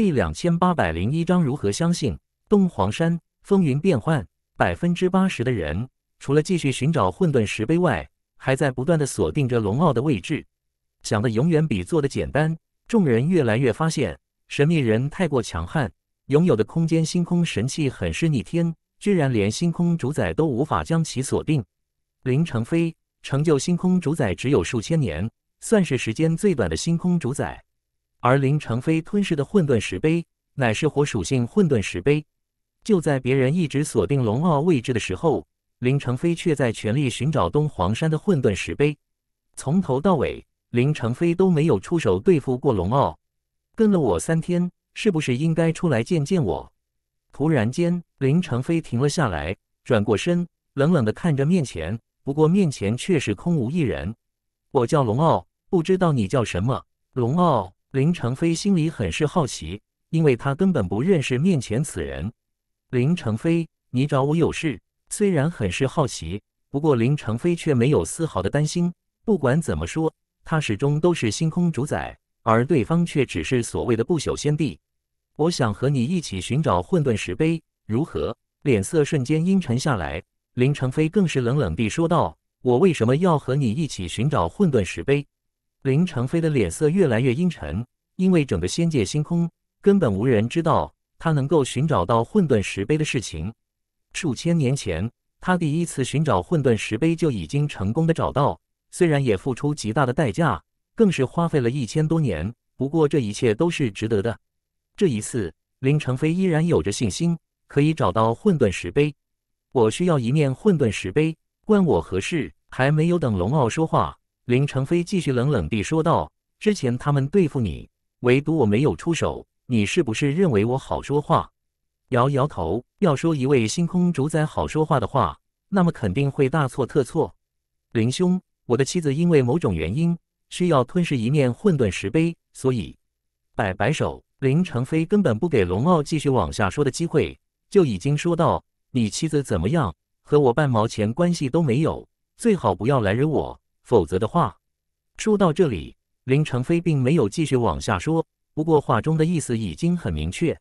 第两千八百零一章，如何相信？东皇山风云变幻，百分之八十的人除了继续寻找混沌石碑外，还在不断的锁定着龙傲的位置。想的永远比做的简单，众人越来越发现神秘人太过强悍，拥有的空间星空神器很是逆天，居然连星空主宰都无法将其锁定。林成飞成就星空主宰只有数千年，算是时间最短的星空主宰。而林成飞吞噬的混沌石碑乃是火属性混沌石碑。就在别人一直锁定龙傲位置的时候，林成飞却在全力寻找东黄山的混沌石碑。从头到尾，林成飞都没有出手对付过龙傲。跟了我三天，是不是应该出来见见我？突然间，林成飞停了下来，转过身，冷冷地看着面前。不过面前却是空无一人。我叫龙傲，不知道你叫什么。龙傲。林成飞心里很是好奇，因为他根本不认识面前此人。林成飞，你找我有事？虽然很是好奇，不过林成飞却没有丝毫的担心。不管怎么说，他始终都是星空主宰，而对方却只是所谓的不朽仙帝。我想和你一起寻找混沌石碑，如何？脸色瞬间阴沉下来，林成飞更是冷冷地说道：“我为什么要和你一起寻找混沌石碑？”林成飞的脸色越来越阴沉，因为整个仙界星空根本无人知道他能够寻找到混沌石碑的事情。数千年前，他第一次寻找混沌石碑就已经成功的找到，虽然也付出极大的代价，更是花费了一千多年。不过这一切都是值得的。这一次，林成飞依然有着信心，可以找到混沌石碑。我需要一面混沌石碑，关我何事？还没有等龙傲说话。林成飞继续冷冷地说道：“之前他们对付你，唯独我没有出手，你是不是认为我好说话？”摇摇头。要说一位星空主宰好说话的话，那么肯定会大错特错。林兄，我的妻子因为某种原因需要吞噬一面混沌石碑，所以……摆摆手。林成飞根本不给龙傲继续往下说的机会，就已经说道：“你妻子怎么样？和我半毛钱关系都没有，最好不要来惹我。”否则的话，说到这里，林成飞并没有继续往下说。不过话中的意思已经很明确，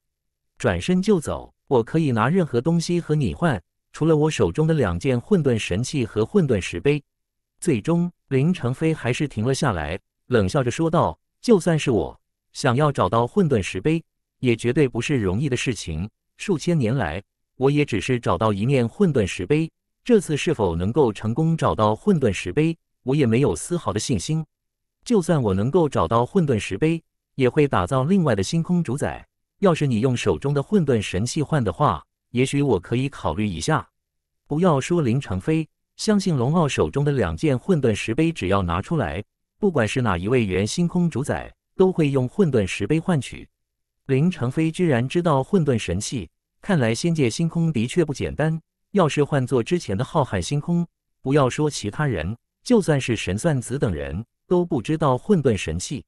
转身就走。我可以拿任何东西和你换，除了我手中的两件混沌神器和混沌石碑。最终，林成飞还是停了下来，冷笑着说道：“就算是我想要找到混沌石碑，也绝对不是容易的事情。数千年来，我也只是找到一面混沌石碑。这次是否能够成功找到混沌石碑？”我也没有丝毫的信心，就算我能够找到混沌石碑，也会打造另外的星空主宰。要是你用手中的混沌神器换的话，也许我可以考虑一下。不要说林成飞，相信龙傲手中的两件混沌石碑，只要拿出来，不管是哪一位原星空主宰，都会用混沌石碑换取。林成飞居然知道混沌神器，看来仙界星空的确不简单。要是换做之前的浩瀚星空，不要说其他人。就算是神算子等人都不知道混沌神器，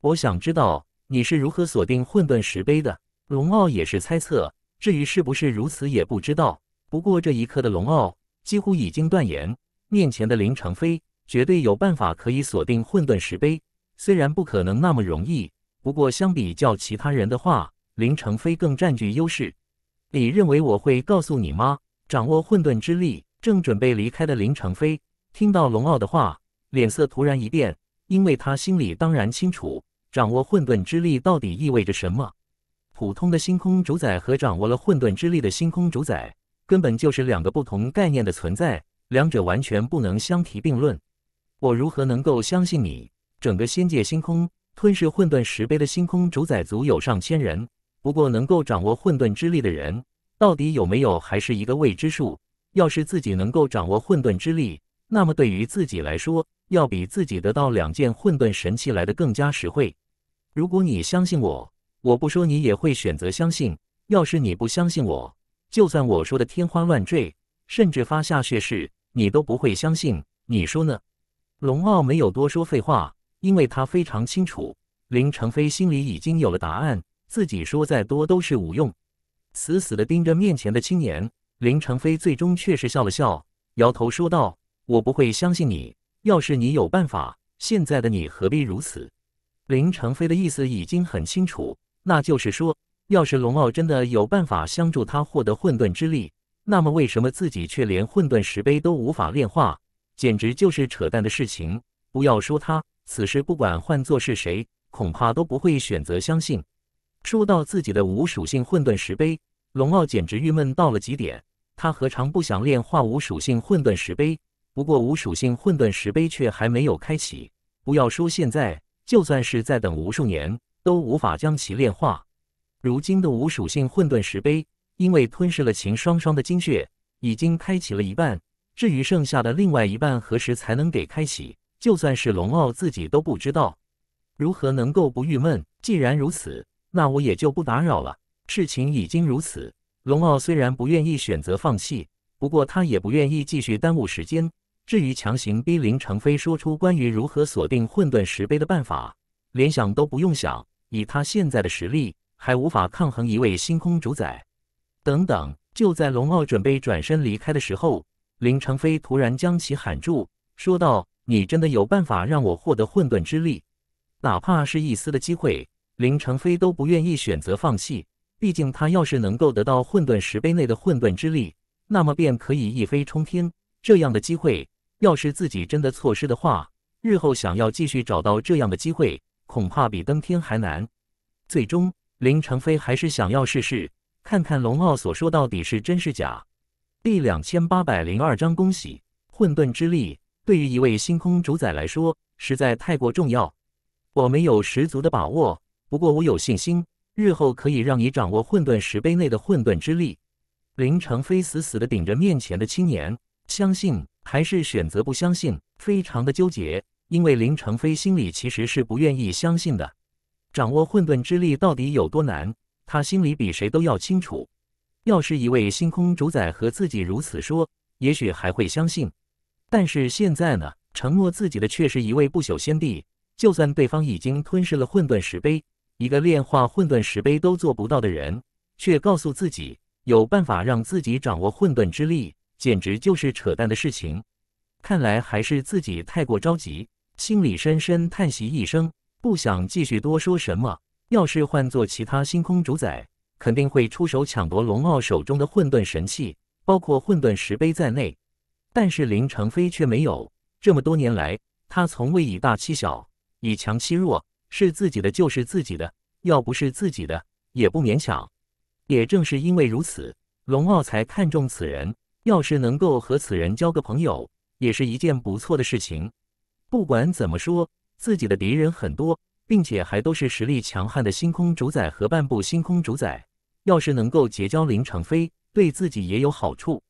我想知道你是如何锁定混沌石碑的。龙傲也是猜测，至于是不是如此也不知道。不过这一刻的龙傲几乎已经断言，面前的林成飞绝对有办法可以锁定混沌石碑。虽然不可能那么容易，不过相比较其他人的话，林成飞更占据优势。你认为我会告诉你吗？掌握混沌之力，正准备离开的林成飞。听到龙傲的话，脸色突然一变，因为他心里当然清楚，掌握混沌之力到底意味着什么。普通的星空主宰和掌握了混沌之力的星空主宰，根本就是两个不同概念的存在，两者完全不能相提并论。我如何能够相信你？整个仙界星空吞噬混沌石碑的星空主宰族有上千人，不过能够掌握混沌之力的人，到底有没有还是一个未知数。要是自己能够掌握混沌之力，那么对于自己来说，要比自己得到两件混沌神器来的更加实惠。如果你相信我，我不说你也会选择相信。要是你不相信我，就算我说的天花乱坠，甚至发下血誓，你都不会相信。你说呢？龙傲没有多说废话，因为他非常清楚，林成飞心里已经有了答案，自己说再多都是无用。死死的盯着面前的青年，林成飞最终却是笑了笑，摇头说道。我不会相信你。要是你有办法，现在的你何必如此？林成飞的意思已经很清楚，那就是说，要是龙傲真的有办法相助他获得混沌之力，那么为什么自己却连混沌石碑都无法炼化？简直就是扯淡的事情！不要说他，此时不管换作是谁，恐怕都不会选择相信。说到自己的无属性混沌石碑，龙傲简直郁闷到了极点。他何尝不想炼化无属性混沌石碑？不过，无属性混沌石碑却还没有开启。不要说现在，就算是在等无数年，都无法将其炼化。如今的无属性混沌石碑，因为吞噬了秦双双的精血，已经开启了一半。至于剩下的另外一半，何时才能给开启，就算是龙傲自己都不知道。如何能够不郁闷？既然如此，那我也就不打扰了。事情已经如此，龙傲虽然不愿意选择放弃，不过他也不愿意继续耽误时间。至于强行逼林成飞说出关于如何锁定混沌石碑的办法，连想都不用想，以他现在的实力还无法抗衡一位星空主宰。等等，就在龙傲准备转身离开的时候，林成飞突然将其喊住，说道：“你真的有办法让我获得混沌之力？哪怕是一丝的机会，林成飞都不愿意选择放弃。毕竟他要是能够得到混沌石碑内的混沌之力，那么便可以一飞冲天。这样的机会。”要是自己真的错失的话，日后想要继续找到这样的机会，恐怕比登天还难。最终，林成飞还是想要试试，看看龙傲所说到底是真是假。第两千八百零二章恭喜，混沌之力对于一位星空主宰来说，实在太过重要。我没有十足的把握，不过我有信心，日后可以让你掌握混沌石碑内的混沌之力。林成飞死死的顶着面前的青年，相信。还是选择不相信，非常的纠结。因为林成飞心里其实是不愿意相信的。掌握混沌之力到底有多难，他心里比谁都要清楚。要是一位星空主宰和自己如此说，也许还会相信。但是现在呢，承诺自己的却是一位不朽先帝。就算对方已经吞噬了混沌石碑，一个炼化混沌石碑都做不到的人，却告诉自己有办法让自己掌握混沌之力。简直就是扯淡的事情！看来还是自己太过着急，心里深深叹息一声，不想继续多说什么。要是换做其他星空主宰，肯定会出手抢夺龙傲手中的混沌神器，包括混沌石碑在内。但是林成飞却没有。这么多年来，他从未以大欺小，以强欺弱，是自己的就是自己的，要不是自己的也不勉强。也正是因为如此，龙傲才看中此人。要是能够和此人交个朋友，也是一件不错的事情。不管怎么说，自己的敌人很多，并且还都是实力强悍的星空主宰和半部星空主宰。要是能够结交林成飞，对自己也有好处。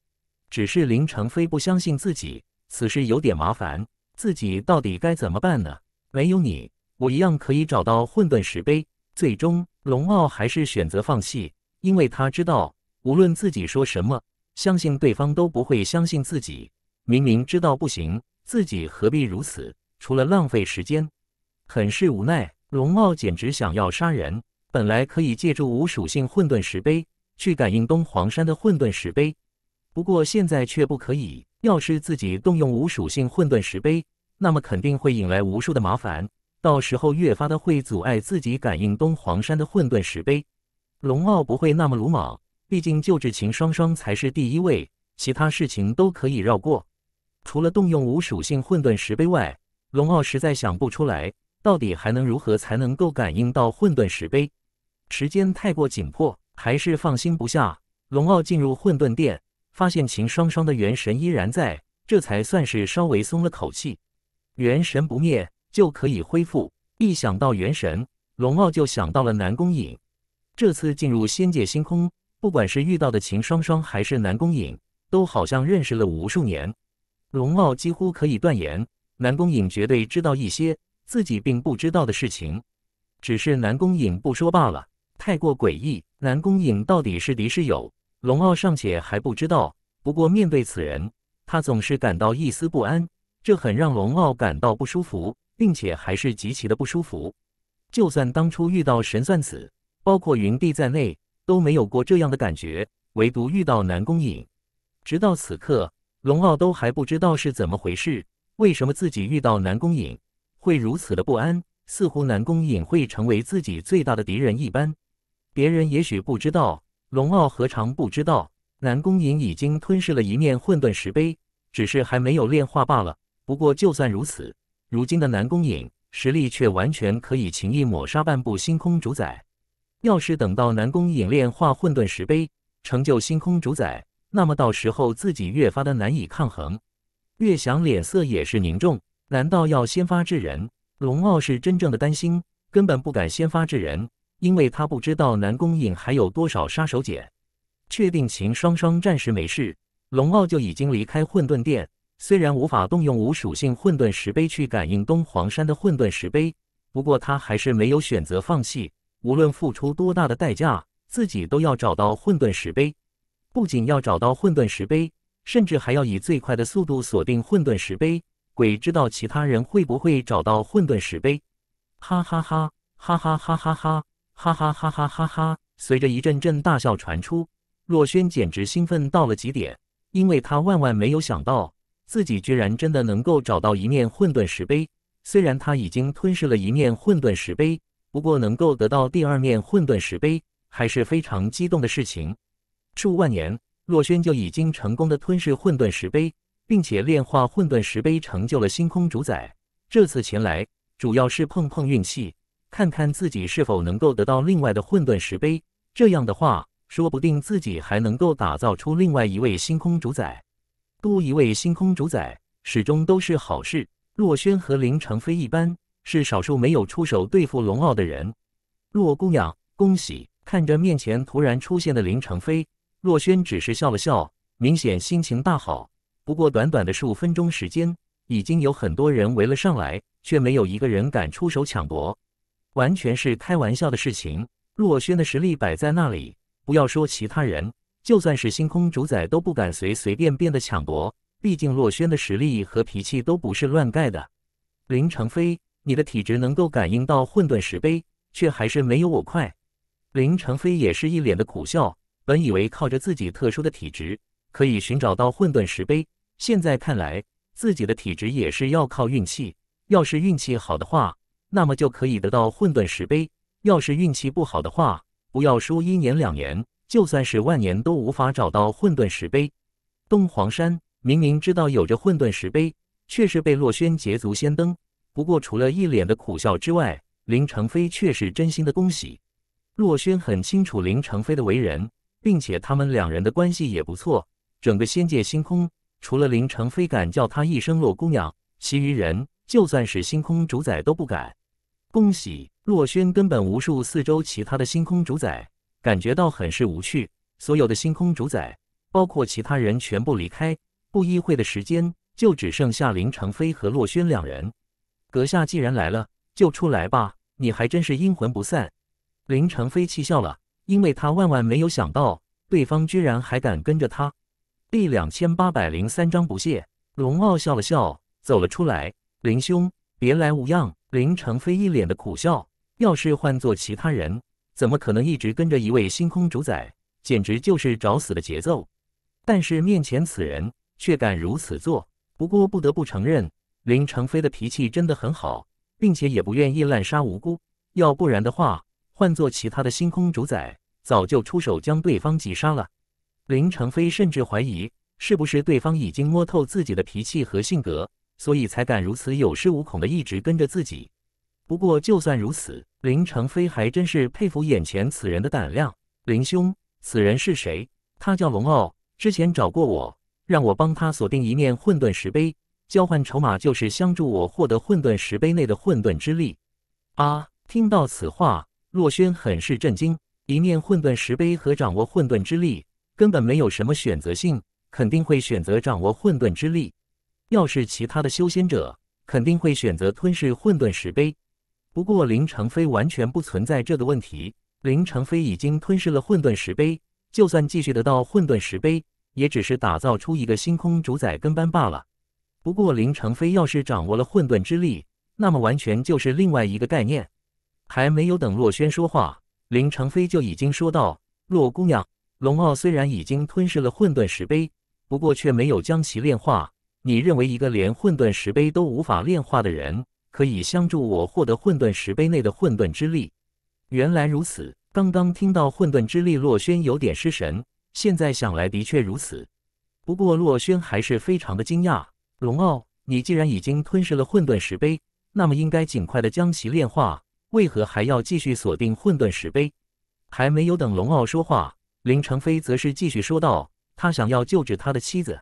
只是林成飞不相信自己，此事有点麻烦，自己到底该怎么办呢？没有你，我一样可以找到混沌石碑。最终，龙傲还是选择放弃，因为他知道，无论自己说什么。相信对方都不会相信自己，明明知道不行，自己何必如此？除了浪费时间，很是无奈。龙傲简直想要杀人。本来可以借助无属性混沌石碑去感应东黄山的混沌石碑，不过现在却不可以。要是自己动用无属性混沌石碑，那么肯定会引来无数的麻烦，到时候越发的会阻碍自己感应东黄山的混沌石碑。龙傲不会那么鲁莽。毕竟救治秦双双才是第一位，其他事情都可以绕过。除了动用无属性混沌石碑外，龙傲实在想不出来，到底还能如何才能够感应到混沌石碑？时间太过紧迫，还是放心不下。龙傲进入混沌殿，发现秦双双的元神依然在，这才算是稍微松了口气。元神不灭就可以恢复。一想到元神，龙傲就想到了南宫影。这次进入仙界星空。不管是遇到的秦双双还是南宫颖，都好像认识了无数年。龙傲几乎可以断言，南宫影绝对知道一些自己并不知道的事情，只是南宫影不说罢了。太过诡异，南宫影到底是敌是友，龙傲尚且还不知道。不过面对此人，他总是感到一丝不安，这很让龙傲感到不舒服，并且还是极其的不舒服。就算当初遇到神算子，包括云帝在内。都没有过这样的感觉，唯独遇到南宫影。直到此刻，龙傲都还不知道是怎么回事，为什么自己遇到南宫影会如此的不安？似乎南宫影会成为自己最大的敌人一般。别人也许不知道，龙傲何尝不知道？南宫影已经吞噬了一面混沌石碑，只是还没有炼化罢了。不过就算如此，如今的南宫影实力却完全可以轻易抹杀半部星空主宰。要是等到南宫影炼化混沌石碑，成就星空主宰，那么到时候自己越发的难以抗衡。越想脸色也是凝重，难道要先发制人？龙傲是真正的担心，根本不敢先发制人，因为他不知道南宫影还有多少杀手锏。确定秦双双暂时没事，龙傲就已经离开混沌殿。虽然无法动用无属性混沌石碑去感应东皇山的混沌石碑，不过他还是没有选择放弃。无论付出多大的代价，自己都要找到混沌石碑。不仅要找到混沌石碑，甚至还要以最快的速度锁定混沌石碑。鬼知道其他人会不会找到混沌石碑？哈哈哈哈哈哈哈哈哈哈哈哈哈哈！随着一阵阵大笑传出，若轩简直兴奋到了极点，因为他万万没有想到，自己居然真的能够找到一面混沌石碑。虽然他已经吞噬了一面混沌石碑。不过能够得到第二面混沌石碑，还是非常激动的事情。数万年，洛轩就已经成功的吞噬混沌石碑，并且炼化混沌石碑，成就了星空主宰。这次前来，主要是碰碰运气，看看自己是否能够得到另外的混沌石碑。这样的话，说不定自己还能够打造出另外一位星空主宰。多一位星空主宰，始终都是好事。洛轩和林成飞一般。是少数没有出手对付龙傲的人，洛姑娘，恭喜！看着面前突然出现的林成飞，洛轩只是笑了笑，明显心情大好。不过短短的数分钟时间，已经有很多人围了上来，却没有一个人敢出手抢夺，完全是开玩笑的事情。洛轩的实力摆在那里，不要说其他人，就算是星空主宰都不敢随随便便的抢夺，毕竟洛轩的实力和脾气都不是乱盖的。林成飞。你的体质能够感应到混沌石碑，却还是没有我快。林成飞也是一脸的苦笑。本以为靠着自己特殊的体质可以寻找到混沌石碑，现在看来自己的体质也是要靠运气。要是运气好的话，那么就可以得到混沌石碑；要是运气不好的话，不要说一年两年，就算是万年都无法找到混沌石碑。东皇山明明知道有着混沌石碑，却是被洛轩捷足先登。不过，除了一脸的苦笑之外，林成飞却是真心的恭喜洛轩。很清楚林成飞的为人，并且他们两人的关系也不错。整个仙界星空，除了林成飞敢叫他一声“洛姑娘”，其余人就算是星空主宰都不敢。恭喜洛轩，根本无数四周其他的星空主宰，感觉到很是无趣。所有的星空主宰，包括其他人，全部离开。不一会的时间，就只剩下林成飞和洛轩两人。阁下既然来了，就出来吧！你还真是阴魂不散。林成飞气笑了，因为他万万没有想到，对方居然还敢跟着他。第两千八百零三章不屑。龙傲笑了笑，走了出来。林兄，别来无恙。林成飞一脸的苦笑。要是换做其他人，怎么可能一直跟着一位星空主宰，简直就是找死的节奏。但是面前此人却敢如此做，不过不得不承认。林成飞的脾气真的很好，并且也不愿意滥杀无辜。要不然的话，换做其他的星空主宰，早就出手将对方击杀了。林成飞甚至怀疑，是不是对方已经摸透自己的脾气和性格，所以才敢如此有恃无恐的一直跟着自己。不过，就算如此，林成飞还真是佩服眼前此人的胆量。林兄，此人是谁？他叫龙傲，之前找过我，让我帮他锁定一面混沌石碑。交换筹码就是相助我获得混沌石碑内的混沌之力。啊！听到此话，洛轩很是震惊。一念混沌石碑和掌握混沌之力，根本没有什么选择性，肯定会选择掌握混沌之力。要是其他的修仙者，肯定会选择吞噬混沌石碑。不过林成飞完全不存在这个问题。林成飞已经吞噬了混沌石碑，就算继续得到混沌石碑，也只是打造出一个星空主宰跟班罢了。不过，林成飞要是掌握了混沌之力，那么完全就是另外一个概念。还没有等洛轩说话，林成飞就已经说道：“洛姑娘，龙傲虽然已经吞噬了混沌石碑，不过却没有将其炼化。你认为一个连混沌石碑都无法炼化的人，可以相助我获得混沌石碑内的混沌之力？”原来如此，刚刚听到混沌之力，洛轩有点失神。现在想来，的确如此。不过，洛轩还是非常的惊讶。龙傲，你既然已经吞噬了混沌石碑，那么应该尽快的将其炼化，为何还要继续锁定混沌石碑？还没有等龙傲说话，林成飞则是继续说道：“他想要救治他的妻子。”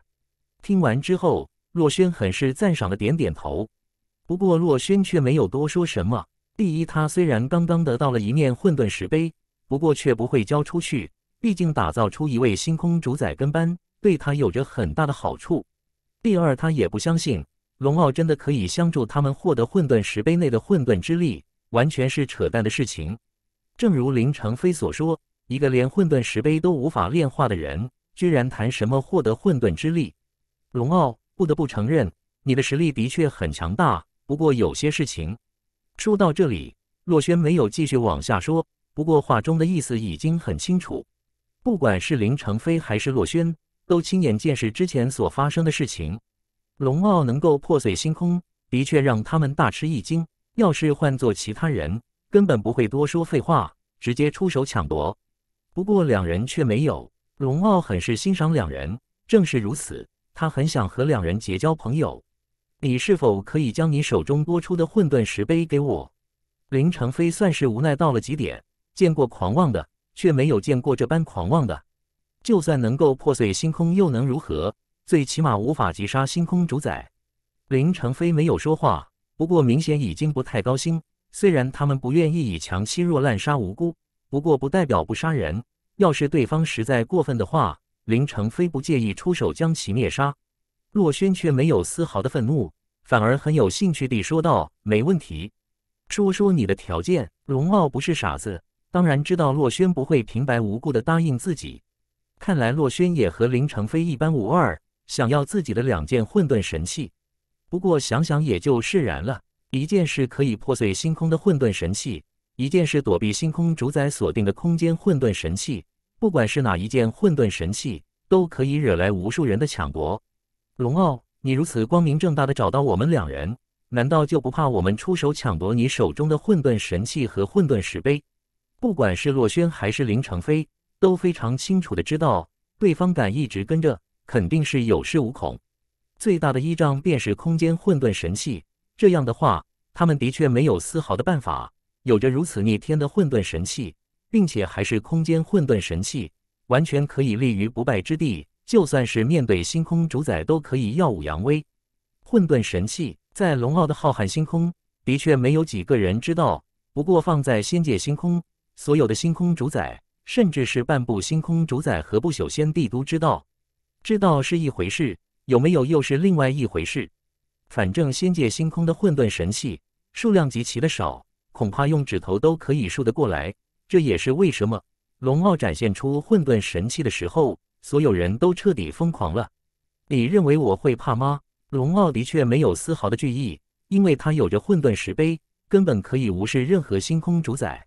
听完之后，洛轩很是赞赏的点点头。不过洛轩却没有多说什么。第一，他虽然刚刚得到了一面混沌石碑，不过却不会交出去，毕竟打造出一位星空主宰跟班，对他有着很大的好处。第二，他也不相信龙傲真的可以相助他们获得混沌石碑内的混沌之力，完全是扯淡的事情。正如林成飞所说，一个连混沌石碑都无法炼化的人，居然谈什么获得混沌之力？龙傲不得不承认，你的实力的确很强大，不过有些事情……说到这里，洛轩没有继续往下说，不过话中的意思已经很清楚。不管是林成飞还是洛轩。都亲眼见识之前所发生的事情，龙傲能够破碎星空，的确让他们大吃一惊。要是换做其他人，根本不会多说废话，直接出手抢夺。不过两人却没有，龙傲很是欣赏两人，正是如此，他很想和两人结交朋友。你是否可以将你手中多出的混沌石碑给我？林成飞算是无奈到了极点，见过狂妄的，却没有见过这般狂妄的。就算能够破碎星空，又能如何？最起码无法击杀星空主宰。林成飞没有说话，不过明显已经不太高兴。虽然他们不愿意以强欺弱、滥杀无辜，不过不代表不杀人。要是对方实在过分的话，林成飞不介意出手将其灭杀。洛轩却没有丝毫的愤怒，反而很有兴趣地说道：“没问题，说说你的条件。”龙傲不是傻子，当然知道洛轩不会平白无故的答应自己。看来洛轩也和林成飞一般无二，想要自己的两件混沌神器。不过想想也就释然了。一件是可以破碎星空的混沌神器，一件是躲避星空主宰锁定的空间混沌神器。不管是哪一件混沌神器，都可以惹来无数人的抢夺。龙傲，你如此光明正大的找到我们两人，难道就不怕我们出手抢夺你手中的混沌神器和混沌石碑？不管是洛轩还是林成飞。都非常清楚的知道，对方敢一直跟着，肯定是有恃无恐。最大的依仗便是空间混沌神器。这样的话，他们的确没有丝毫的办法。有着如此逆天的混沌神器，并且还是空间混沌神器，完全可以立于不败之地。就算是面对星空主宰，都可以耀武扬威。混沌神器在龙傲的浩瀚星空，的确没有几个人知道。不过放在仙界星空，所有的星空主宰。甚至是半步星空主宰和不朽仙帝都知道，知道是一回事，有没有又是另外一回事。反正仙界星空的混沌神器数量极其的少，恐怕用指头都可以数得过来。这也是为什么龙傲展现出混沌神器的时候，所有人都彻底疯狂了。你认为我会怕吗？龙傲的确没有丝毫的惧意，因为他有着混沌石碑，根本可以无视任何星空主宰。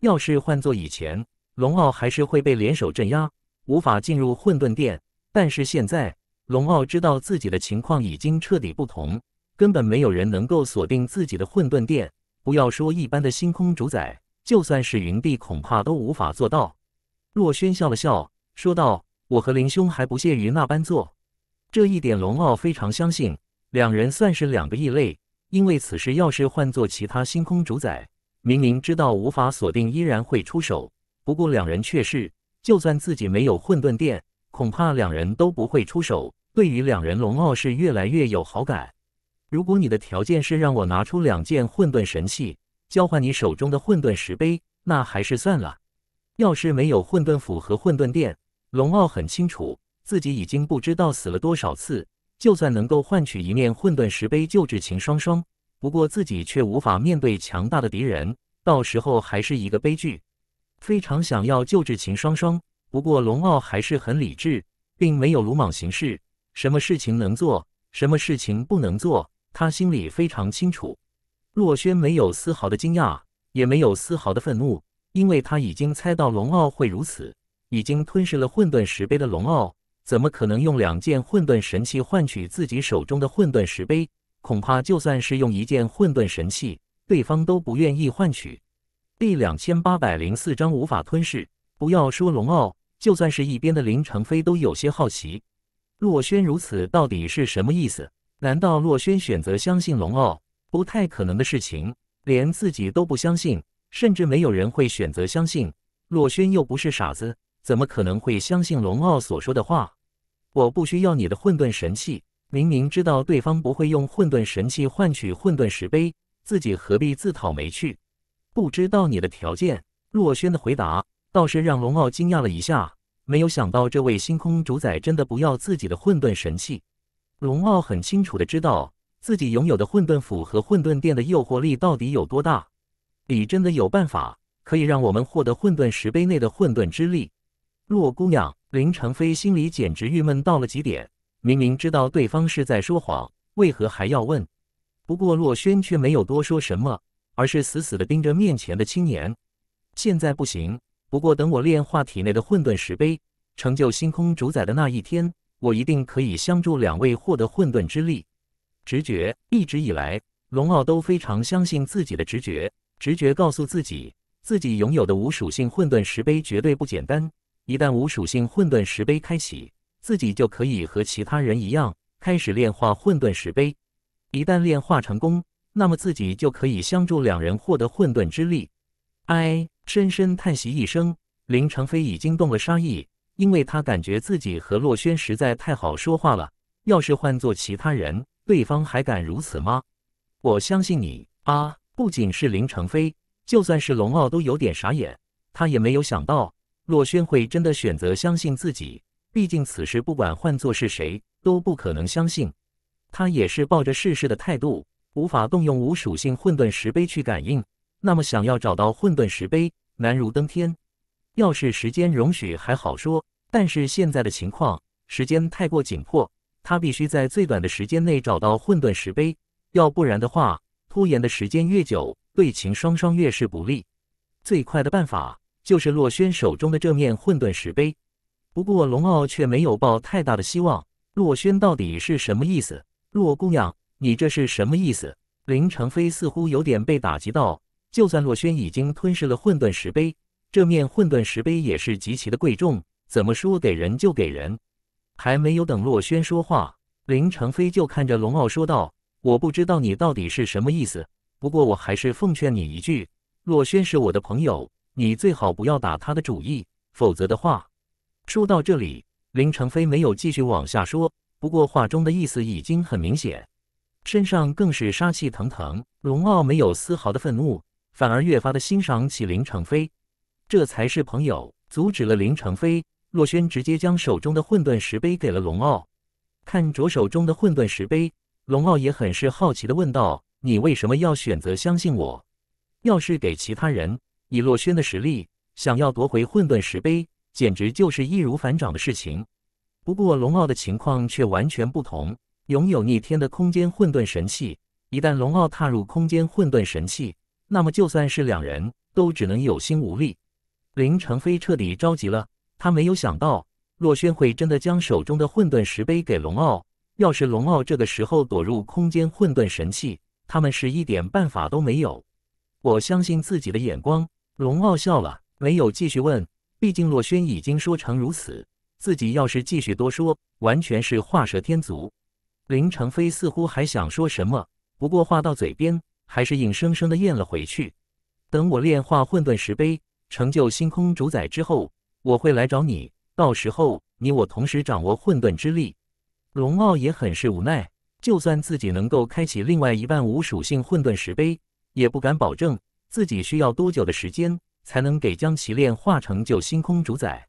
要是换做以前，龙傲还是会被联手镇压，无法进入混沌殿。但是现在，龙傲知道自己的情况已经彻底不同，根本没有人能够锁定自己的混沌殿。不要说一般的星空主宰，就算是云帝，恐怕都无法做到。若轩笑了笑，说道：“我和林兄还不屑于那般做。”这一点，龙傲非常相信。两人算是两个异类，因为此事要是换做其他星空主宰，明明知道无法锁定，依然会出手。不过，两人却是，就算自己没有混沌殿，恐怕两人都不会出手。对于两人，龙傲是越来越有好感。如果你的条件是让我拿出两件混沌神器，交换你手中的混沌石碑，那还是算了。要是没有混沌斧和混沌殿，龙傲很清楚自己已经不知道死了多少次。就算能够换取一面混沌石碑救治秦双双，不过自己却无法面对强大的敌人，到时候还是一个悲剧。非常想要救治秦双双，不过龙傲还是很理智，并没有鲁莽行事。什么事情能做，什么事情不能做，他心里非常清楚。洛轩没有丝毫的惊讶，也没有丝毫的愤怒，因为他已经猜到龙傲会如此。已经吞噬了混沌石碑的龙傲，怎么可能用两件混沌神器换取自己手中的混沌石碑？恐怕就算是用一件混沌神器，对方都不愿意换取。第两千八百零四章无法吞噬。不要说龙傲，就算是一边的林成飞都有些好奇，洛轩如此到底是什么意思？难道洛轩选择相信龙傲？不太可能的事情，连自己都不相信，甚至没有人会选择相信。洛轩又不是傻子，怎么可能会相信龙傲所说的话？我不需要你的混沌神器，明明知道对方不会用混沌神器换取混沌石碑，自己何必自讨没趣？不知道你的条件，洛轩的回答倒是让龙傲惊讶了一下。没有想到这位星空主宰真的不要自己的混沌神器。龙傲很清楚的知道自己拥有的混沌斧和混沌殿的诱惑力到底有多大。你真的有办法可以让我们获得混沌石碑内的混沌之力？洛姑娘，林成飞心里简直郁闷到了极点。明明知道对方是在说谎，为何还要问？不过洛轩却没有多说什么。而是死死地盯着面前的青年。现在不行，不过等我炼化体内的混沌石碑，成就星空主宰的那一天，我一定可以相助两位获得混沌之力。直觉一直以来，龙傲都非常相信自己的直觉。直觉告诉自己，自己拥有的无属性混沌石碑绝对不简单。一旦无属性混沌石碑开启，自己就可以和其他人一样开始炼化混沌石碑。一旦炼化成功。那么自己就可以相助两人获得混沌之力。唉，深深叹息一声，林成飞已经动了杀意，因为他感觉自己和洛轩实在太好说话了。要是换做其他人，对方还敢如此吗？我相信你啊！不仅是林成飞，就算是龙傲都有点傻眼，他也没有想到洛轩会真的选择相信自己。毕竟此时不管换做是谁都不可能相信。他也是抱着试试的态度。无法动用无属性混沌石碑去感应，那么想要找到混沌石碑难如登天。要是时间容许还好说，但是现在的情况时间太过紧迫，他必须在最短的时间内找到混沌石碑，要不然的话拖延的时间越久，对秦双双越是不利。最快的办法就是洛轩手中的这面混沌石碑，不过龙傲却没有抱太大的希望。洛轩到底是什么意思，洛姑娘？你这是什么意思？林成飞似乎有点被打击到。就算洛轩已经吞噬了混沌石碑，这面混沌石碑也是极其的贵重，怎么说给人就给人。还没有等洛轩说话，林成飞就看着龙傲说道：“我不知道你到底是什么意思，不过我还是奉劝你一句，洛轩是我的朋友，你最好不要打他的主意，否则的话。”说到这里，林成飞没有继续往下说，不过话中的意思已经很明显。身上更是杀气腾腾，龙傲没有丝毫的愤怒，反而越发的欣赏起林成飞，这才是朋友。阻止了林成飞，洛轩直接将手中的混沌石碑给了龙傲。看着手中的混沌石碑，龙傲也很是好奇的问道：“你为什么要选择相信我？要是给其他人，以洛轩的实力，想要夺回混沌石碑，简直就是易如反掌的事情。不过龙傲的情况却完全不同。”拥有逆天的空间混沌神器，一旦龙傲踏入空间混沌神器，那么就算是两人都只能有心无力。林成飞彻底着急了，他没有想到洛轩会真的将手中的混沌石碑给龙傲。要是龙傲这个时候躲入空间混沌神器，他们是一点办法都没有。我相信自己的眼光。龙傲笑了，没有继续问。毕竟洛轩已经说成如此，自己要是继续多说，完全是画蛇添足。林成飞似乎还想说什么，不过话到嘴边，还是硬生生的咽了回去。等我炼化混沌石碑，成就星空主宰之后，我会来找你。到时候，你我同时掌握混沌之力。龙傲也很是无奈，就算自己能够开启另外一半无属性混沌石碑，也不敢保证自己需要多久的时间才能给将其炼化成就星空主宰。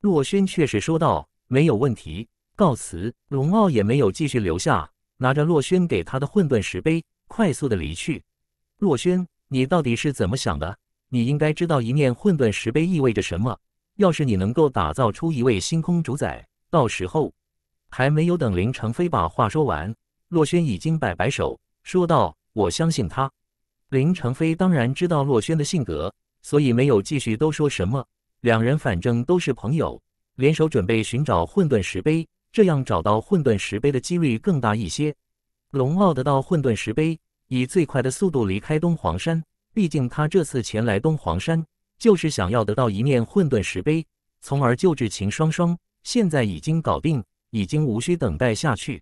洛轩却是说道：“没有问题。”告辞，龙傲也没有继续留下，拿着洛轩给他的混沌石碑，快速的离去。洛轩，你到底是怎么想的？你应该知道一念混沌石碑意味着什么。要是你能够打造出一位星空主宰，到时候……还没有等林成飞把话说完，洛轩已经摆摆手，说道：“我相信他。”林成飞当然知道洛轩的性格，所以没有继续都说什么。两人反正都是朋友，联手准备寻找混沌石碑。这样找到混沌石碑的几率更大一些。龙傲得到混沌石碑，以最快的速度离开东皇山。毕竟他这次前来东皇山，就是想要得到一面混沌石碑，从而救治秦双双。现在已经搞定，已经无需等待下去。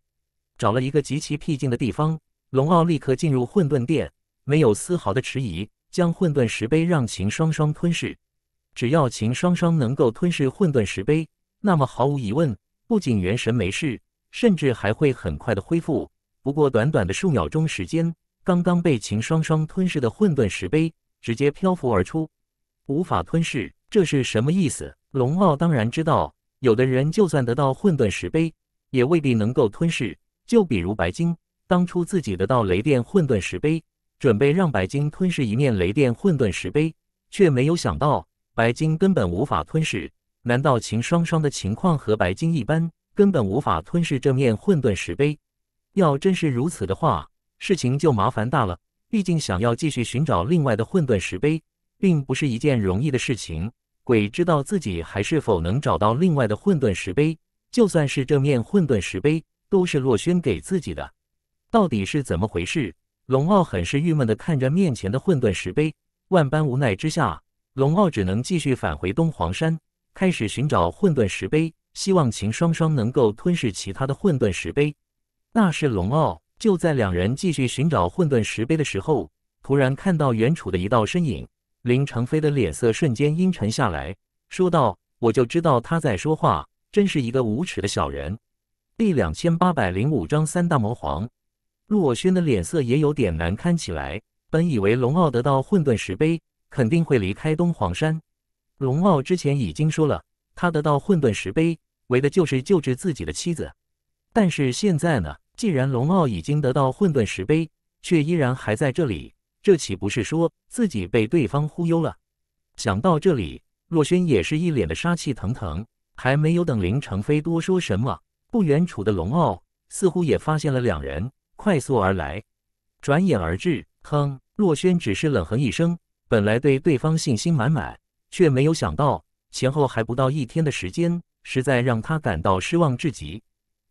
找了一个极其僻静的地方，龙傲立刻进入混沌殿，没有丝毫的迟疑，将混沌石碑让秦双双吞噬。只要秦双双能够吞噬混沌石碑，那么毫无疑问。不仅元神没事，甚至还会很快的恢复。不过短短的数秒钟时间，刚刚被秦双双吞噬的混沌石碑直接漂浮而出，无法吞噬，这是什么意思？龙傲当然知道，有的人就算得到混沌石碑，也未必能够吞噬。就比如白金，当初自己得到雷电混沌石碑，准备让白金吞噬一面雷电混沌石碑，却没有想到白金根本无法吞噬。难道秦双双的情况和白金一般，根本无法吞噬这面混沌石碑？要真是如此的话，事情就麻烦大了。毕竟想要继续寻找另外的混沌石碑，并不是一件容易的事情。鬼知道自己还是否能找到另外的混沌石碑，就算是这面混沌石碑，都是洛轩给自己的。到底是怎么回事？龙傲很是郁闷的看着面前的混沌石碑，万般无奈之下，龙傲只能继续返回东皇山。开始寻找混沌石碑，希望秦双双能够吞噬其他的混沌石碑。那是龙傲。就在两人继续寻找混沌石碑的时候，突然看到远处的一道身影，林成飞的脸色瞬间阴沉下来，说道：“我就知道他在说话，真是一个无耻的小人。”第两千八百零五章三大魔皇。洛轩的脸色也有点难堪起来，本以为龙傲得到混沌石碑，肯定会离开东皇山。龙傲之前已经说了，他得到混沌石碑为的就是救治自己的妻子。但是现在呢？既然龙傲已经得到混沌石碑，却依然还在这里，这岂不是说自己被对方忽悠了？想到这里，若轩也是一脸的杀气腾腾。还没有等林成飞多说什么，不远处的龙傲似乎也发现了两人，快速而来。转眼而至，哼！若轩只是冷哼一声。本来对对方信心满满。却没有想到，前后还不到一天的时间，实在让他感到失望至极。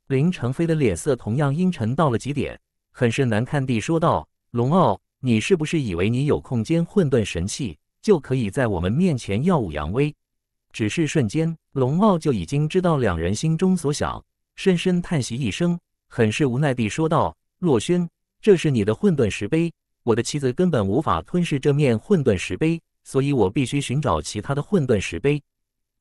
林成飞的脸色同样阴沉到了极点，很是难看地说道：“龙傲，你是不是以为你有空间混沌神器，就可以在我们面前耀武扬威？”只是瞬间，龙傲就已经知道两人心中所想，深深叹息一声，很是无奈地说道：“洛轩，这是你的混沌石碑，我的棋子根本无法吞噬这面混沌石碑。”所以我必须寻找其他的混沌石碑，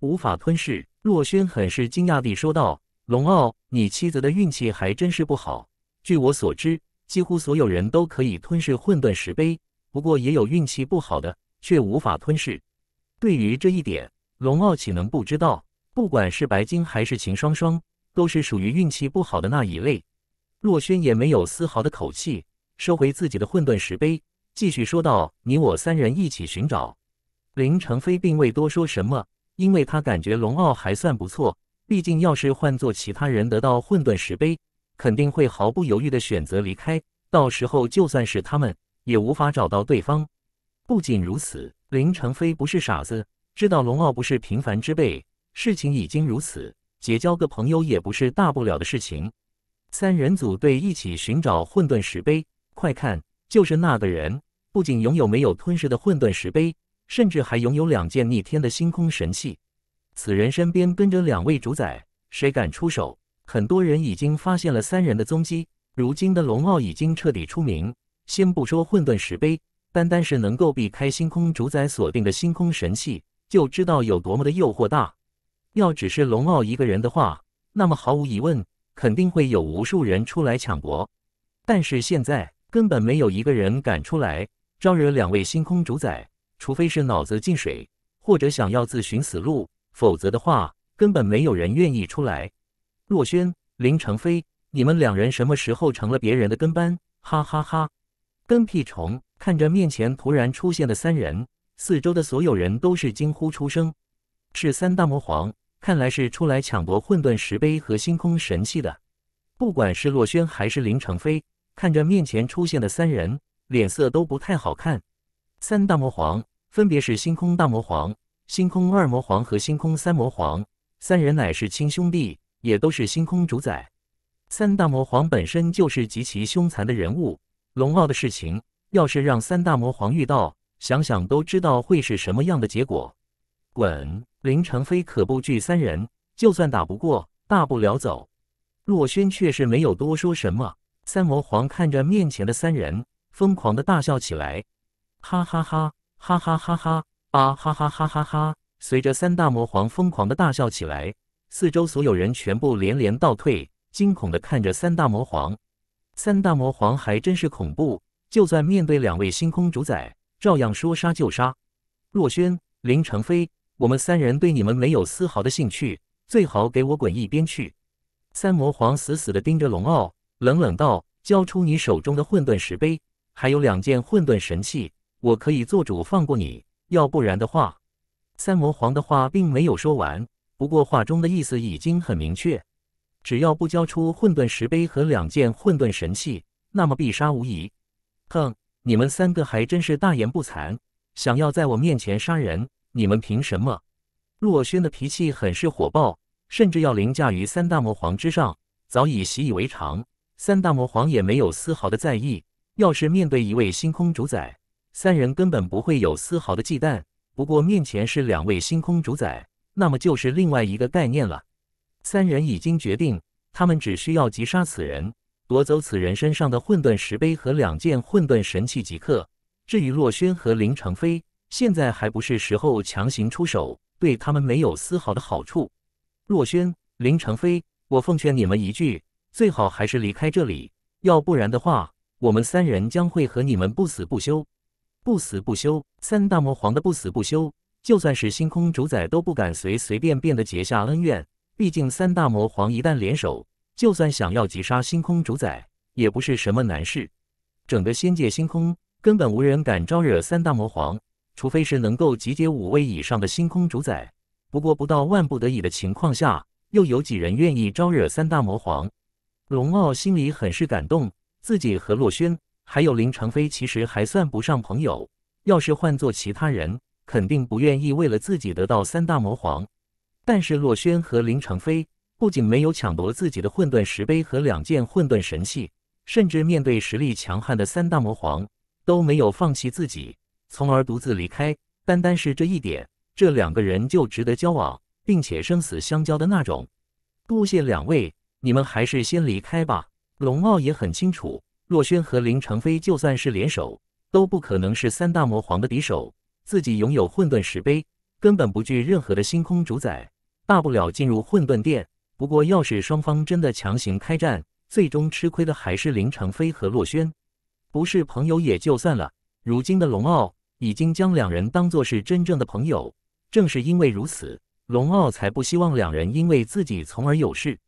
无法吞噬。洛轩很是惊讶地说道：“龙傲，你妻子的运气还真是不好。据我所知，几乎所有人都可以吞噬混沌石碑，不过也有运气不好的，却无法吞噬。对于这一点，龙傲岂能不知道？不管是白金还是秦双双，都是属于运气不好的那一类。”洛轩也没有丝毫的口气，收回自己的混沌石碑。继续说道：“你我三人一起寻找。”林成飞并未多说什么，因为他感觉龙傲还算不错。毕竟要是换做其他人得到混沌石碑，肯定会毫不犹豫的选择离开。到时候就算是他们也无法找到对方。不仅如此，林成飞不是傻子，知道龙傲不是平凡之辈。事情已经如此，结交个朋友也不是大不了的事情。三人组队一起寻找混沌石碑，快看，就是那个人！不仅拥有没有吞噬的混沌石碑，甚至还拥有两件逆天的星空神器。此人身边跟着两位主宰，谁敢出手？很多人已经发现了三人的踪迹。如今的龙傲已经彻底出名，先不说混沌石碑，单单是能够避开星空主宰锁定的星空神器，就知道有多么的诱惑大。要只是龙傲一个人的话，那么毫无疑问，肯定会有无数人出来抢夺。但是现在根本没有一个人敢出来。招惹两位星空主宰，除非是脑子进水，或者想要自寻死路，否则的话，根本没有人愿意出来。若轩、林承飞，你们两人什么时候成了别人的跟班？哈哈哈！跟屁虫看着面前突然出现的三人，四周的所有人都是惊呼出声。是三大魔皇，看来是出来抢夺混沌石碑和星空神器的。不管是若轩还是林承飞，看着面前出现的三人。脸色都不太好看。三大魔皇分别是星空大魔皇、星空二魔皇和星空三魔皇，三人乃是亲兄弟，也都是星空主宰。三大魔皇本身就是极其凶残的人物，龙傲的事情要是让三大魔皇遇到，想想都知道会是什么样的结果。滚！林成飞可不惧三人，就算打不过，大不了走。洛轩却是没有多说什么。三魔皇看着面前的三人。疯狂的大笑起来，哈哈哈哈哈哈哈啊哈哈哈哈哈哈！随着三大魔皇疯狂的大笑起来，四周所有人全部连连倒退，惊恐地看着三大魔皇。三大魔皇还真是恐怖，就算面对两位星空主宰，照样说杀就杀。若轩、林成飞，我们三人对你们没有丝毫的兴趣，最好给我滚一边去！三魔皇死死地盯着龙傲，冷冷道：“交出你手中的混沌石碑！”还有两件混沌神器，我可以做主放过你。要不然的话，三魔皇的话并没有说完，不过话中的意思已经很明确：只要不交出混沌石碑和两件混沌神器，那么必杀无疑。哼，你们三个还真是大言不惭，想要在我面前杀人，你们凭什么？洛轩的脾气很是火爆，甚至要凌驾于三大魔皇之上，早已习以为常。三大魔皇也没有丝毫的在意。要是面对一位星空主宰，三人根本不会有丝毫的忌惮。不过面前是两位星空主宰，那么就是另外一个概念了。三人已经决定，他们只需要击杀此人，夺走此人身上的混沌石碑和两件混沌神器即可。至于洛轩和林成飞，现在还不是时候强行出手，对他们没有丝毫的好处。洛轩、林成飞，我奉劝你们一句，最好还是离开这里，要不然的话。我们三人将会和你们不死不休，不死不休！三大魔皇的不死不休，就算是星空主宰都不敢随随便便的结下恩怨。毕竟三大魔皇一旦联手，就算想要击杀星空主宰，也不是什么难事。整个仙界星空根本无人敢招惹三大魔皇，除非是能够集结五位以上的星空主宰。不过不到万不得已的情况下，又有几人愿意招惹三大魔皇？龙傲心里很是感动。自己和洛轩还有林长飞其实还算不上朋友，要是换做其他人，肯定不愿意为了自己得到三大魔皇。但是洛轩和林长飞不仅没有抢夺自己的混沌石碑和两件混沌神器，甚至面对实力强悍的三大魔皇都没有放弃自己，从而独自离开。单单是这一点，这两个人就值得交往，并且生死相交的那种。多谢两位，你们还是先离开吧。龙傲也很清楚，洛轩和林成飞就算是联手，都不可能是三大魔皇的敌手。自己拥有混沌石碑，根本不惧任何的星空主宰，大不了进入混沌殿。不过，要是双方真的强行开战，最终吃亏的还是林成飞和洛轩。不是朋友也就算了，如今的龙傲已经将两人当作是真正的朋友。正是因为如此，龙傲才不希望两人因为自己从而有事。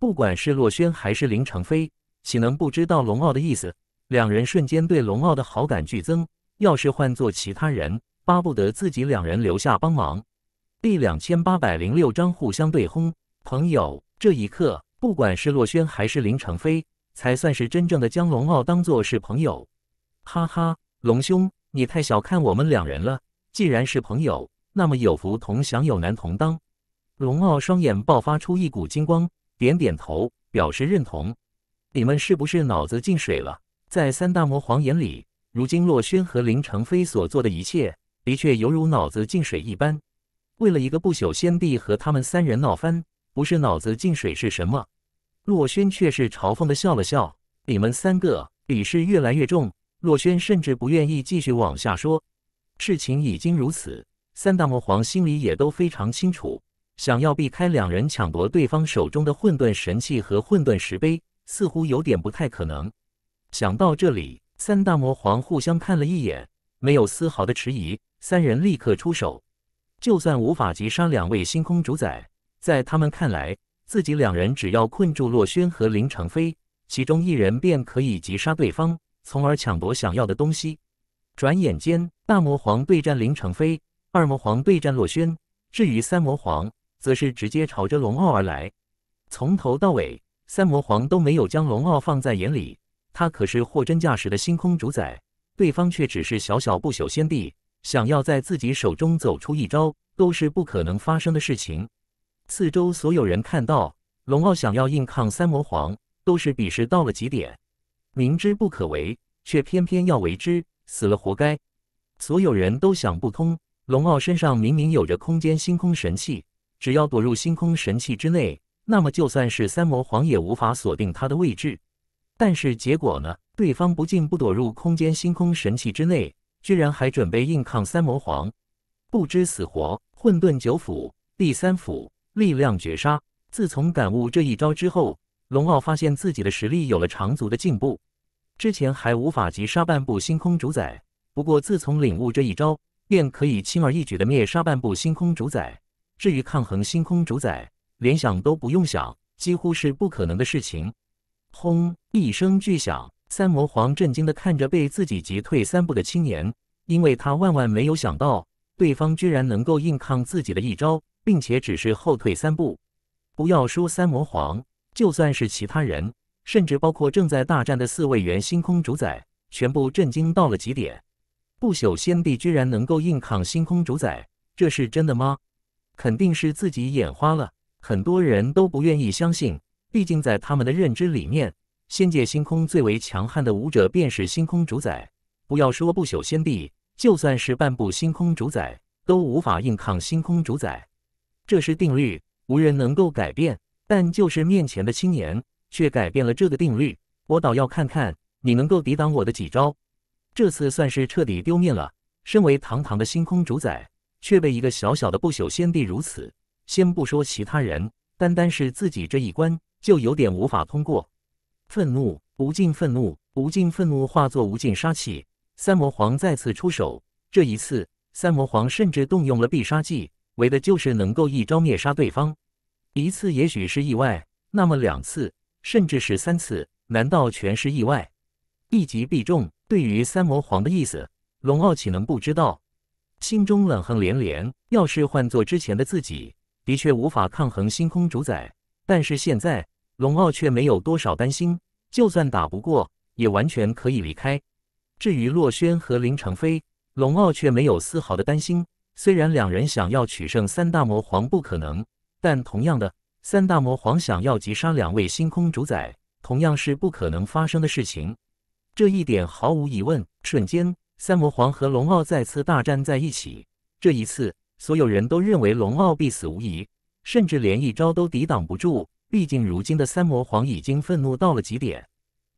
不管是洛轩还是林承飞，岂能不知道龙傲的意思？两人瞬间对龙傲的好感剧增。要是换做其他人，巴不得自己两人留下帮忙。第两千八百零六章互相对轰，朋友。这一刻，不管是洛轩还是林承飞，才算是真正的将龙傲当作是朋友。哈哈，龙兄，你太小看我们两人了。既然是朋友，那么有福同享有难同当。龙傲双眼爆发出一股金光。点点头，表示认同。你们是不是脑子进水了？在三大魔皇眼里，如今洛轩和林成飞所做的一切，的确犹如脑子进水一般。为了一个不朽先帝和他们三人闹翻，不是脑子进水是什么？洛轩却是嘲讽的笑了笑：“你们三个，鄙视越来越重。”洛轩甚至不愿意继续往下说。事情已经如此，三大魔皇心里也都非常清楚。想要避开两人抢夺对方手中的混沌神器和混沌石碑，似乎有点不太可能。想到这里，三大魔皇互相看了一眼，没有丝毫的迟疑，三人立刻出手。就算无法击杀两位星空主宰，在他们看来，自己两人只要困住洛轩和林成飞其中一人，便可以击杀对方，从而抢夺想要的东西。转眼间，大魔皇对战林成飞，二魔皇对战洛轩，至于三魔皇。则是直接朝着龙傲而来，从头到尾，三魔皇都没有将龙傲放在眼里。他可是货真价实的星空主宰，对方却只是小小不朽仙帝，想要在自己手中走出一招，都是不可能发生的事情。四周所有人看到龙傲想要硬抗三魔皇，都是鄙视到了极点。明知不可为，却偏偏要为之，死了活该。所有人都想不通，龙傲身上明明有着空间星空神器。只要躲入星空神器之内，那么就算是三魔皇也无法锁定他的位置。但是结果呢？对方不进不躲入空间星空神器之内，居然还准备硬抗三魔皇，不知死活！混沌九斧，第三斧，力量绝杀。自从感悟这一招之后，龙傲发现自己的实力有了长足的进步。之前还无法击杀半步星空主宰，不过自从领悟这一招，便可以轻而易举的灭杀半步星空主宰。至于抗衡星空主宰，连想都不用想，几乎是不可能的事情。轰！一声巨响，三魔皇震惊的看着被自己击退三步的青年，因为他万万没有想到，对方居然能够硬抗自己的一招，并且只是后退三步。不要说三魔皇，就算是其他人，甚至包括正在大战的四位元星空主宰，全部震惊到了极点。不朽仙帝居然能够硬抗星空主宰，这是真的吗？肯定是自己眼花了，很多人都不愿意相信。毕竟在他们的认知里面，仙界星空最为强悍的武者便是星空主宰。不要说不朽仙帝，就算是半步星空主宰，都无法硬抗星空主宰。这是定律，无人能够改变。但就是面前的青年，却改变了这个定律。我倒要看看你能够抵挡我的几招。这次算是彻底丢面了。身为堂堂的星空主宰。却被一个小小的不朽仙帝如此，先不说其他人，单单是自己这一关就有点无法通过。愤怒，无尽愤怒，无尽愤怒化作无尽杀气。三魔皇再次出手，这一次三魔皇甚至动用了必杀技，为的就是能够一招灭杀对方。一次也许是意外，那么两次甚至是三次，难道全是意外？一击必中，对于三魔皇的意思，龙傲岂能不知道？心中冷哼连连，要是换做之前的自己，的确无法抗衡星空主宰。但是现在，龙傲却没有多少担心，就算打不过，也完全可以离开。至于洛轩和林成飞，龙傲却没有丝毫的担心。虽然两人想要取胜三大魔皇不可能，但同样的，三大魔皇想要击杀两位星空主宰，同样是不可能发生的事情。这一点毫无疑问，瞬间。三魔皇和龙傲再次大战在一起，这一次所有人都认为龙傲必死无疑，甚至连一招都抵挡不住。毕竟如今的三魔皇已经愤怒到了极点。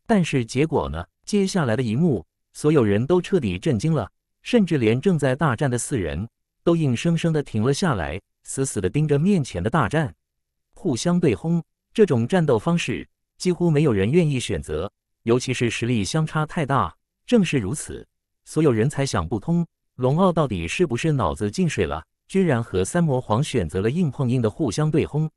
但是结果呢？接下来的一幕，所有人都彻底震惊了，甚至连正在大战的四人都硬生生的停了下来，死死的盯着面前的大战，互相对轰。这种战斗方式几乎没有人愿意选择，尤其是实力相差太大。正是如此。所有人才想不通，龙傲到底是不是脑子进水了，居然和三魔皇选择了硬碰硬的互相对轰，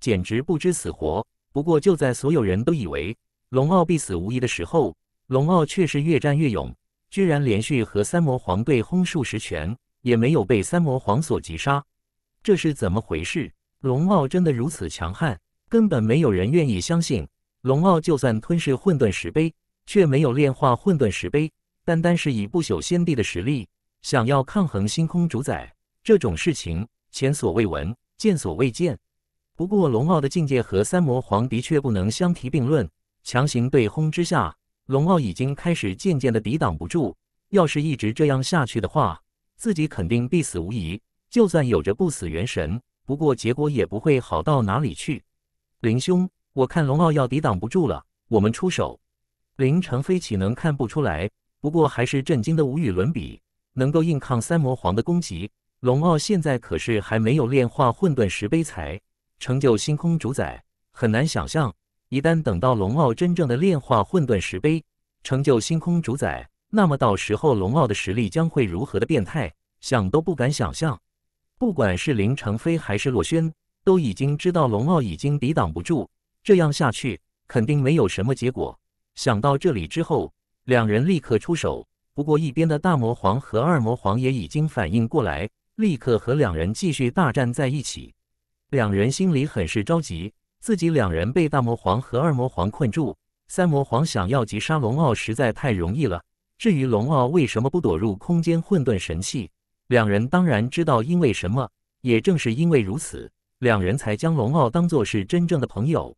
简直不知死活。不过就在所有人都以为龙傲必死无疑的时候，龙傲却是越战越勇，居然连续和三魔皇对轰数十拳，也没有被三魔皇所击杀。这是怎么回事？龙傲真的如此强悍？根本没有人愿意相信，龙傲就算吞噬混沌石碑，却没有炼化混沌石碑。单单是以不朽先帝的实力，想要抗衡星空主宰这种事情，前所未闻，见所未见。不过龙傲的境界和三魔皇的确不能相提并论，强行对轰之下，龙傲已经开始渐渐的抵挡不住。要是一直这样下去的话，自己肯定必死无疑。就算有着不死元神，不过结果也不会好到哪里去。林兄，我看龙傲要抵挡不住了，我们出手。林成飞岂能看不出来？不过还是震惊的无与伦比，能够硬抗三魔皇的攻击。龙傲现在可是还没有炼化混沌石碑，才成就星空主宰，很难想象。一旦等到龙傲真正的炼化混沌石碑，成就星空主宰，那么到时候龙傲的实力将会如何的变态，想都不敢想象。不管是林成飞还是洛轩，都已经知道龙傲已经抵挡不住，这样下去肯定没有什么结果。想到这里之后。两人立刻出手，不过一边的大魔皇和二魔皇也已经反应过来，立刻和两人继续大战在一起。两人心里很是着急，自己两人被大魔皇和二魔皇困住，三魔皇想要击杀龙傲实在太容易了。至于龙傲为什么不躲入空间混沌神器，两人当然知道因为什么，也正是因为如此，两人才将龙傲当作是真正的朋友。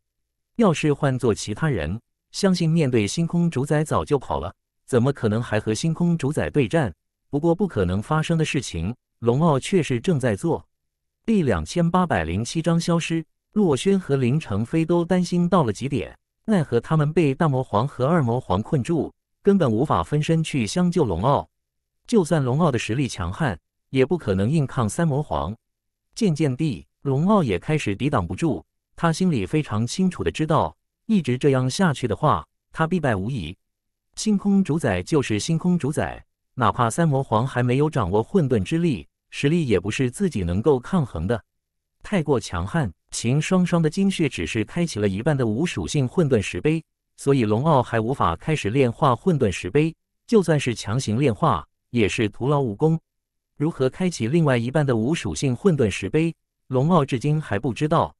要是换做其他人，相信面对星空主宰早就跑了，怎么可能还和星空主宰对战？不过不可能发生的事情，龙傲却是正在做。第两千八百零七章消失。洛轩和林成飞都担心到了极点，奈何他们被大魔皇和二魔皇困住，根本无法分身去相救龙傲。就算龙傲的实力强悍，也不可能硬抗三魔皇。渐渐地，龙傲也开始抵挡不住。他心里非常清楚的知道。一直这样下去的话，他必败无疑。星空主宰就是星空主宰，哪怕三魔皇还没有掌握混沌之力，实力也不是自己能够抗衡的。太过强悍，秦双双的精血只是开启了一半的无属性混沌石碑，所以龙傲还无法开始炼化混沌石碑。就算是强行炼化，也是徒劳无功。如何开启另外一半的无属性混沌石碑，龙傲至今还不知道。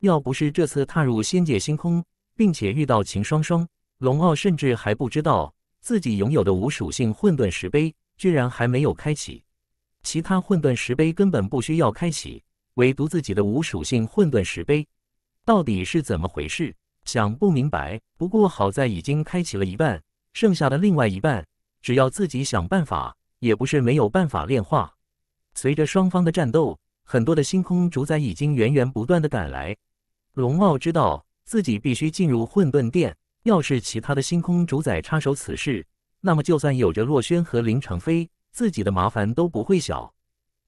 要不是这次踏入仙界星空，并且遇到秦双双，龙傲甚至还不知道自己拥有的无属性混沌石碑居然还没有开启，其他混沌石碑根本不需要开启，唯独自己的无属性混沌石碑，到底是怎么回事？想不明白。不过好在已经开启了一半，剩下的另外一半，只要自己想办法，也不是没有办法炼化。随着双方的战斗，很多的星空主宰已经源源不断的赶来，龙傲知道。自己必须进入混沌殿。要是其他的星空主宰插手此事，那么就算有着洛轩和林成飞，自己的麻烦都不会小。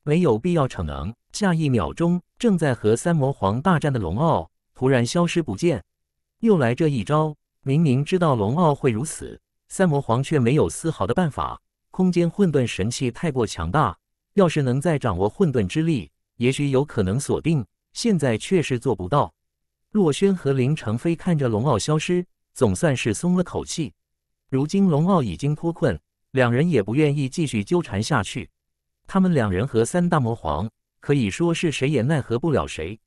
没有必要逞能。下一秒钟，正在和三魔皇大战的龙傲突然消失不见，又来这一招。明明知道龙傲会如此，三魔皇却没有丝毫的办法。空间混沌神器太过强大，要是能再掌握混沌之力，也许有可能锁定。现在却是做不到。洛轩和林成飞看着龙傲消失，总算是松了口气。如今龙傲已经脱困，两人也不愿意继续纠缠下去。他们两人和三大魔皇可以说是谁也奈何不了谁。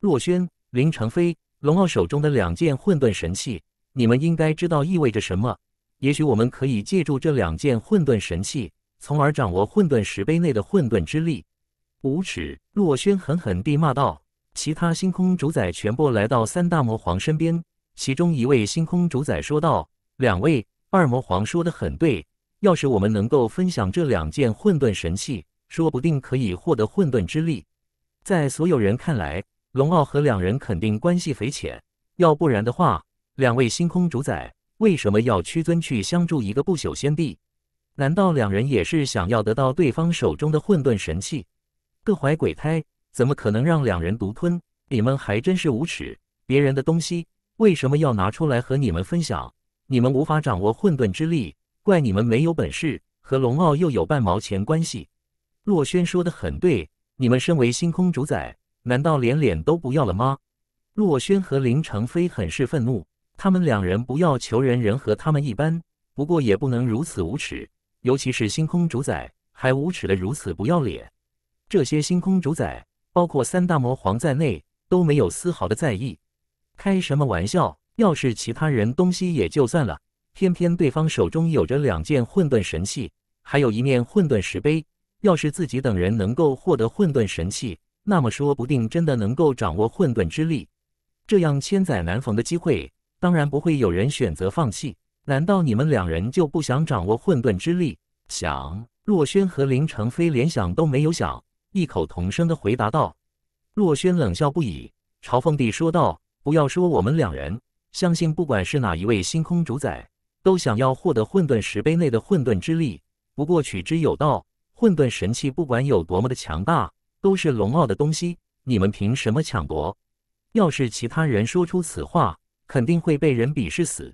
洛轩、林成飞、龙傲手中的两件混沌神器，你们应该知道意味着什么。也许我们可以借助这两件混沌神器，从而掌握混沌石碑内的混沌之力。无耻！洛轩狠狠地骂道。其他星空主宰全部来到三大魔皇身边，其中一位星空主宰说道：“两位二魔皇说的很对，要是我们能够分享这两件混沌神器，说不定可以获得混沌之力。”在所有人看来，龙傲和两人肯定关系匪浅，要不然的话，两位星空主宰为什么要屈尊去相助一个不朽仙帝？难道两人也是想要得到对方手中的混沌神器，各怀鬼胎？怎么可能让两人独吞？你们还真是无耻！别人的东西为什么要拿出来和你们分享？你们无法掌握混沌之力，怪你们没有本事，和龙傲又有半毛钱关系？洛轩说的很对，你们身为星空主宰，难道连脸都不要了吗？洛轩和林成飞很是愤怒，他们两人不要求人人和他们一般，不过也不能如此无耻，尤其是星空主宰，还无耻的如此不要脸。这些星空主宰。包括三大魔皇在内都没有丝毫的在意。开什么玩笑？要是其他人东西也就算了，偏偏对方手中有着两件混沌神器，还有一面混沌石碑。要是自己等人能够获得混沌神器，那么说不定真的能够掌握混沌之力。这样千载难逢的机会，当然不会有人选择放弃。难道你们两人就不想掌握混沌之力？想，若轩和林成飞连想都没有想。异口同声的回答道：“洛轩冷笑不已，嘲讽地说道：‘不要说我们两人，相信不管是哪一位星空主宰，都想要获得混沌石碑内的混沌之力。不过取之有道，混沌神器不管有多么的强大，都是龙傲的东西，你们凭什么抢夺？’要是其他人说出此话，肯定会被人鄙视死。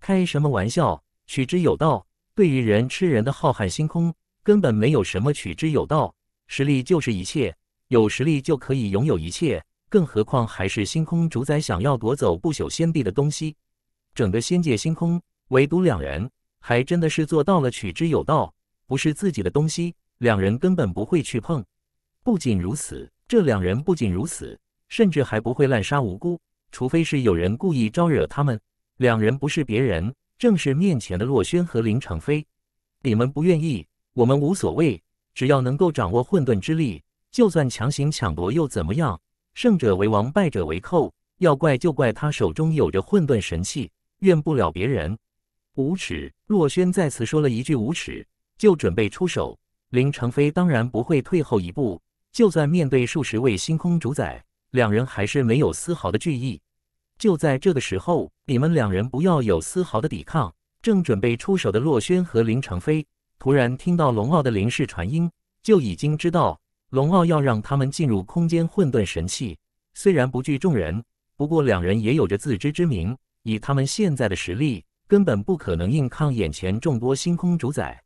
开什么玩笑，取之有道？对于人吃人的浩瀚星空，根本没有什么取之有道。”实力就是一切，有实力就可以拥有一切。更何况还是星空主宰想要夺走不朽仙帝的东西。整个仙界星空，唯独两人，还真的是做到了取之有道。不是自己的东西，两人根本不会去碰。不仅如此，这两人不仅如此，甚至还不会滥杀无辜。除非是有人故意招惹他们。两人不是别人，正是面前的洛轩和林成飞。你们不愿意，我们无所谓。只要能够掌握混沌之力，就算强行抢夺又怎么样？胜者为王，败者为寇。要怪就怪他手中有着混沌神器，怨不了别人。无耻！洛轩再次说了一句无耻，就准备出手。林成飞当然不会退后一步，就算面对数十位星空主宰，两人还是没有丝毫的惧意。就在这个时候，你们两人不要有丝毫的抵抗。正准备出手的洛轩和林成飞。突然听到龙傲的灵视传音，就已经知道龙傲要让他们进入空间混沌神器。虽然不惧众人，不过两人也有着自知之明，以他们现在的实力，根本不可能硬抗眼前众多星空主宰。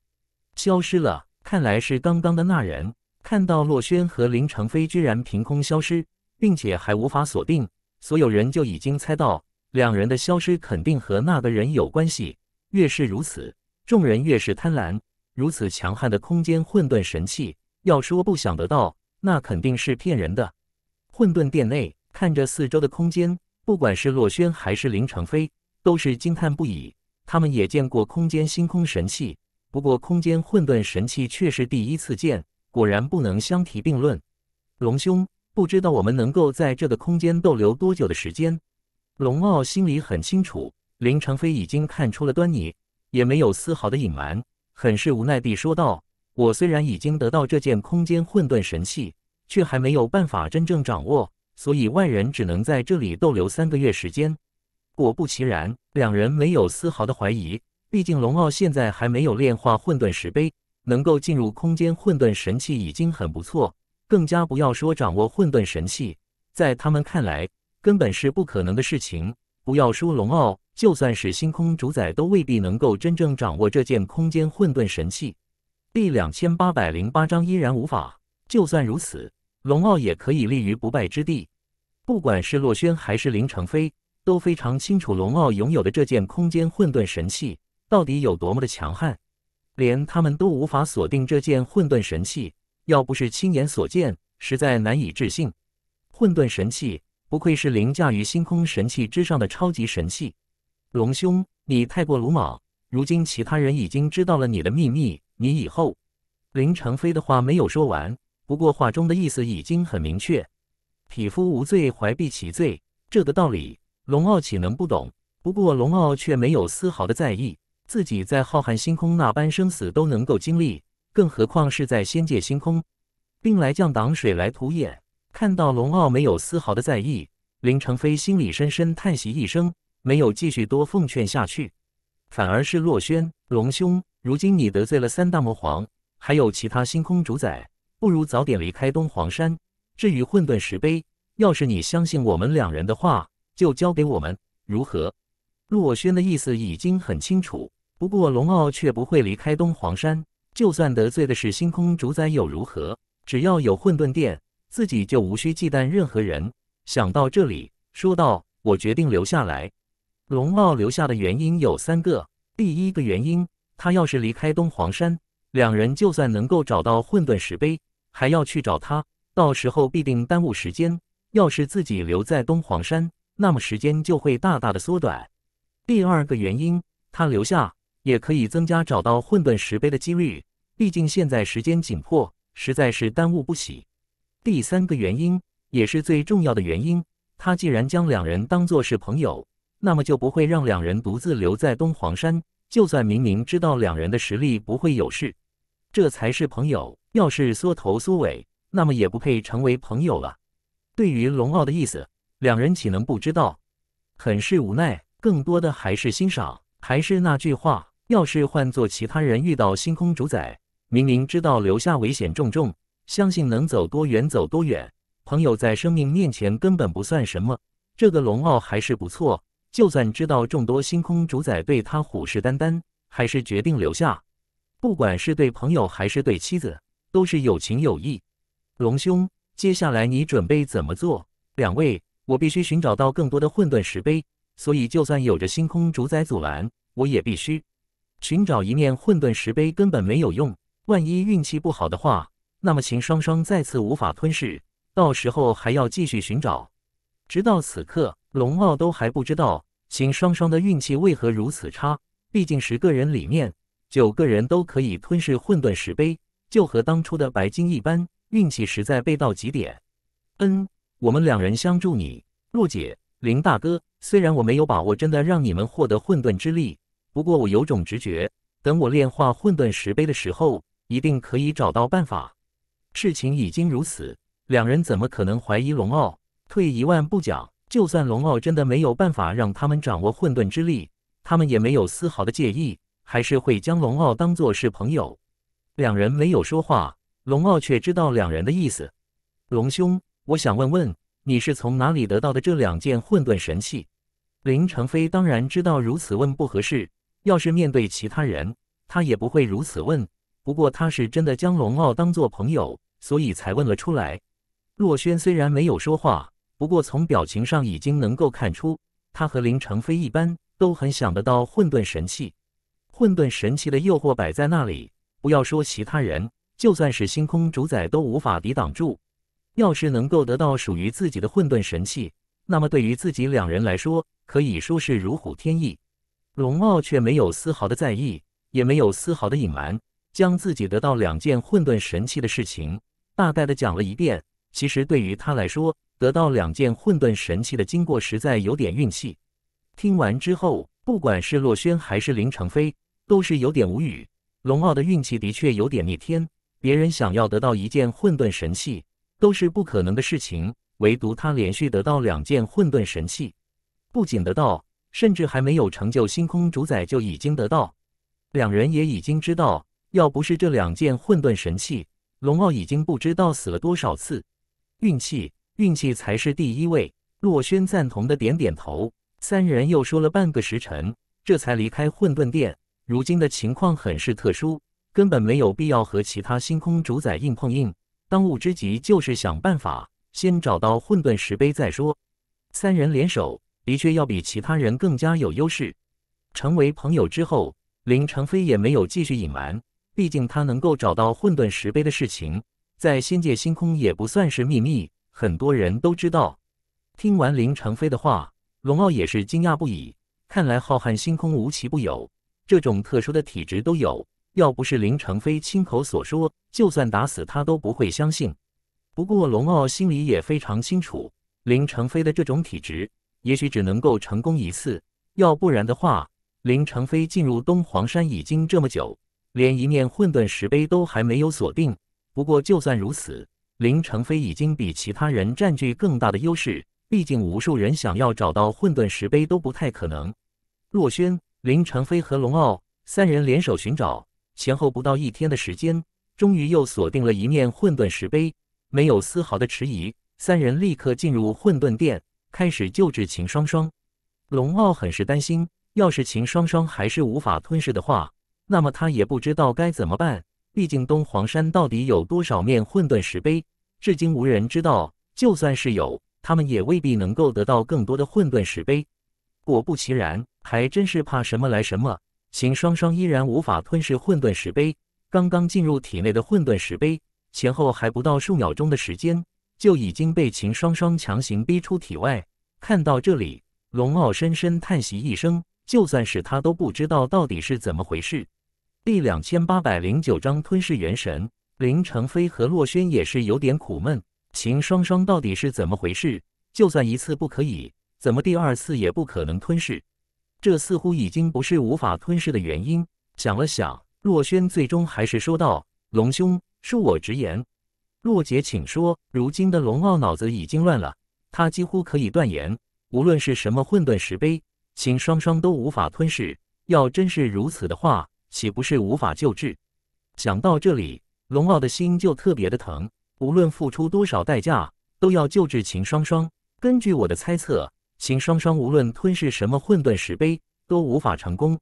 消失了，看来是刚刚的那人看到洛轩和林成飞居然凭空消失，并且还无法锁定，所有人就已经猜到两人的消失肯定和那个人有关系。越是如此，众人越是贪婪。如此强悍的空间混沌神器，要说不想得到，那肯定是骗人的。混沌殿内，看着四周的空间，不管是洛轩还是林承飞，都是惊叹不已。他们也见过空间星空神器，不过空间混沌神器却是第一次见，果然不能相提并论。龙兄，不知道我们能够在这个空间逗留多久的时间？龙傲心里很清楚，林承飞已经看出了端倪，也没有丝毫的隐瞒。很是无奈地说道：“我虽然已经得到这件空间混沌神器，却还没有办法真正掌握，所以外人只能在这里逗留三个月时间。”果不其然，两人没有丝毫的怀疑，毕竟龙傲现在还没有炼化混沌石碑，能够进入空间混沌神器已经很不错，更加不要说掌握混沌神器，在他们看来根本是不可能的事情。不要说龙傲。就算是星空主宰都未必能够真正掌握这件空间混沌神器。第两千八百零八章依然无法。就算如此，龙傲也可以立于不败之地。不管是洛轩还是林成飞，都非常清楚龙傲拥有的这件空间混沌神器到底有多么的强悍，连他们都无法锁定这件混沌神器。要不是亲眼所见，实在难以置信。混沌神器不愧是凌驾于星空神器之上的超级神器。龙兄，你太过鲁莽。如今其他人已经知道了你的秘密，你以后……林成飞的话没有说完，不过话中的意思已经很明确。匹夫无罪，怀璧其罪，这个道理，龙傲岂能不懂？不过龙傲却没有丝毫的在意，自己在浩瀚星空那般生死都能够经历，更何况是在仙界星空？兵来将挡，水来土掩。看到龙傲没有丝毫的在意，林成飞心里深深叹息一声。没有继续多奉劝下去，反而是洛轩龙兄，如今你得罪了三大魔皇，还有其他星空主宰，不如早点离开东皇山。至于混沌石碑，要是你相信我们两人的话，就交给我们，如何？洛轩的意思已经很清楚，不过龙傲却不会离开东皇山。就算得罪的是星空主宰又如何？只要有混沌殿，自己就无需忌惮任何人。想到这里，说道：“我决定留下来。”龙傲留下的原因有三个。第一个原因，他要是离开东皇山，两人就算能够找到混沌石碑，还要去找他，到时候必定耽误时间。要是自己留在东皇山，那么时间就会大大的缩短。第二个原因，他留下也可以增加找到混沌石碑的几率。毕竟现在时间紧迫，实在是耽误不起。第三个原因，也是最重要的原因，他既然将两人当做是朋友。那么就不会让两人独自留在东皇山。就算明明知道两人的实力不会有事，这才是朋友。要是缩头缩尾，那么也不配成为朋友了。对于龙傲的意思，两人岂能不知道？很是无奈，更多的还是欣赏。还是那句话，要是换做其他人遇到星空主宰，明明知道留下危险重重，相信能走多远走多远。朋友在生命面前根本不算什么。这个龙傲还是不错。就算知道众多星空主宰对他虎视眈眈，还是决定留下。不管是对朋友还是对妻子，都是有情有义。龙兄，接下来你准备怎么做？两位，我必须寻找到更多的混沌石碑，所以就算有着星空主宰阻拦，我也必须寻找一面混沌石碑。根本没有用，万一运气不好的话，那么秦双双再次无法吞噬，到时候还要继续寻找，直到此刻。龙傲都还不知道秦双双的运气为何如此差，毕竟十个人里面九个人都可以吞噬混沌石碑，就和当初的白金一般，运气实在背到极点。嗯，我们两人相助你，陆姐、林大哥。虽然我没有把握真的让你们获得混沌之力，不过我有种直觉，等我炼化混沌石碑的时候，一定可以找到办法。事情已经如此，两人怎么可能怀疑龙傲？退一万步讲。就算龙傲真的没有办法让他们掌握混沌之力，他们也没有丝毫的介意，还是会将龙傲当作是朋友。两人没有说话，龙傲却知道两人的意思。龙兄，我想问问，你是从哪里得到的这两件混沌神器？林成飞当然知道如此问不合适，要是面对其他人，他也不会如此问。不过他是真的将龙傲当作朋友，所以才问了出来。洛轩虽然没有说话。不过，从表情上已经能够看出，他和林成飞一般都很想得到混沌神器。混沌神器的诱惑摆在那里，不要说其他人，就算是星空主宰都无法抵挡住。要是能够得到属于自己的混沌神器，那么对于自己两人来说，可以说是如虎添翼。龙傲却没有丝毫的在意，也没有丝毫的隐瞒，将自己得到两件混沌神器的事情大概的讲了一遍。其实对于他来说，得到两件混沌神器的经过实在有点运气。听完之后，不管是洛轩还是林成飞，都是有点无语。龙傲的运气的确有点逆天，别人想要得到一件混沌神器都是不可能的事情，唯独他连续得到两件混沌神器，不仅得到，甚至还没有成就星空主宰就已经得到。两人也已经知道，要不是这两件混沌神器，龙傲已经不知道死了多少次。运气，运气才是第一位。洛轩赞同的点点头。三人又说了半个时辰，这才离开混沌殿。如今的情况很是特殊，根本没有必要和其他星空主宰硬碰硬。当务之急就是想办法先找到混沌石碑再说。三人联手的确要比其他人更加有优势。成为朋友之后，林成飞也没有继续隐瞒，毕竟他能够找到混沌石碑的事情。在仙界星空也不算是秘密，很多人都知道。听完林成飞的话，龙傲也是惊讶不已。看来浩瀚星空无奇不有，这种特殊的体质都有。要不是林成飞亲口所说，就算打死他都不会相信。不过龙傲心里也非常清楚，林成飞的这种体质，也许只能够成功一次。要不然的话，林成飞进入东皇山已经这么久，连一面混沌石碑都还没有锁定。不过，就算如此，林成飞已经比其他人占据更大的优势。毕竟，无数人想要找到混沌石碑都不太可能。洛轩、林成飞和龙傲三人联手寻找，前后不到一天的时间，终于又锁定了一面混沌石碑。没有丝毫的迟疑，三人立刻进入混沌殿，开始救治秦双双。龙傲很是担心，要是秦双双还是无法吞噬的话，那么他也不知道该怎么办。毕竟东皇山到底有多少面混沌石碑，至今无人知道。就算是有，他们也未必能够得到更多的混沌石碑。果不其然，还真是怕什么来什么。秦双双依然无法吞噬混沌石碑，刚刚进入体内的混沌石碑，前后还不到数秒钟的时间，就已经被秦双双强行逼出体外。看到这里，龙傲深深叹息一声，就算是他都不知道到底是怎么回事。第两千八百零九章吞噬元神。林成飞和洛轩也是有点苦闷，秦双双到底是怎么回事？就算一次不可以，怎么第二次也不可能吞噬？这似乎已经不是无法吞噬的原因。想了想，洛轩最终还是说道：“龙兄，恕我直言，洛姐，请说。如今的龙傲脑子已经乱了，他几乎可以断言，无论是什么混沌石碑，秦双双都无法吞噬。要真是如此的话。”岂不是无法救治？想到这里，龙傲的心就特别的疼。无论付出多少代价，都要救治秦双双。根据我的猜测，秦双双无论吞噬什么混沌石碑，都无法成功。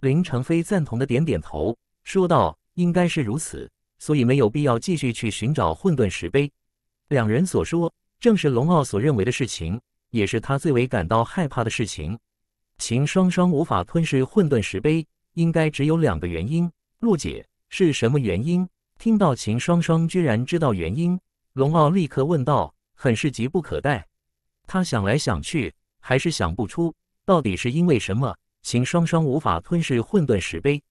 林成飞赞同的点点头，说道：“应该是如此，所以没有必要继续去寻找混沌石碑。”两人所说，正是龙傲所认为的事情，也是他最为感到害怕的事情。秦双双无法吞噬混沌石碑。应该只有两个原因，陆姐是什么原因？听到秦双双居然知道原因，龙傲立刻问道，很是急不可待。他想来想去，还是想不出到底是因为什么，秦双双无法吞噬混沌石碑。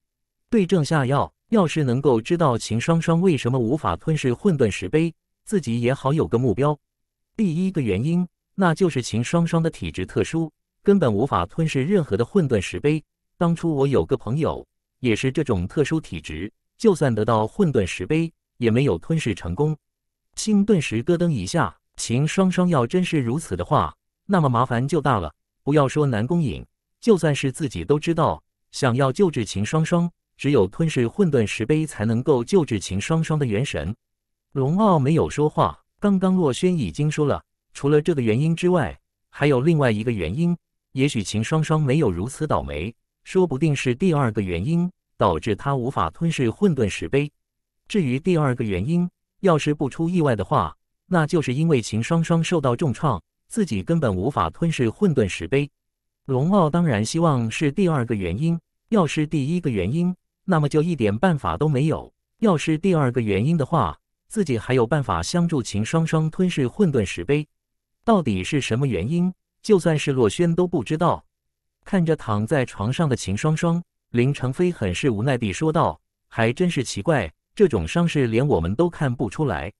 对症下药，要是能够知道秦双双为什么无法吞噬混沌石碑，自己也好有个目标。第一个原因，那就是秦双双的体质特殊，根本无法吞噬任何的混沌石碑。当初我有个朋友，也是这种特殊体质，就算得到混沌石碑，也没有吞噬成功。心顿时咯噔一下，秦双双要真是如此的话，那么麻烦就大了。不要说南宫影，就算是自己都知道，想要救治秦双双，只有吞噬混沌石碑才能够救治秦双双的元神。龙傲没有说话，刚刚洛轩已经说了，除了这个原因之外，还有另外一个原因，也许秦双双没有如此倒霉。说不定是第二个原因导致他无法吞噬混沌石碑。至于第二个原因，要是不出意外的话，那就是因为秦双双受到重创，自己根本无法吞噬混沌石碑。龙傲当然希望是第二个原因，要是第一个原因，那么就一点办法都没有。要是第二个原因的话，自己还有办法相助秦双双吞噬混沌石碑。到底是什么原因？就算是洛轩都不知道。看着躺在床上的秦双双，林成飞很是无奈地说道：“还真是奇怪，这种伤势连我们都看不出来。”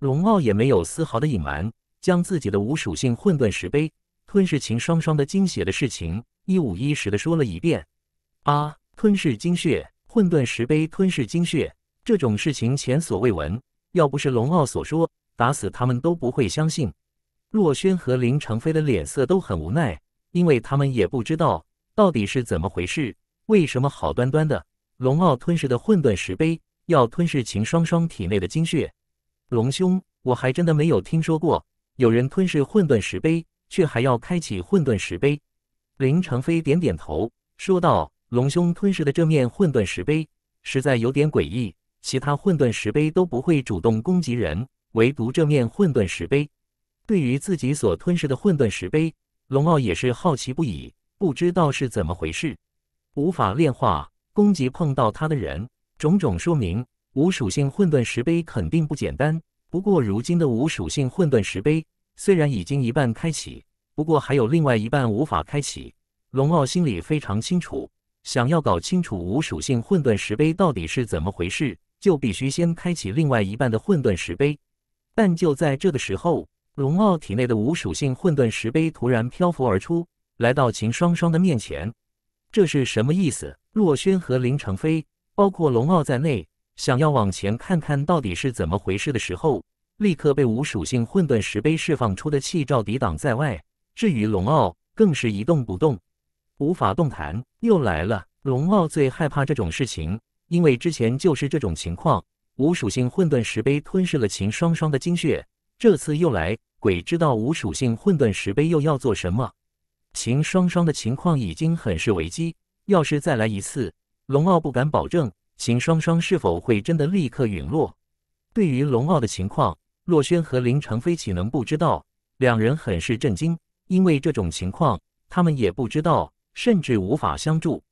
龙傲也没有丝毫的隐瞒，将自己的无属性混沌石碑吞噬秦双双的精血的事情一五一十地说了一遍。啊！吞噬精血，混沌石碑吞噬精血，这种事情前所未闻。要不是龙傲所说，打死他们都不会相信。洛轩和林成飞的脸色都很无奈。因为他们也不知道到底是怎么回事，为什么好端端的龙傲吞噬的混沌石碑要吞噬秦双双体内的精血？龙兄，我还真的没有听说过有人吞噬混沌石碑，却还要开启混沌石碑。林成飞点点头，说道：“龙兄吞噬的这面混沌石碑实在有点诡异，其他混沌石碑都不会主动攻击人，唯独这面混沌石碑，对于自己所吞噬的混沌石碑。”龙傲也是好奇不已，不知道是怎么回事，无法炼化攻击碰到他的人，种种说明无属性混沌石碑肯定不简单。不过如今的无属性混沌石碑虽然已经一半开启，不过还有另外一半无法开启。龙傲心里非常清楚，想要搞清楚无属性混沌石碑到底是怎么回事，就必须先开启另外一半的混沌石碑。但就在这个时候。龙傲体内的无属性混沌石碑突然漂浮而出，来到秦双双的面前。这是什么意思？若轩和林成飞，包括龙傲在内，想要往前看看到底是怎么回事的时候，立刻被无属性混沌石碑释放出的气罩抵挡在外。至于龙傲，更是一动不动，无法动弹。又来了！龙傲最害怕这种事情，因为之前就是这种情况。无属性混沌石碑吞噬了秦双双的精血，这次又来。鬼知道无属性混沌石碑又要做什么？秦双双的情况已经很是危机，要是再来一次，龙傲不敢保证秦双双是否会真的立刻陨落。对于龙傲的情况，洛轩和林成飞岂能不知道？两人很是震惊，因为这种情况他们也不知道，甚至无法相助。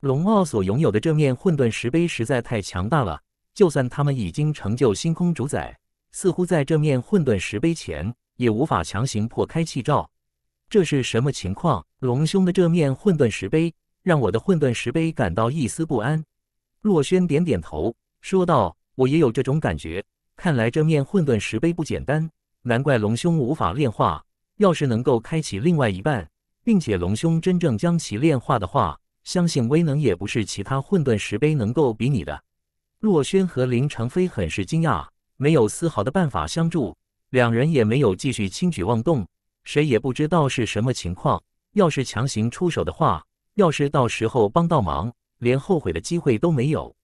龙傲所拥有的这面混沌石碑实在太强大了，就算他们已经成就星空主宰，似乎在这面混沌石碑前。也无法强行破开气罩，这是什么情况？龙兄的这面混沌石碑让我的混沌石碑感到一丝不安。若轩点点头说道：“我也有这种感觉，看来这面混沌石碑不简单，难怪龙兄无法炼化。要是能够开启另外一半，并且龙兄真正将其炼化的话，相信威能也不是其他混沌石碑能够比拟的。”若轩和林成飞很是惊讶，没有丝毫的办法相助。两人也没有继续轻举妄动，谁也不知道是什么情况。要是强行出手的话，要是到时候帮到忙，连后悔的机会都没有。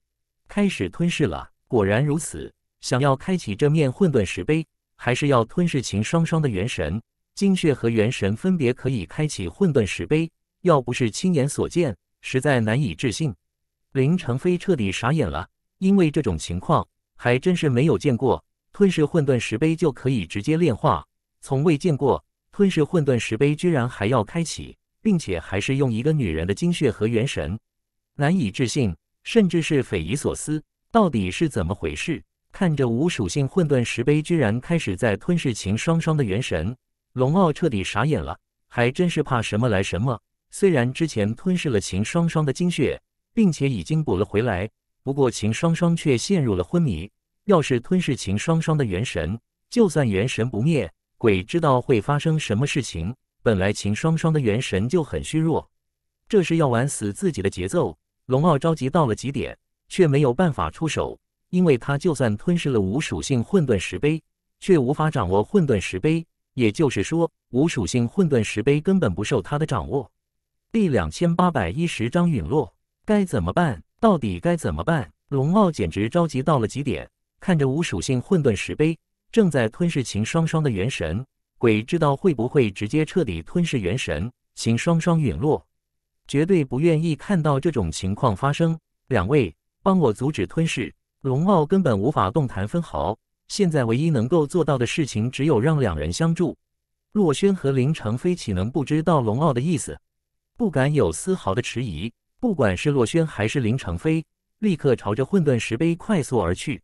开始吞噬了，果然如此。想要开启这面混沌石碑，还是要吞噬秦双双的元神、精血和元神，分别可以开启混沌石碑。要不是亲眼所见，实在难以置信。林成飞彻底傻眼了，因为这种情况还真是没有见过。吞噬混沌石碑就可以直接炼化，从未见过吞噬混沌石碑居然还要开启，并且还是用一个女人的精血和元神，难以置信，甚至是匪夷所思，到底是怎么回事？看着无属性混沌石碑居然开始在吞噬秦双双的元神，龙傲彻底傻眼了，还真是怕什么来什么。虽然之前吞噬了秦双双的精血，并且已经补了回来，不过秦双双却陷入了昏迷。要是吞噬秦双双的元神，就算元神不灭，鬼知道会发生什么事情。本来秦双双的元神就很虚弱，这是要玩死自己的节奏。龙傲着急到了极点，却没有办法出手，因为他就算吞噬了无属性混沌石碑，却无法掌握混沌石碑。也就是说，无属性混沌石碑根本不受他的掌握。第两千八百一十章陨落，该怎么办？到底该怎么办？龙傲简直着急到了极点。看着无属性混沌石碑正在吞噬秦双双的元神，鬼知道会不会直接彻底吞噬元神，秦双双陨落。绝对不愿意看到这种情况发生。两位，帮我阻止吞噬！龙傲根本无法动弹分毫，现在唯一能够做到的事情只有让两人相助。洛轩和林承飞岂能不知道龙傲的意思？不敢有丝毫的迟疑，不管是洛轩还是林承飞，立刻朝着混沌石碑快速而去。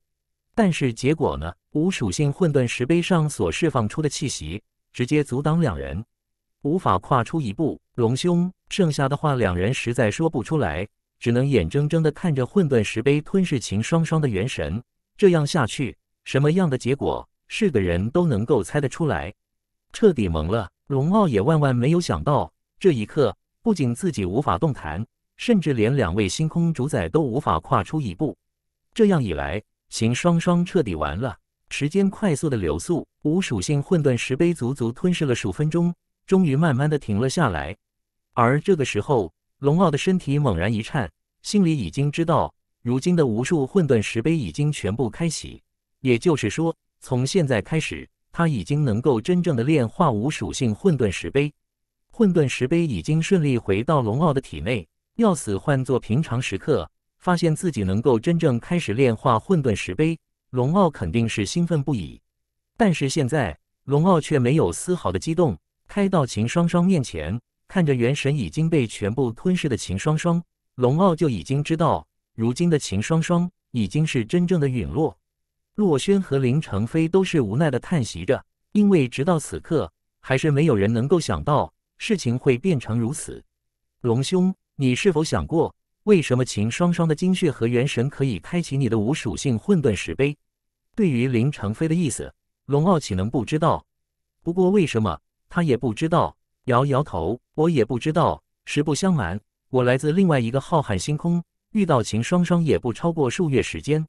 但是结果呢？无属性混沌石碑上所释放出的气息，直接阻挡两人，无法跨出一步。龙兄，剩下的话两人实在说不出来，只能眼睁睁的看着混沌石碑吞噬秦双双的元神。这样下去，什么样的结果是个人都能够猜得出来。彻底懵了，龙傲也万万没有想到，这一刻不仅自己无法动弹，甚至连两位星空主宰都无法跨出一步。这样一来。行双双彻底完了。时间快速的流速，无属性混沌石碑足足吞噬了数分钟，终于慢慢的停了下来。而这个时候，龙傲的身体猛然一颤，心里已经知道，如今的无数混沌石碑已经全部开启，也就是说，从现在开始，他已经能够真正的炼化无属性混沌石碑。混沌石碑已经顺利回到龙傲的体内，要死换做平常时刻。发现自己能够真正开始炼化混沌石碑，龙傲肯定是兴奋不已。但是现在，龙傲却没有丝毫的激动。开到秦双双面前，看着元神已经被全部吞噬的秦双双，龙傲就已经知道，如今的秦双双已经是真正的陨落。洛轩和林成飞都是无奈的叹息着，因为直到此刻，还是没有人能够想到事情会变成如此。龙兄，你是否想过？为什么秦双双的精血和元神可以开启你的无属性混沌石碑？对于林成飞的意思，龙傲岂能不知道？不过为什么他也不知道？摇摇头，我也不知道。实不相瞒，我来自另外一个浩瀚星空，遇到秦双双也不超过数月时间。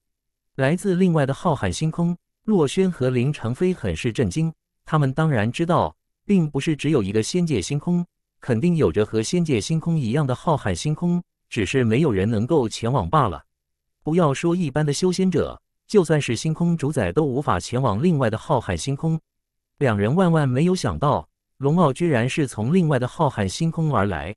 来自另外的浩瀚星空，洛轩和林成飞很是震惊。他们当然知道，并不是只有一个仙界星空，肯定有着和仙界星空一样的浩瀚星空。只是没有人能够前往罢了。不要说一般的修仙者，就算是星空主宰都无法前往另外的浩瀚星空。两人万万没有想到，龙傲居然是从另外的浩瀚星空而来。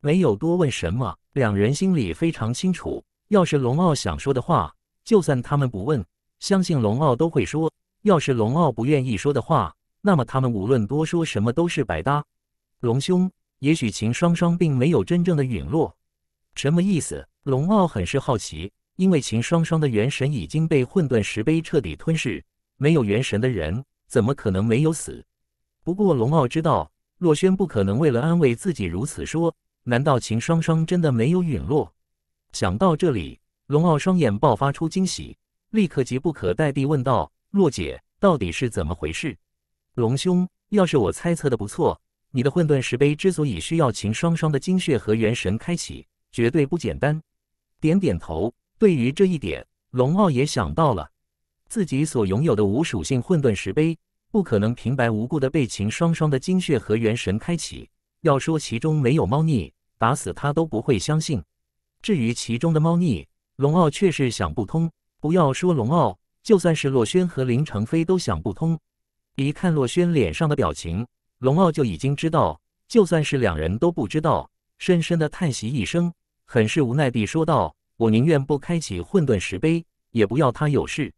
没有多问什么，两人心里非常清楚。要是龙傲想说的话，就算他们不问，相信龙傲都会说；要是龙傲不愿意说的话，那么他们无论多说什么都是白搭。龙兄，也许秦双双并没有真正的陨落。什么意思？龙傲很是好奇，因为秦双双的元神已经被混沌石碑彻底吞噬，没有元神的人怎么可能没有死？不过龙傲知道，洛轩不可能为了安慰自己如此说。难道秦双双真的没有陨落？想到这里，龙傲双眼爆发出惊喜，立刻急不可待地问道：“洛姐，到底是怎么回事？龙兄，要是我猜测的不错，你的混沌石碑之所以需要秦双双的精血和元神开启。”绝对不简单。点点头，对于这一点，龙傲也想到了自己所拥有的无属性混沌石碑，不可能平白无故的被秦双双的精血和元神开启。要说其中没有猫腻，打死他都不会相信。至于其中的猫腻，龙傲却是想不通。不要说龙傲，就算是洛轩和林成飞都想不通。一看洛轩脸上的表情，龙傲就已经知道，就算是两人都不知道，深深的叹息一声。很是无奈地说道：“我宁愿不开启混沌石碑，也不要他有事。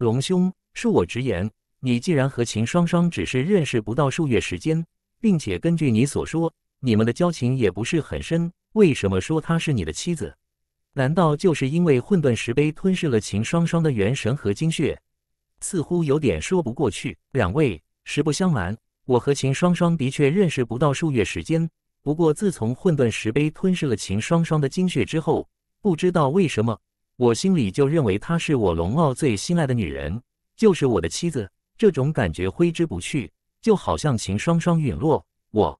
龙兄，恕我直言，你既然和秦双双只是认识不到数月时间，并且根据你所说，你们的交情也不是很深，为什么说她是你的妻子？难道就是因为混沌石碑吞噬了秦双双的元神和精血？似乎有点说不过去。两位，实不相瞒，我和秦双双的确认识不到数月时间。”不过，自从混沌石碑吞噬了秦双双的精血之后，不知道为什么，我心里就认为她是我龙傲最心爱的女人，就是我的妻子。这种感觉挥之不去，就好像秦双双陨落。我，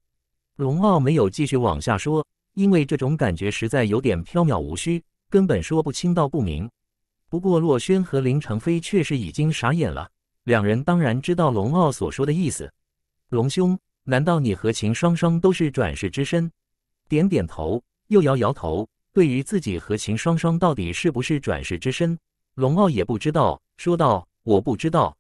龙傲没有继续往下说，因为这种感觉实在有点飘渺无虚，根本说不清道不明。不过，洛轩和林成飞确实已经傻眼了，两人当然知道龙傲所说的意思，龙兄。难道你和秦双双都是转世之身？点点头，又摇摇头。对于自己和秦双双到底是不是转世之身，龙傲也不知道。说道：“我不知道。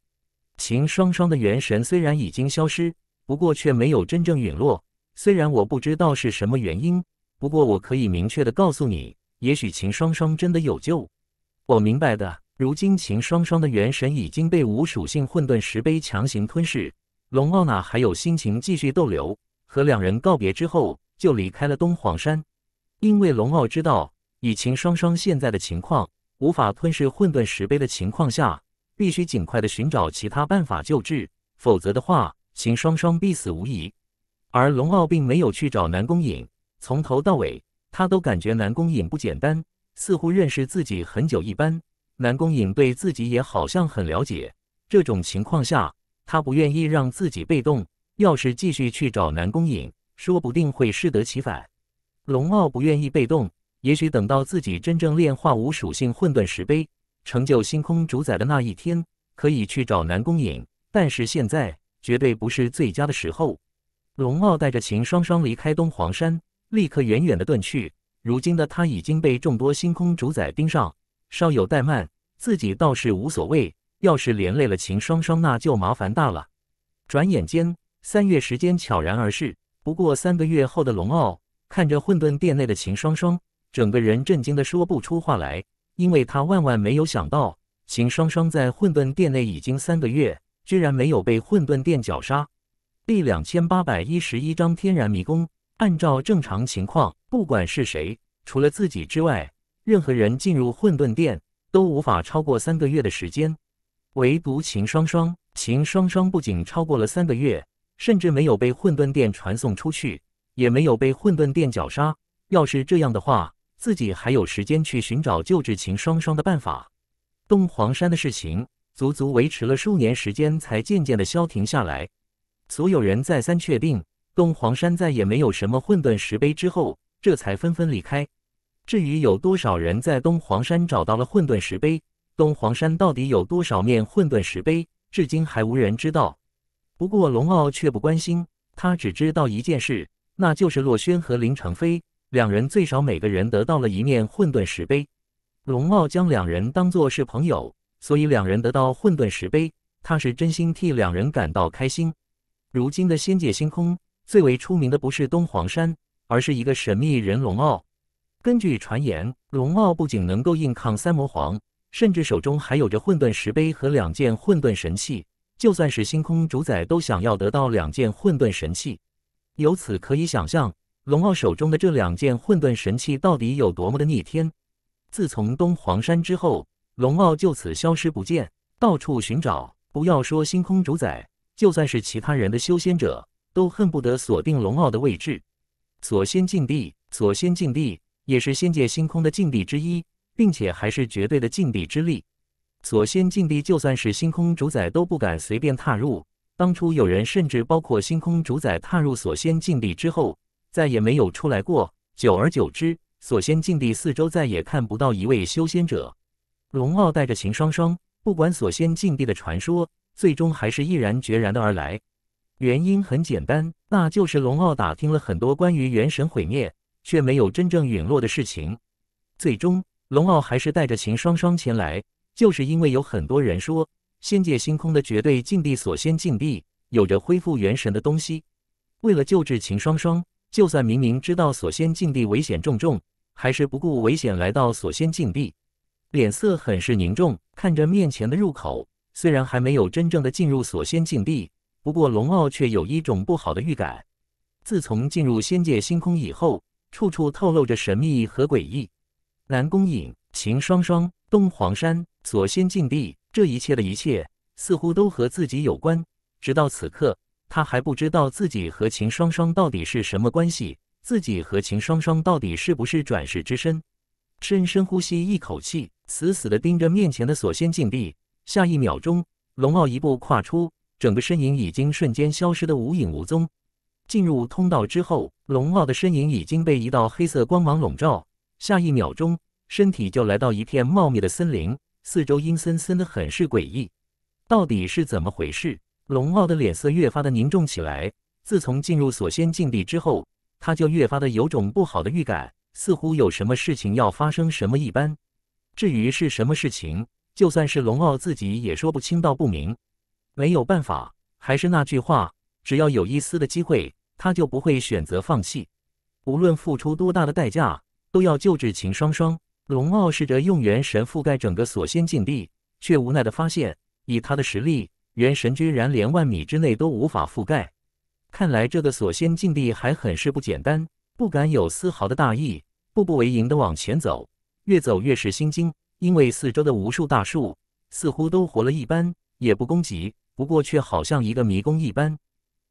秦双双的元神虽然已经消失，不过却没有真正陨落。虽然我不知道是什么原因，不过我可以明确的告诉你，也许秦双双真的有救。我明白的。如今秦双双的元神已经被无属性混沌石碑强行吞噬。”龙傲哪还有心情继续逗留？和两人告别之后，就离开了东皇山。因为龙傲知道，以秦双双现在的情况，无法吞噬混沌石碑的情况下，必须尽快的寻找其他办法救治，否则的话，秦双双必死无疑。而龙傲并没有去找南宫影，从头到尾，他都感觉南宫影不简单，似乎认识自己很久一般。南宫影对自己也好像很了解。这种情况下。他不愿意让自己被动，要是继续去找南宫隐，说不定会适得其反。龙傲不愿意被动，也许等到自己真正炼化无属性混沌石碑，成就星空主宰的那一天，可以去找南宫隐。但是现在绝对不是最佳的时候。龙傲带着秦双双离开东皇山，立刻远远的遁去。如今的他已经被众多星空主宰盯上，稍有怠慢，自己倒是无所谓。要是连累了秦双双，那就麻烦大了。转眼间，三月时间悄然而逝。不过三个月后的龙傲看着混沌殿内的秦双双，整个人震惊的说不出话来，因为他万万没有想到，秦双双在混沌殿内已经三个月，居然没有被混沌殿绞杀。第两千八百一十一章天然迷宫。按照正常情况，不管是谁，除了自己之外，任何人进入混沌殿都无法超过三个月的时间。唯独秦双双，秦双双不仅超过了三个月，甚至没有被混沌殿传送出去，也没有被混沌殿绞杀。要是这样的话，自己还有时间去寻找救治秦双双的办法。东黄山的事情足足维持了数年时间，才渐渐的消停下来。所有人再三确定东黄山再也没有什么混沌石碑之后，这才纷纷离开。至于有多少人在东黄山找到了混沌石碑？东皇山到底有多少面混沌石碑，至今还无人知道。不过龙傲却不关心，他只知道一件事，那就是洛轩和林成飞两人最少每个人得到了一面混沌石碑。龙傲将两人当作是朋友，所以两人得到混沌石碑，他是真心替两人感到开心。如今的仙界星空最为出名的不是东皇山，而是一个神秘人龙傲。根据传言，龙傲不仅能够硬抗三魔皇。甚至手中还有着混沌石碑和两件混沌神器，就算是星空主宰都想要得到两件混沌神器。由此可以想象，龙傲手中的这两件混沌神器到底有多么的逆天。自从东皇山之后，龙傲就此消失不见，到处寻找。不要说星空主宰，就算是其他人的修仙者，都恨不得锁定龙傲的位置。锁仙境地，锁仙境地也是仙界星空的禁地之一。并且还是绝对的禁地之力，锁仙禁地就算是星空主宰都不敢随便踏入。当初有人甚至包括星空主宰踏入锁仙禁地之后，再也没有出来过。久而久之，锁仙禁地四周再也看不到一位修仙者。龙傲带着秦双双，不管锁仙禁地的传说，最终还是毅然决然的而来。原因很简单，那就是龙傲打听了很多关于元神毁灭却没有真正陨落的事情，最终。龙傲还是带着秦双双前来，就是因为有很多人说，仙界星空的绝对禁地锁仙禁地有着恢复元神的东西。为了救治秦双双，就算明明知道锁仙禁地危险重重，还是不顾危险来到锁仙禁地，脸色很是凝重，看着面前的入口。虽然还没有真正的进入锁仙禁地，不过龙傲却有一种不好的预感。自从进入仙界星空以后，处处透露着神秘和诡异。南宫影、秦双双、东皇山、锁仙禁地，这一切的一切似乎都和自己有关。直到此刻，他还不知道自己和秦双双到底是什么关系，自己和秦双双到底是不是转世之身？深深呼吸一口气，死死的盯着面前的锁仙禁地。下一秒钟，龙傲一步跨出，整个身影已经瞬间消失得无影无踪。进入通道之后，龙傲的身影已经被一道黑色光芒笼罩。下一秒钟，身体就来到一片茂密的森林，四周阴森森的，很是诡异。到底是怎么回事？龙傲的脸色越发的凝重起来。自从进入所仙境地之后，他就越发的有种不好的预感，似乎有什么事情要发生，什么一般。至于是什么事情，就算是龙傲自己也说不清道不明。没有办法，还是那句话，只要有一丝的机会，他就不会选择放弃，无论付出多大的代价。都要救治秦双双。龙傲试着用元神覆盖整个锁仙禁地，却无奈的发现，以他的实力，元神居然连万米之内都无法覆盖。看来这个锁仙禁地还很是不简单，不敢有丝毫的大意，步步为营的往前走。越走越是心惊，因为四周的无数大树似乎都活了一般，也不攻击，不过却好像一个迷宫一般，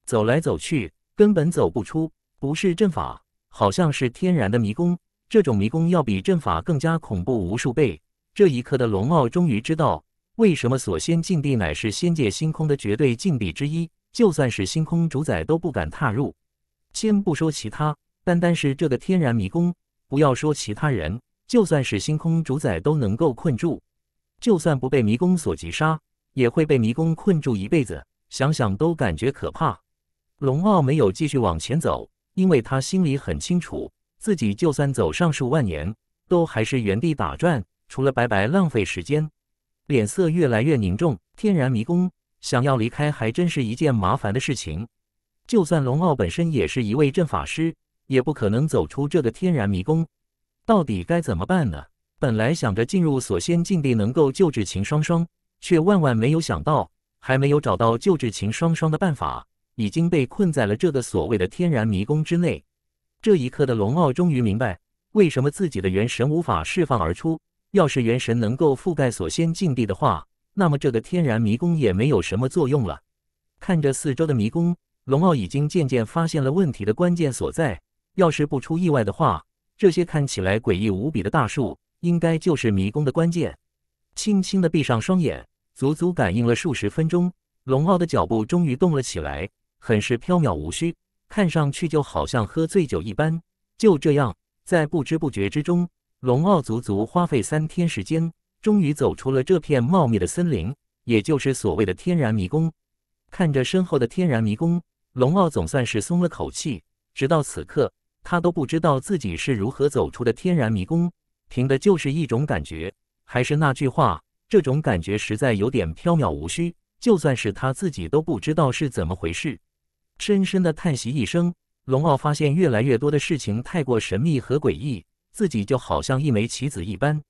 走来走去根本走不出。不是阵法，好像是天然的迷宫。这种迷宫要比阵法更加恐怖无数倍。这一刻的龙傲终于知道，为什么锁仙禁地乃是仙界星空的绝对禁地之一，就算是星空主宰都不敢踏入。先不说其他，单单是这个天然迷宫，不要说其他人，就算是星空主宰都能够困住。就算不被迷宫所击杀，也会被迷宫困住一辈子。想想都感觉可怕。龙傲没有继续往前走，因为他心里很清楚。自己就算走上数万年，都还是原地打转，除了白白浪费时间，脸色越来越凝重。天然迷宫，想要离开还真是一件麻烦的事情。就算龙傲本身也是一位阵法师，也不可能走出这个天然迷宫。到底该怎么办呢？本来想着进入锁仙禁地能够救治秦双双，却万万没有想到，还没有找到救治秦双双的办法，已经被困在了这个所谓的天然迷宫之内。这一刻的龙傲终于明白，为什么自己的元神无法释放而出。要是元神能够覆盖所先境地的话，那么这个天然迷宫也没有什么作用了。看着四周的迷宫，龙傲已经渐渐发现了问题的关键所在。要是不出意外的话，这些看起来诡异无比的大树，应该就是迷宫的关键。轻轻的闭上双眼，足足感应了数十分钟，龙傲的脚步终于动了起来，很是飘渺无虚。看上去就好像喝醉酒一般，就这样，在不知不觉之中，龙傲足足花费三天时间，终于走出了这片茂密的森林，也就是所谓的天然迷宫。看着身后的天然迷宫，龙傲总算是松了口气。直到此刻，他都不知道自己是如何走出的天然迷宫，凭的就是一种感觉。还是那句话，这种感觉实在有点飘渺无虚，就算是他自己都不知道是怎么回事。深深的叹息一声，龙傲发现越来越多的事情太过神秘和诡异，自己就好像一枚棋子一般。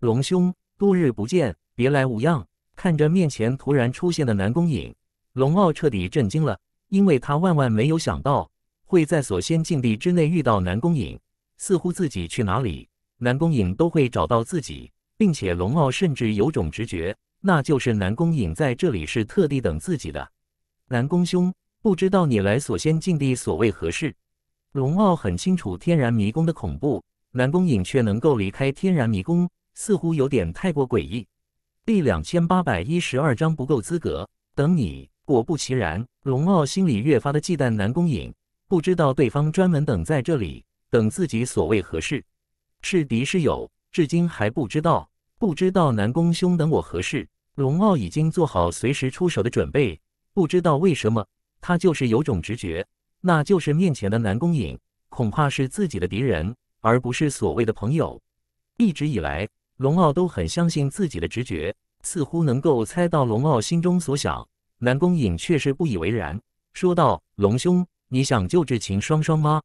龙兄，多日不见，别来无恙。看着面前突然出现的南宫影，龙傲彻底震惊了，因为他万万没有想到会在锁仙境地之内遇到南宫影。似乎自己去哪里，南宫影都会找到自己，并且龙傲甚至有种直觉，那就是南宫影在这里是特地等自己的。南宫兄。不知道你来锁仙境地所谓何事？龙傲很清楚天然迷宫的恐怖，南宫影却能够离开天然迷宫，似乎有点太过诡异。第两千八百一十二章不够资格等你。果不其然，龙傲心里越发的忌惮南宫影，不知道对方专门等在这里等自己所谓何事？是敌是友，至今还不知道。不知道南宫兄等我何事？龙傲已经做好随时出手的准备，不知道为什么。他就是有种直觉，那就是面前的南宫影恐怕是自己的敌人，而不是所谓的朋友。一直以来，龙傲都很相信自己的直觉，似乎能够猜到龙傲心中所想。南宫影却是不以为然，说道：“龙兄，你想救治秦双双吗？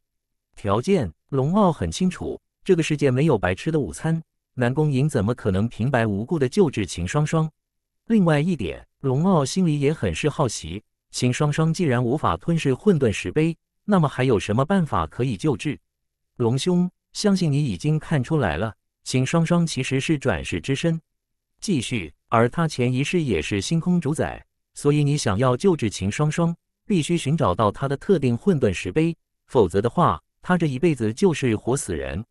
条件，龙傲很清楚，这个世界没有白吃的午餐。南宫影怎么可能平白无故的救治秦双双？另外一点，龙傲心里也很是好奇。”秦双双既然无法吞噬混沌石碑，那么还有什么办法可以救治？龙兄，相信你已经看出来了，秦双双其实是转世之身。继续，而他前一世也是星空主宰，所以你想要救治秦双双，必须寻找到他的特定混沌石碑，否则的话，他这一辈子就是活死人。